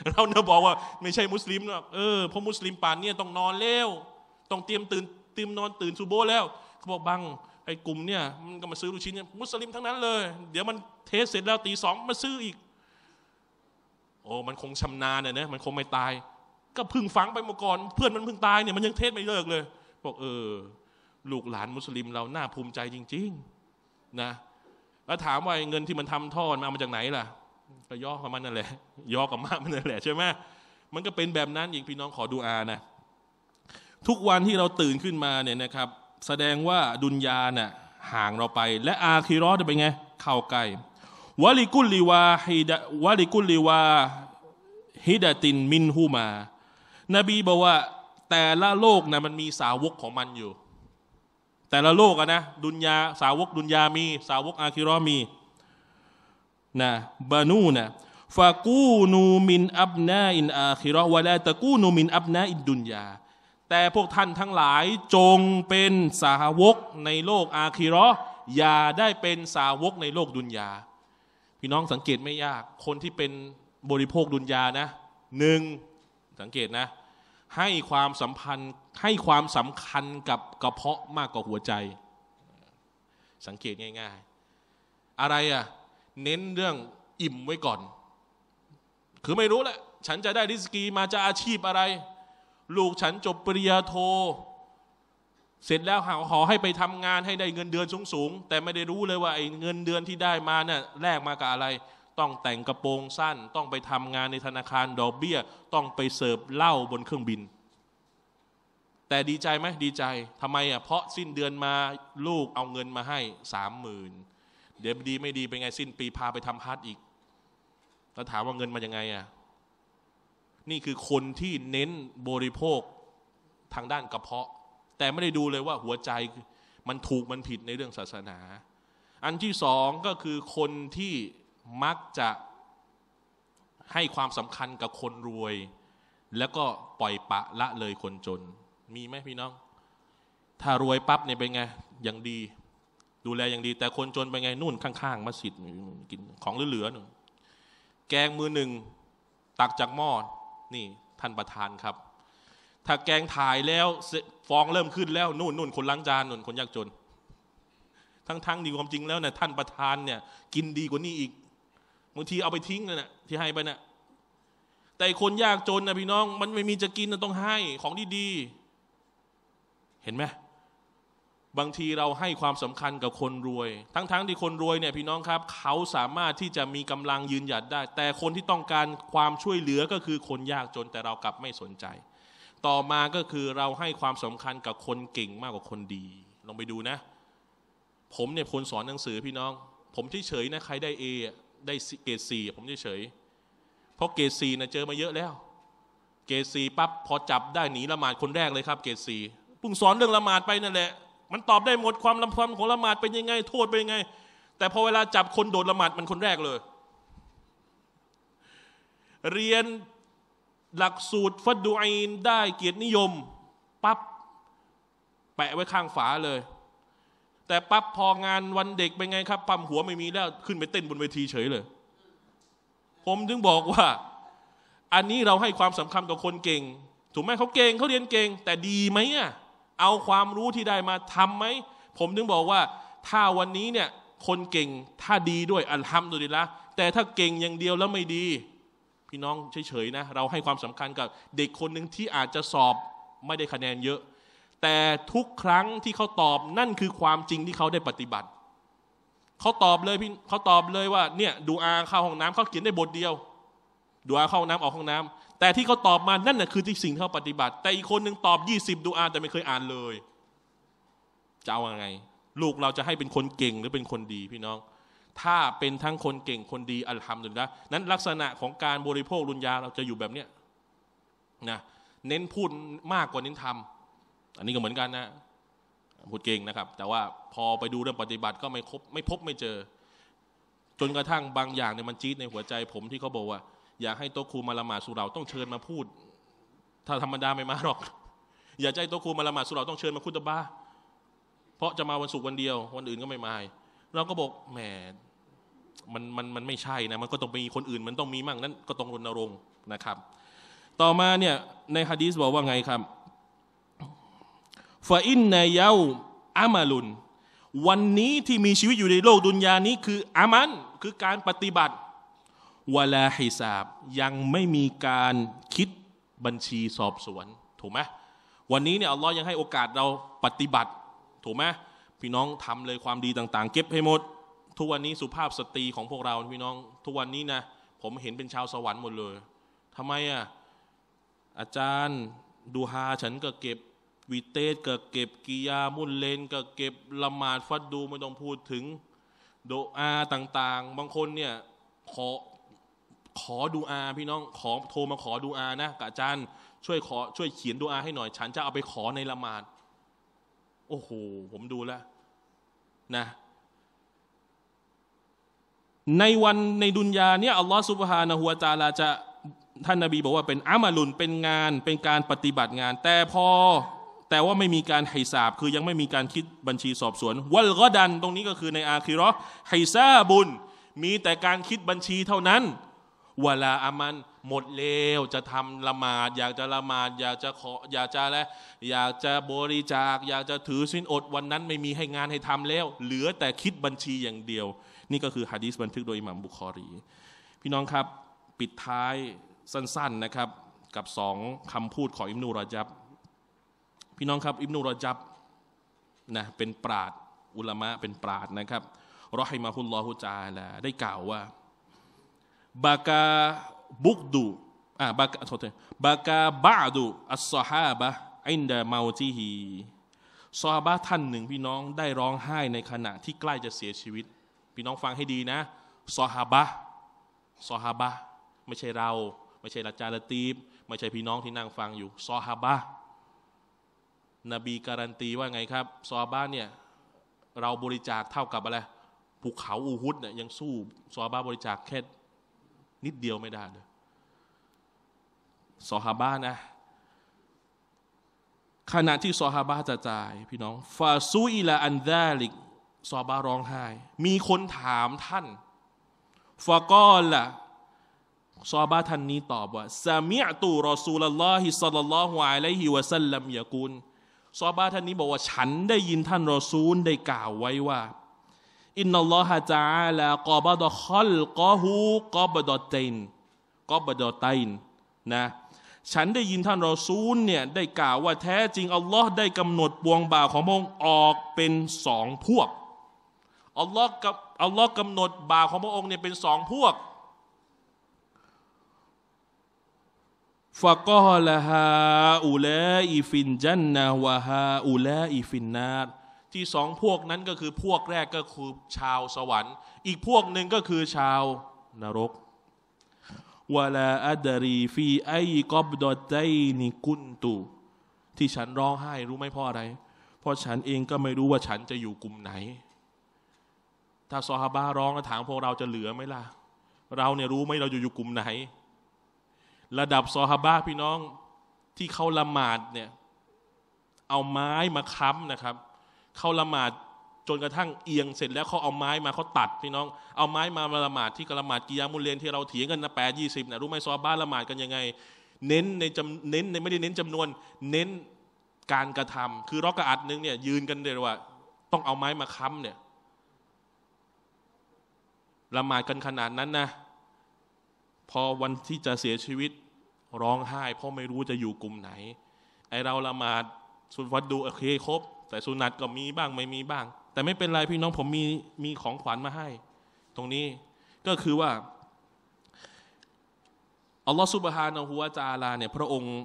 เราเนี่ยบอกว่าไม่ใช่มุสลิมหรอกเออเพราะมุสลิมป่านเนี่ยต้องนอนเร็วต้องเตรียมตื่นติมนอนตื่นซูโบแล้วเขาบอกบัง ไอ้กลุ่มเนี่ยมันก็มาซื้อลูกชิ้นเนี่ยมุสลิมทั้งนั้นเลย เดี๋ยวมันเทสเสร็จแล้วตีสองมาซื้ออีก โอ้มันคงชำนาญเนี่ยนะมันคงไม่ตาย ก็พึ่งฟังไปเมื่อก่อน เพื่อนมันพึ่งตายเนี่ย มันยังเทสไม่เลิกเลย บอกเออ ลูกหลานมุสลิมเราน่าภูมิใจจริง ๆนะ แล้วถามว่าเงินที่มันทำท่อมันเอามาจากไหนล่ะ ก็ย่อกับมันนั่นแหละย่อกับมามันนั่นแหละใช่ไหมมันก็เป็นแบบนั้นอีกพี่น้องขอดูอานะทุกวันที่เราตื่นขึ้นมาเนี่ยนะครับแสดงว่าดุนยาเนี่ยห่างเราไป และอาคีรอจะเป็นไงเข้าใกล้วลิกุลลิวาฮิดะวะลิกุลลิวาฮิดะตินมินฮูมา นบีบอกว่า แต่ละโลกนะมันมีสาวกของมันอยู่ แต่ละโลกอะนะดุนยาสาวกดุนยามี สาวกอาคิรอมีนะบานูนะฟากูนูมินอับนาอินอาคิรอวะลาตะกูนูมินอับนาอินดุนยาแต่พวกท่านทั้งหลายจงเป็นสาวกในโลกอาคีรออย่าได้เป็นสาวกในโลกดุนยาพี่น้องสังเกตไม่ยาก คนที่เป็นบริโภคดุนยานะหนึ่งสังเกตนะ ให้ความสัมพันธ์ให้ความสำคัญกับกระเพาะมากกว่าหัวใจ สังเกตง่าย ๆ อะไรอะ่ะเน้นเรื่องอิ่มไว้ก่อน คือไม่รู้แหละฉันจะได้ริสกีมาจะอาชีพอะไรลูกฉันจบปริญญาโท เสร็จแล้วขอให้ไปทำงานให้ได้เงินเดือนสูงๆ แต่ไม่ได้รู้เลยว่าไอ้เงินเดือนที่ได้มาเนี่ยแลกมากับอะไร ต้องแต่งกระโปรงสั้น ต้องไปทำงานในธนาคารดอกเบี้ยต้องไปเสิร์ฟเหล้าบนเครื่องบิน แต่ดีใจไหมดีใจทำไมอ่ะ เพราะสิ้นเดือนมาลูกเอาเงินมาให้สามหมื่นเดี๋ยวดีไม่ดีเป็นไง สิ้นปีพาไปทำาฮัทอีกแล้วถามว่าเงินมายังไงอ่ะนี่คือคนที่เน้นบริโภคทางด้านกระเพาะ แต่ไม่ได้ดูเลยว่าหัวใจมันถูกมันผิดในเรื่องศาสนา อันที่สองก็คือคนที่มักจะให้ความสำคัญกับคนรวย แล้วก็ปล่อยปะละเลยคนจน มีไหมพี่น้อง ถ้ารวยปั๊บเนี่ยเป็นไงอย่างดี ดูแลอย่างดี แต่คนจนเป็นไงนู่นข้างๆมาสิทธิ์กินของเหลือๆหนึ่งแกงมือหนึ่งตักจากหม้อนี่ ท่านประธานครับ ถ้าแกงถ่ายแล้วฟองเริ่มขึ้นแล้วนู่นนู่นคนล้างจานนู่นคนยากจน ทั้งๆงนี่ความจริงแล้วเนี่ยท่านประธานเนี่ยกินดีกว่านี้อีกบางทีเอาไปทิ้งเลยนะที่ให้ไปนะ่ะแต่คนยากจนนะพี่น้อง มันไม่มีจะกินนะต้องให้ของดีๆเห็นไหมบางทีเราให้ความสำคัญกับคนรวย ทั้งๆทที่คนรวยเนี่ยพี่น้องครับ เขาสามารถที่จะมีกำลังยืนหยัดได้แต่คนที่ต้องการความช่วยเหลือก็คือคนยากจนแต่เรากลับไม่สนใจ ต่อมาก็คือเราให้ความสำคัญกับคนเก่งมากกว่าคนดี ลองไปดูนะ ผมเนี่ยคนสอนหนังสือพี่น้อง ผมเฉยๆนะใครได้เอได้เกรดสี่ผมเฉยๆเพราะเกรดสี่นะเจอมาเยอะแล้ว เกรดสี่ปั๊บพอจับได้หนีละหมาดคนแรกเลยครับเกรดสี่ปุ่งสอนเรื่องละหมาดไปนั่นแหละมันตอบได้หมดความลำพังของละหมาดเป็นยังไง โทษเป็นยังไง แต่พอเวลาจับคนโดดละหมาดมันคนแรกเลย เรียนหลักสูตรฟัดดูอินได้เกียรตินิยม ปั๊บ แปะไว้ข้างฝาเลย แต่ปั๊บพองานวันเด็กเป็นไงครับ ปั๊มหัวไม่มีแล้ว ขึ้นไปเต้นบนเวทีเฉยเลย ผมถึงบอกว่า อันนี้เราให้ความสำคัญกับคนเก่ง ถูกไหมเขาเก่งเขาเรียนเก่งแต่ดีไหมอ่ะเอาความรู้ที่ได้มาทำไหมผมถึงบอกว่า ถ้าวันนี้เนี่ยคนเก่งถ้าดีด้วยอัลฮัมดุลิละแต่ถ้าเก่งอย่างเดียวแล้วไม่ดี พี่น้องเฉยๆนะ เราให้ความสำคัญกับเด็กคนหนึ่งที่อาจจะสอบไม่ได้คะแนนเยอะ แต่ทุกครั้งที่เขาตอบนั่นคือความจริงที่เขาได้ปฏิบัติ เขาตอบเลยพี่เขาตอบเลยว่าเนี่ยดูอาเข้าห้องน้ำเขาเขียนได้บทเดียวดูอาเข้าห้องน้ำออกห้องน้ำแต่ที่เขาตอบมานั่นนะคือที่สิ่งที่เขาปฏิบัติ แต่อีกคนหนึ่งตอบยี่สิบดูอาแต่ไม่เคยอ่านเลยจะเอาอยางไง ลูกเราจะให้เป็นคนเก่งหรือเป็นคนดีพี่น้อง ถ้าเป็นทั้งคนเก่งคนดีอัลฮัมดุลิลละนั้นลักษณะของการบริโภค รุนยาเราจะอยู่แบบเนี้ยนะเน้นพูดมากกว่าเน้นทำอันนี้ก็เหมือนกันนะ พูดเก่งนะครับ แต่ว่าพอไปดูเรื่องปฏิบัติก็ไม่ครบไม่พบไม่เจอ จนกระทั่งบางอย่างเนี่ยมันจี๊ดในหัวใจ ผมที่เขาบอกว่าอยากให้โตครูมาละหมาดสุเราต้องเชิญมาพูด ถ้าธรรมดาไม่มาหรอก อยากให้โตครูมาละหมาดสุเราต้องเชิญมาคุตบ้าเพราะจะมาวันศุกร์วันเดียววันอื่นก็ไม่มาเราก็บอกแหมมันมันมันไม่ใช่นะมันก็ต้องมีคนอื่นมันต้องมีมั่งนั้นก็ต้องรณรงค์นะครับ ต่อมาเนี่ยในฮะดีสบอกว่าไงครับฟาอินนยาอามาลุนวันนี้ที่มีชีวิตอยู่ในโลกดุนยานี้คืออามันคือการปฏิบัติวลาฮิสาบยังไม่มีการคิดบัญชีสอบสวนถูกไหมวันนี้เนี่ยอัลลอฮ์ยังให้โอกาสเราปฏิบัติถูกไหมพี่น้องทำเลยความดีต่างๆ เก็บให้หมด ทุกวันนี้สุภาพสตรีของพวกเราพี่น้องทุกวันนี้นะผมเห็นเป็นชาวสวรรค์หมดเลย ทำไมอ่ะอาจารย์ดูฮาฉัน ก็เก็บวีเตสก็เก็บกิยามุนเลน ก็เก็บละหมาดฟัดดูไม่ต้องพูดถึงโดอาต่าง ๆ บางคนเนี่ยขอขอดูอาพี่น้องขอโทรมาขอดูอานะกะจันช่วย ขอช่วยเขียนดูอาให้หน่อยฉันจะเอาไปขอในละหมาดโอ้โห ผมดูแล้วนะ ในวันในดุนยาเนี่ยอัลลอฮฺสุบฮานะฮัวจาลาจะ ท่านนาบีบอกว่าเป็นอามาลุนเป็นงานเป็นการปฏิบัติงาน แต่พอแต่ว่าไม่มีการไฮซาบ คือยังไม่มีการคิดบัญชีสอบสวน วัลกอดัน ตรงนี้ก็คือในอาคิรอไฮซาบุญมีแต่การคิดบัญชีเท่านั้นเวลาอามันหมดเลวจะทำละหมาดอยากจะละหมาดอยากจะขออยากจะอะไรอยากจะบริจาค อยากจะถือสินอดวันนั้นไม่มีให้งานให้ทำแล้ว เหลือแต่คิดบัญชีอย่างเดียว นี่ก็คือฮะดีสบันทึกโดยอิหม่ามบุคอรี พี่น้องครับปิดท้ายสั้นๆนะครับ กับสองคำพูดของอิมนุรจับ พี่น้องครับอิมนุรจับนะเป็นปราดอุลามะเป็นปราดนะครับรอให้มาฮุลลอฮุจาลาได้กล่าวว่าบากาบุกดูอ่าบากาโทษบากาบาดูอัสซฮาบะอินดาเมาจีฮีซาฮาบะท่านหนึ่งพี่น้องได้ร้องไห้ในขณะ ที่ใกล้จะเสียชีวิต พี่น้องฟังให้ดีนะซาฮาบะซาฮาบะไม่ใช่เรา ไม่ใช่ละจาละตีบไม่ใช่พี่น้องที่นั่งฟังอยู่ซาฮาบะนบีการันตีว่าไงครับซาฮาบะเนี่ยเราบริจาคเท่ากับอะไรภูเขาอูฮุดเนี่ยยังสู้ซาฮาบะบริจาคแค่นิดเดียวไม่ได้เลยสอฮาบ้านะขณะที่ซอฮาบะจะจ่ายพี่น้องฟาซูอิลาอันดาลิกซอฮาบะร้องไห้มีคนถามท่านฟากอละซอฮาบะท่านนี้ตอบว่าซามิอตูรอซูลลอฮิสัลลัลลอฮุอะลัยฮิวะสัลลัมยะกูลซอฮาบะท่านนี้บอกว่าฉันได้ยินท่านรอซูลได้กล่าวไว้ว่าอินนัลลอฮะจาลากอบดอคอลกอฮูกอบดอเตนกอบดอเตนนะฉันได้ยินท่านรอซูลเนี่ยได้กล่าวว่าแท้จริง อัลลอฮ์ได้กำหนดปวงบ่าวของพระองค์ออกเป็นสองพวก อัลลอฮ์กับอัลลอฮ์กำหนดบ่าวของพระองค์เนี่ยเป็นสองพวกฟะกอลฮาอูลาอีฟินจันนะวะฮาอูลาอีฟินนารที่สองพวกนั้นก็คือพวกแรกก็คือชาวสวรรค์ อีกพวกหนึ่งก็คือ ชาวนรกวลาอัดรีฟีไอกอบดอดไดนิกุนตูที่ฉันร้องไห้รู้ไหมพ่ออะไร เพราะฉันเองก็ไม่รู้ว่าฉันจะอยู่กลุ่มไหน ถ้าซอฮาบะร้องแล้วถามพวกเราจะเหลือไหมล่ะ เราเนี่ยรู้ไหมเราอยู่อยู่กลุ่มไหน ระดับซอฮาบะพี่น้องที่เขาละหมาดเนี่ย เอาไม้มาค้ำนะครับเขาละหมาดจนกระทั่งเอียงเสร็จแล้วเขาเอาไม้มาเขาตัดพี่น้องเอาไม้มามาละหมาดที่กละหมาดกิยามุเลนที่เราเถียงกันนะแปดยี่สิบนะรู้ไหมซอบ้านละหมาดกันยังไง เน้นในจำเน้นในไม่ได้เน้นจำนวน เน้นการกระทำ คือรอกกระอัดนึงเนี่ยยืนกันเลยว่าต้องเอาไม้มาค้ำเนี่ยละหมาดกันขนาดนั้นนะพอวันที่จะเสียชีวิตร้องไห้ เพราะไม่รู้จะอยู่กลุ่มไหนไอเราละหมาดสุนวัดดูโอเคครบแต่สุนัตก็มีบ้างไม่มีบ้าง แต่ไม่เป็นไรพี่น้องผมมีมีของขวัญมาให้ ตรงนี้ก็คือว่าอัลลอฮฺสุบฮานะฮุวาจาลาเนี่ยพระองค์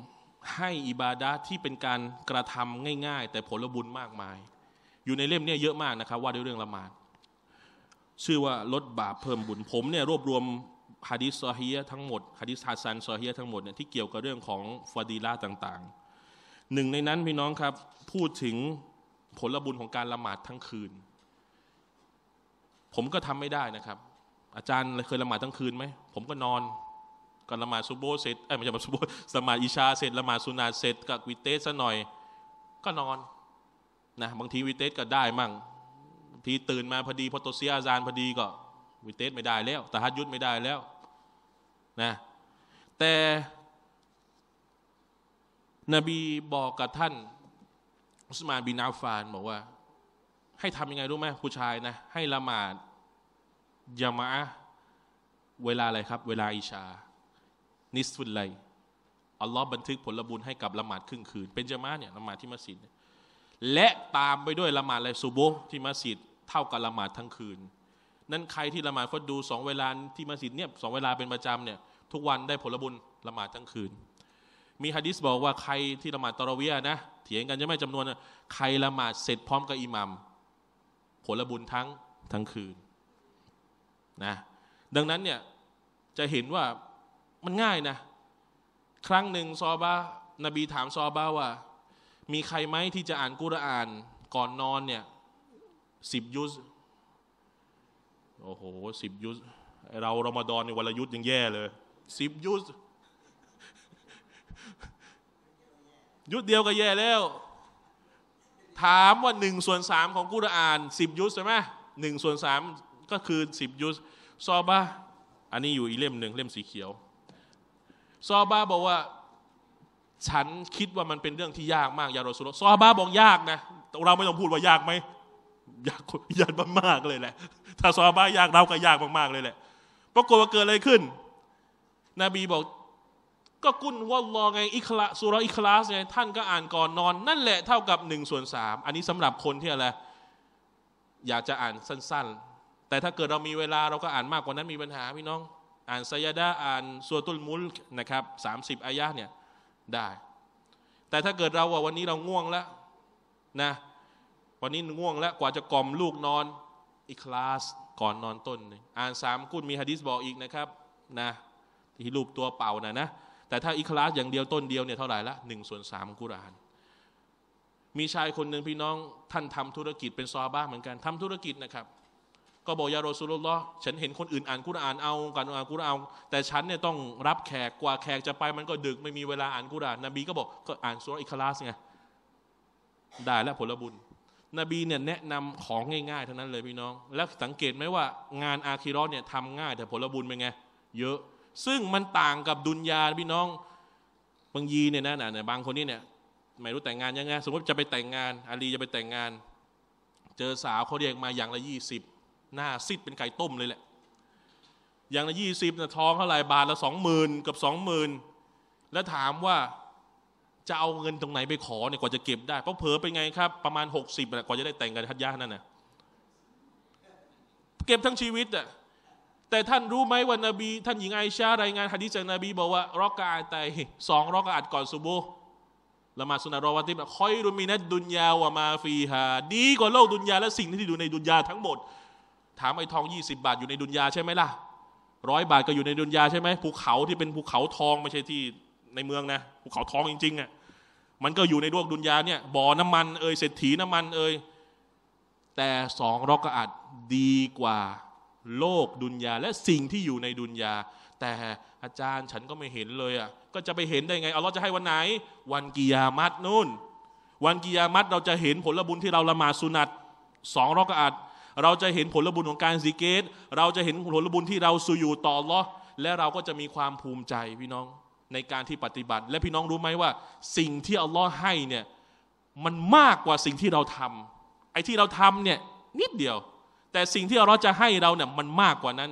ให้อิบาดะที่เป็นการกระทำง่ายๆ แต่ผลบุญมากมาย อยู่ในเล่มเนี่ยเยอะมากนะครับว่าด้วยเรื่องละหมาดชื่อว่าลดบาปเพิ่มบุญผมเนี่ยรวบรวมฮะดิษซอฮียทั้งหมดฮะดิษฮัสซันซอฮียทั้งหมดเนี่ยที่เกี่ยวกับเรื่องของฟาดีลาต่างๆหนึ่งในนั้นพี่น้องครับพูดถึงผลบุญของการละหมาดทั้งคืน ผมก็ทำไม่ได้นะครับ อาจารย์เคยละหมาดทั้งคืนไหมผมก็นอน ก็ละหมาดซุโบเสร็จเอ้ไม่ใช่มาซุโบสมาอิชาเสร็จละหมาดสุนาเสร็จกับวิเตสซะหน่อย ก็นอนนะบางทีวิเตสก็ได้มั่งทีตื่นมาพอดีพอตเซียอาจารย์พอดีก็วิเตสไม่ได้แล้วแต่ฮัดยุดไม่ได้แล้วนะแต่นบีบอกกับท่านอุสมานบินอาฟานบอกว่า ให้ทำยังไงรู้ไหมผู้ชายนะให้ละหมาดยามะเวลาอะไรครับ เวลาอิชานิสฟุลไลอัลลอฮ์บันทึกผลบุญให้กับละหมาดครึ่งคืนเป็นจามะเนี่ยละหมาดที่มัสยิดและตามไปด้วยละหมาดอะไรซูโบที่มัสยิดเท่ากับละหมาดทั้งคืน นั่นใครที่ละหมาดฟัดดูสองเวลาที่มัสยิดเนี่ยสองเวลาเป็นประจำเนี่ยทุกวันได้ผลบุญละหมาดทั้งคืนมีฮะดิษบอกว่าใครที่ละหมาดตะระเวียนะเถียงกันจะไม่จำนวนใครละหมาดเสร็จพร้อมกับอิหมัมผลบุญทั้งทั้งคืนนะดังนั้นเนี่ยจะเห็นว่ามันง่ายนะ ครั้งหนึ่งซอบานบีถามซอบาว่า มีใครไหมที่จะอ่านกุรอานก่อนนอนเนี่ยสิบยุสโอ้โหสิบยุสเรารอมฎอนในวันละยุสยังแย่เลยสิบยุสยุดเดียวก็แย่แล้ว ถามว่าหนึ่งส่วนสามของกุรอานสิบยุทใช่ไหมหนึ่งส่วนสามก็คือสิบยุทซอบาอันนี้อยู่อีเล่มหนึ่งเล่มสีเขียว ซอบาบอกว่าฉันคิดว่ามันเป็นเรื่องที่ยากมาก ยาโรสุลซอบาบอกยากนะ เราไม่ต้องพูดว่ายากไหมยากยากมาก ๆ เลยแหละ ถ้าซอบายากเราก็ยากมากๆเลยแหละ ปรากฏว่าเกิดอะไรขึ้นนบีบอกก็กุนวอลลอไงอิคลาสุรอิคลาสไงท่านก็อ่านก่อนนอน นั่นแหละเท่ากับหนึ่งส่วนสามอันนี้สำหรับคนที่อะไรอยากจะอ่านสั้นๆ แต่ถ้าเกิดเรามีเวลาเราก็อ่านมากกว่านั้นมีปัญหาพี่น้อง อ่านไซยดาอ่านสุตุลมุลนะครับสามสิบอายะเนี่ยได้ แต่ถ้าเกิดเราว่าวันนี้เราง่วงแล้วนะ วันนี้ง่วงแล้วกว่าจะกล่อมลูกนอนอิคลาสก่อนนอนต้นอ่านสามกุนมีฮะดิษบอกอีกนะครับนะที่รูปตัวเป่านะนะแต่ถ้าอิคลาสอย่างเดียวต้นเดียวเนี่ยเท่าไหร่ละหนึ่งส่วนสามกุรานมีชายคนหนึ่งพี่น้องท่านทำธุรกิจเป็นซอบ้าเหมือนกันทำธุรกิจนะครับ ก็บอกยาโรสุลลอฉันเห็นคนอื่นอ่านกุรานเอาการอ่านกุรานแต่ฉันเนี่ยต้องรับแขกกว่าแขกจะไปมันก็ดึกไม่มีเวลาอ่านกุรานนบีก็บอกก็อ่านสุรอิคลาสไงได้และผลบุญ นบีเนี่ยแนะนำของง่ายๆ เท่านั้นเลยพี่น้อง แล้วสังเกตไหมว่างานอาคิรอนเนี่ยทำง่ายแต่ผลบุญเป็นไงเยอะซึ่งมันต่างกับดุนยาพี่น้อง บางยีเนี่ยนะนะบางคนนี่เนี่ยไม่รู้แต่งงานยังไงสมมติจะไปแต่งงานอาลีจะไปแต่งงาน เจอสาวเขาเรียกมาอย่างละยี่สิบหน้าซิดเป็นไก่ต้มเลยแหละ อย่างละยี่สิบนะท้องเท่าไหร่บาทละสองหมื่นกับสองหมื่นแล้วถามว่าจะเอาเงินตรงไหนไปขอเนี่ยกว่าจะเก็บได้เพราะเผลอไปไงครับ ประมาณหกสิบกว่าจะได้แต่งกันทัดยานั่นนะเก็บทั้งชีวิตอะแต่ท่านรู้ไหมว่านบีท่านหญิงไอชารายงานฮะดีษจากนบีบอกว่ารอกาอัตายสองรอกาอัตก่อนซุบูละมาสุนารอวัติบคอยรุมีนัดดุนยาวมาฟีฮาดีกว่าโลกดุนยาและสิ่งที่อยู่ในดุนยาทั้งหมด ถามไอ้ทองยี่สิบาทอยู่ในดุนยาใช่ไหมล่ะร้อยบาทก็อยู่ในดุนยาใช่ไหมภูเขาที่เป็นภูเขาทองไม่ใช่ที่ในเมืองนะภูเขาทองจริงๆอ่ะมันก็อยู่ในโลกดุนยาเนี่ยบ่อน้ำมันเอ่ยเศรษฐีน้ำมันเอ่ยแต่สองรอกาอาตดีกว่าโลกดุนยาและสิ่งที่อยู่ในดุนยาแต่อาจารย์ฉันก็ไม่เห็นเลยอ่ะก็จะไปเห็นได้ไงเอาเราจะให้วันไหน วันกิยามัดนู่น วันกิยามัดเราจะเห็นผลบุญที่เราละหมาดสุนัตสองรอกอัดเราจะเห็นผลบุญของการสิเกต เราจะเห็นผลบุญที่เราสุยูต่อลอและเราก็จะมีความภูมิใจพี่น้องในการที่ปฏิบัติ และพี่น้องรู้ไหมว่า สิ่งที่อัลลอฮ์ให้เนี่ยมันมากกว่าสิ่งที่เราทำ ไอ้ที่เราทำเนี่ยนิดเดียวแต่สิ่งที่อัลลอฮ์จะให้เราเนี่ยมันมากกว่านั้น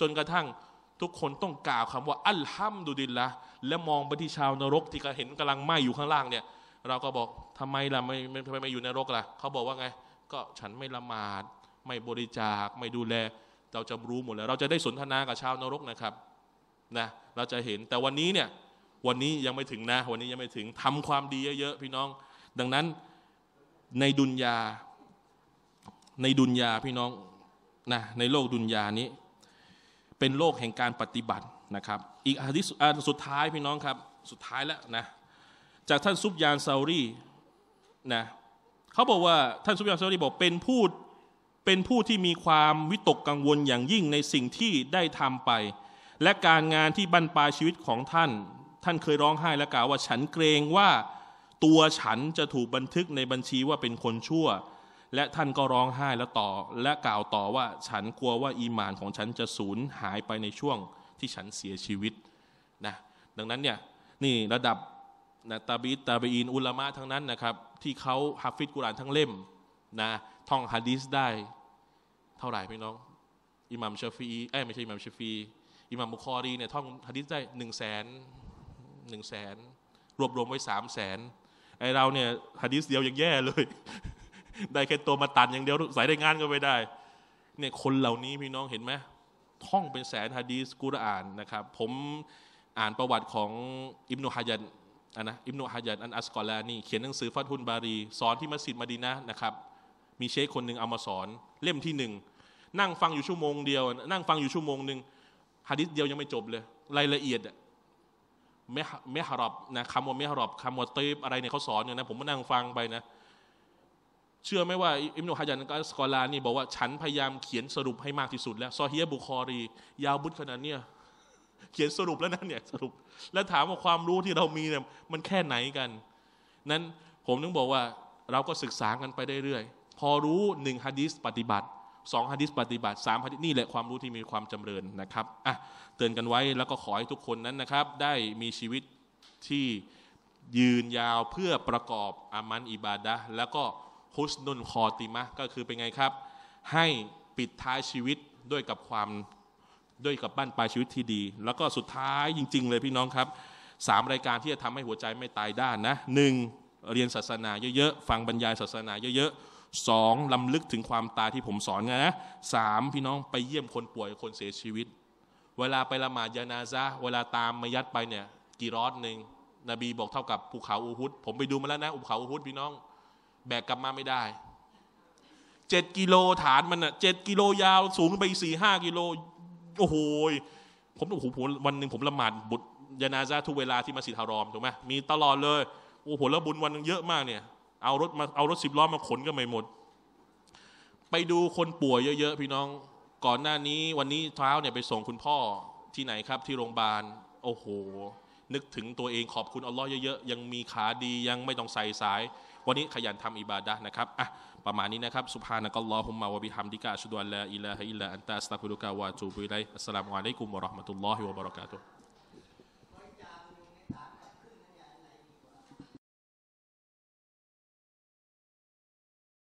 จนกระทั่งทุกคนต้องกล่าวคำว่าอัลฮัมดุลิลละและมองไปที่ชาวนรกที่เห็นกำลังไหม้อยู่ข้างล่างเนี่ยเราก็บอกทำไมล่ะไม่ทำไมไม่อยู่ในรกล่ะ เขาบอกว่าไงก็ฉันไม่ละหมาดไม่บริจาคไม่ดูแลเราจะรู้หมดแล้วเราจะได้สนทนากับชาวนรกนะครับนะเราจะเห็นแต่วันนี้เนี่ยวันนี้ยังไม่ถึงนะวันนี้ยังไม่ถึงทำความดีเยอะๆพี่น้อง ดังนั้นในดุนยาในดุนยาพี่น้องนะในโลกดุนยานี้ เป็นโลกแห่งการปฏิบัตินะครับ อีกอาทิตย์สุดท้ายพี่น้องครับสุดท้ายแล้วนะจากท่านซุบยานซารีนะเขาบอกว่าท่านซุบยานซารีบอกเป็นผู้เป็นผู้ที่มีความวิตกกังวลอย่างยิ่งในสิ่งที่ได้ทำไป และการงานที่บั้นปลายชีวิตของท่าน ท่านเคยร้องไห้และกล่าวว่า ฉันเกรงว่าตัวฉันจะถูกบันทึกในบัญชีว่าเป็นคนชั่วและท่านก็ร้องไห้และต่อ และกล่าวต่อว่าฉันกลัวว่าอีหมานของฉันจะสูญหายไปในช่วงที่ฉันเสียชีวิตนะดังนั้นเนี่ยนี่ระดับนะตาบิตาบีอินอุลามะทั้งนั้นนะครับที่เขาฮัฟฟิดกุรานทั้งเล่มนะท่องฮะดิษได้เท่าไหร่พี่น้องอิหมัมชาฟีเอ้ไม่ใช่อิหมัมชาฟีอิหมัมบุคอรีเนี่ยท่องฮะดิษได้หนึ่งแสนหนึ่งแสนรวบรวมไว้สามแสนไอเราเนี่ยฮะดิษเดียวยังแย่เลยได้แค่ตัวมาตันอย่างเดียวใส่ได้งานก็ไม่ได้เนี่ยคนเหล่านี้พี่น้องเห็นไหมท่องเป็นแสนฮะดีสกุรอานนะครับ ผมอ่านประวัติของอิบนุฮายันอันนะอิบนุฮายันอันอัสกอลานี่เขียนหนังสือฟัตฮุนบารีสอนที่มัสยิดมาดีนะนะครับ มีเชคคนหนึ่งเอามาสอนเล่มที่หนึ่งนั่งฟังอยู่ชั่วโมงเดียว นั่งฟังอยู่ชั่วโมงหนึ่งฮะดีสเดียวยังไม่จบเลย รายละเอียดเมฮารอบนะคำว่าเมฮารอบคำว่าเตบอะไรเนี่ยเขาสอนเนี่ยนะผมมานั่งฟังไปนะเชื่อไหมว่าอิมนุฮะยันกัสกอลานี่บอกว่าฉันพยายามเขียนสรุปให้มากที่สุด แล้ว ซอฮียบุคอรี ยาวบุตรขนาดเนี้ยเขียนสรุปแล้วนั่นเนี่ยสรุปแล้วถามว่าความรู้ที่เรามีเนี่ยมันแค่ไหนกันนั้นผมถึงบอกว่าเราก็ศึกษากันไปเรื่อยๆพอรู้หนึ่งฮะดิษปฏิบัติสองฮะดิษปฏิบัติสามฮะดีนี่แหละความรู้ที่มีความจำเริญนะครับอ่ะเตือนกันไว้แล้วก็ขอให้ทุกคนนั้นนะครับ ได้มีชีวิตที่ยืนยาวเพื่อประกอบอามันอิบาดะแล้วก็ุสนุนคอติมะก็คือเป็นไงครับ ให้ปิดท้ายชีวิตด้วยกับความด้วยกับบ้านปลายชีวิตที่ดี แล้วก็สุดท้ายจริงๆเลยพี่น้องครับสามรายการที่จะทำให้หัวใจไม่ตายด้านนะหนึ่งเรียนศาสนาเยอะๆฟังบรรยายศาสนาเยอะๆสองลำลึกถึงความตายที่ผมสอนไงนะสามพี่น้องไปเยี่ยมคนป่วยคนเสียชีวิต เวลาไปละหมาดยานาซะเวลาตามมายัดไปเนี่ยกี่รอดหนึ่งนบีบอกเท่ากับภูเขาอูฮุดผมไปดูมาแล้วนะภูเขาอูฮุดพี่น้องแบกกลับมาไม่ได้ เจ็ดกิโลฐานมันอ่ะเจ็ดกิโลยาว สูงไปสี่ห้ากิโล โอ้โห ผมโอ้โหวันหนึ่งผมละหมาดบุตรยานาซาทุกเวลาที่มาสิทธารอมถูกไหมมีตลอดเลย โอ้โหแล้วบุญวันนึงเยอะมากเนี่ย เอารถมาเอารถสิบล้อมาขนก็ไม่หมด ไปดูคนป่วยเยอะๆ พี่น้อง ก่อนหน้านี้ วันนี้เท้าเนี่ยไปส่งคุณพ่อที่ไหนครับที่โรงพยาบาล โอ้โห นึกถึงตัวเองขอบคุณอัลลอฮ์เยอะ ๆ ยังมีขาดียังไม่ต้องใส่สายวันนี้ขยันทำอิบาดะนะครับอ่ะประมาณนี้นะครับสุภานะกัลลอฮุมมาวะบิฮัมดิกะอัชดุอัลลาอิลาฮะอิลลาอันตะอัสตักฟิรุกะวะตูบุอิลัยอัสสลามุอะลัยกุมวะเราะห์มะตุลลอฮิวะบะเราะกาตุฮ์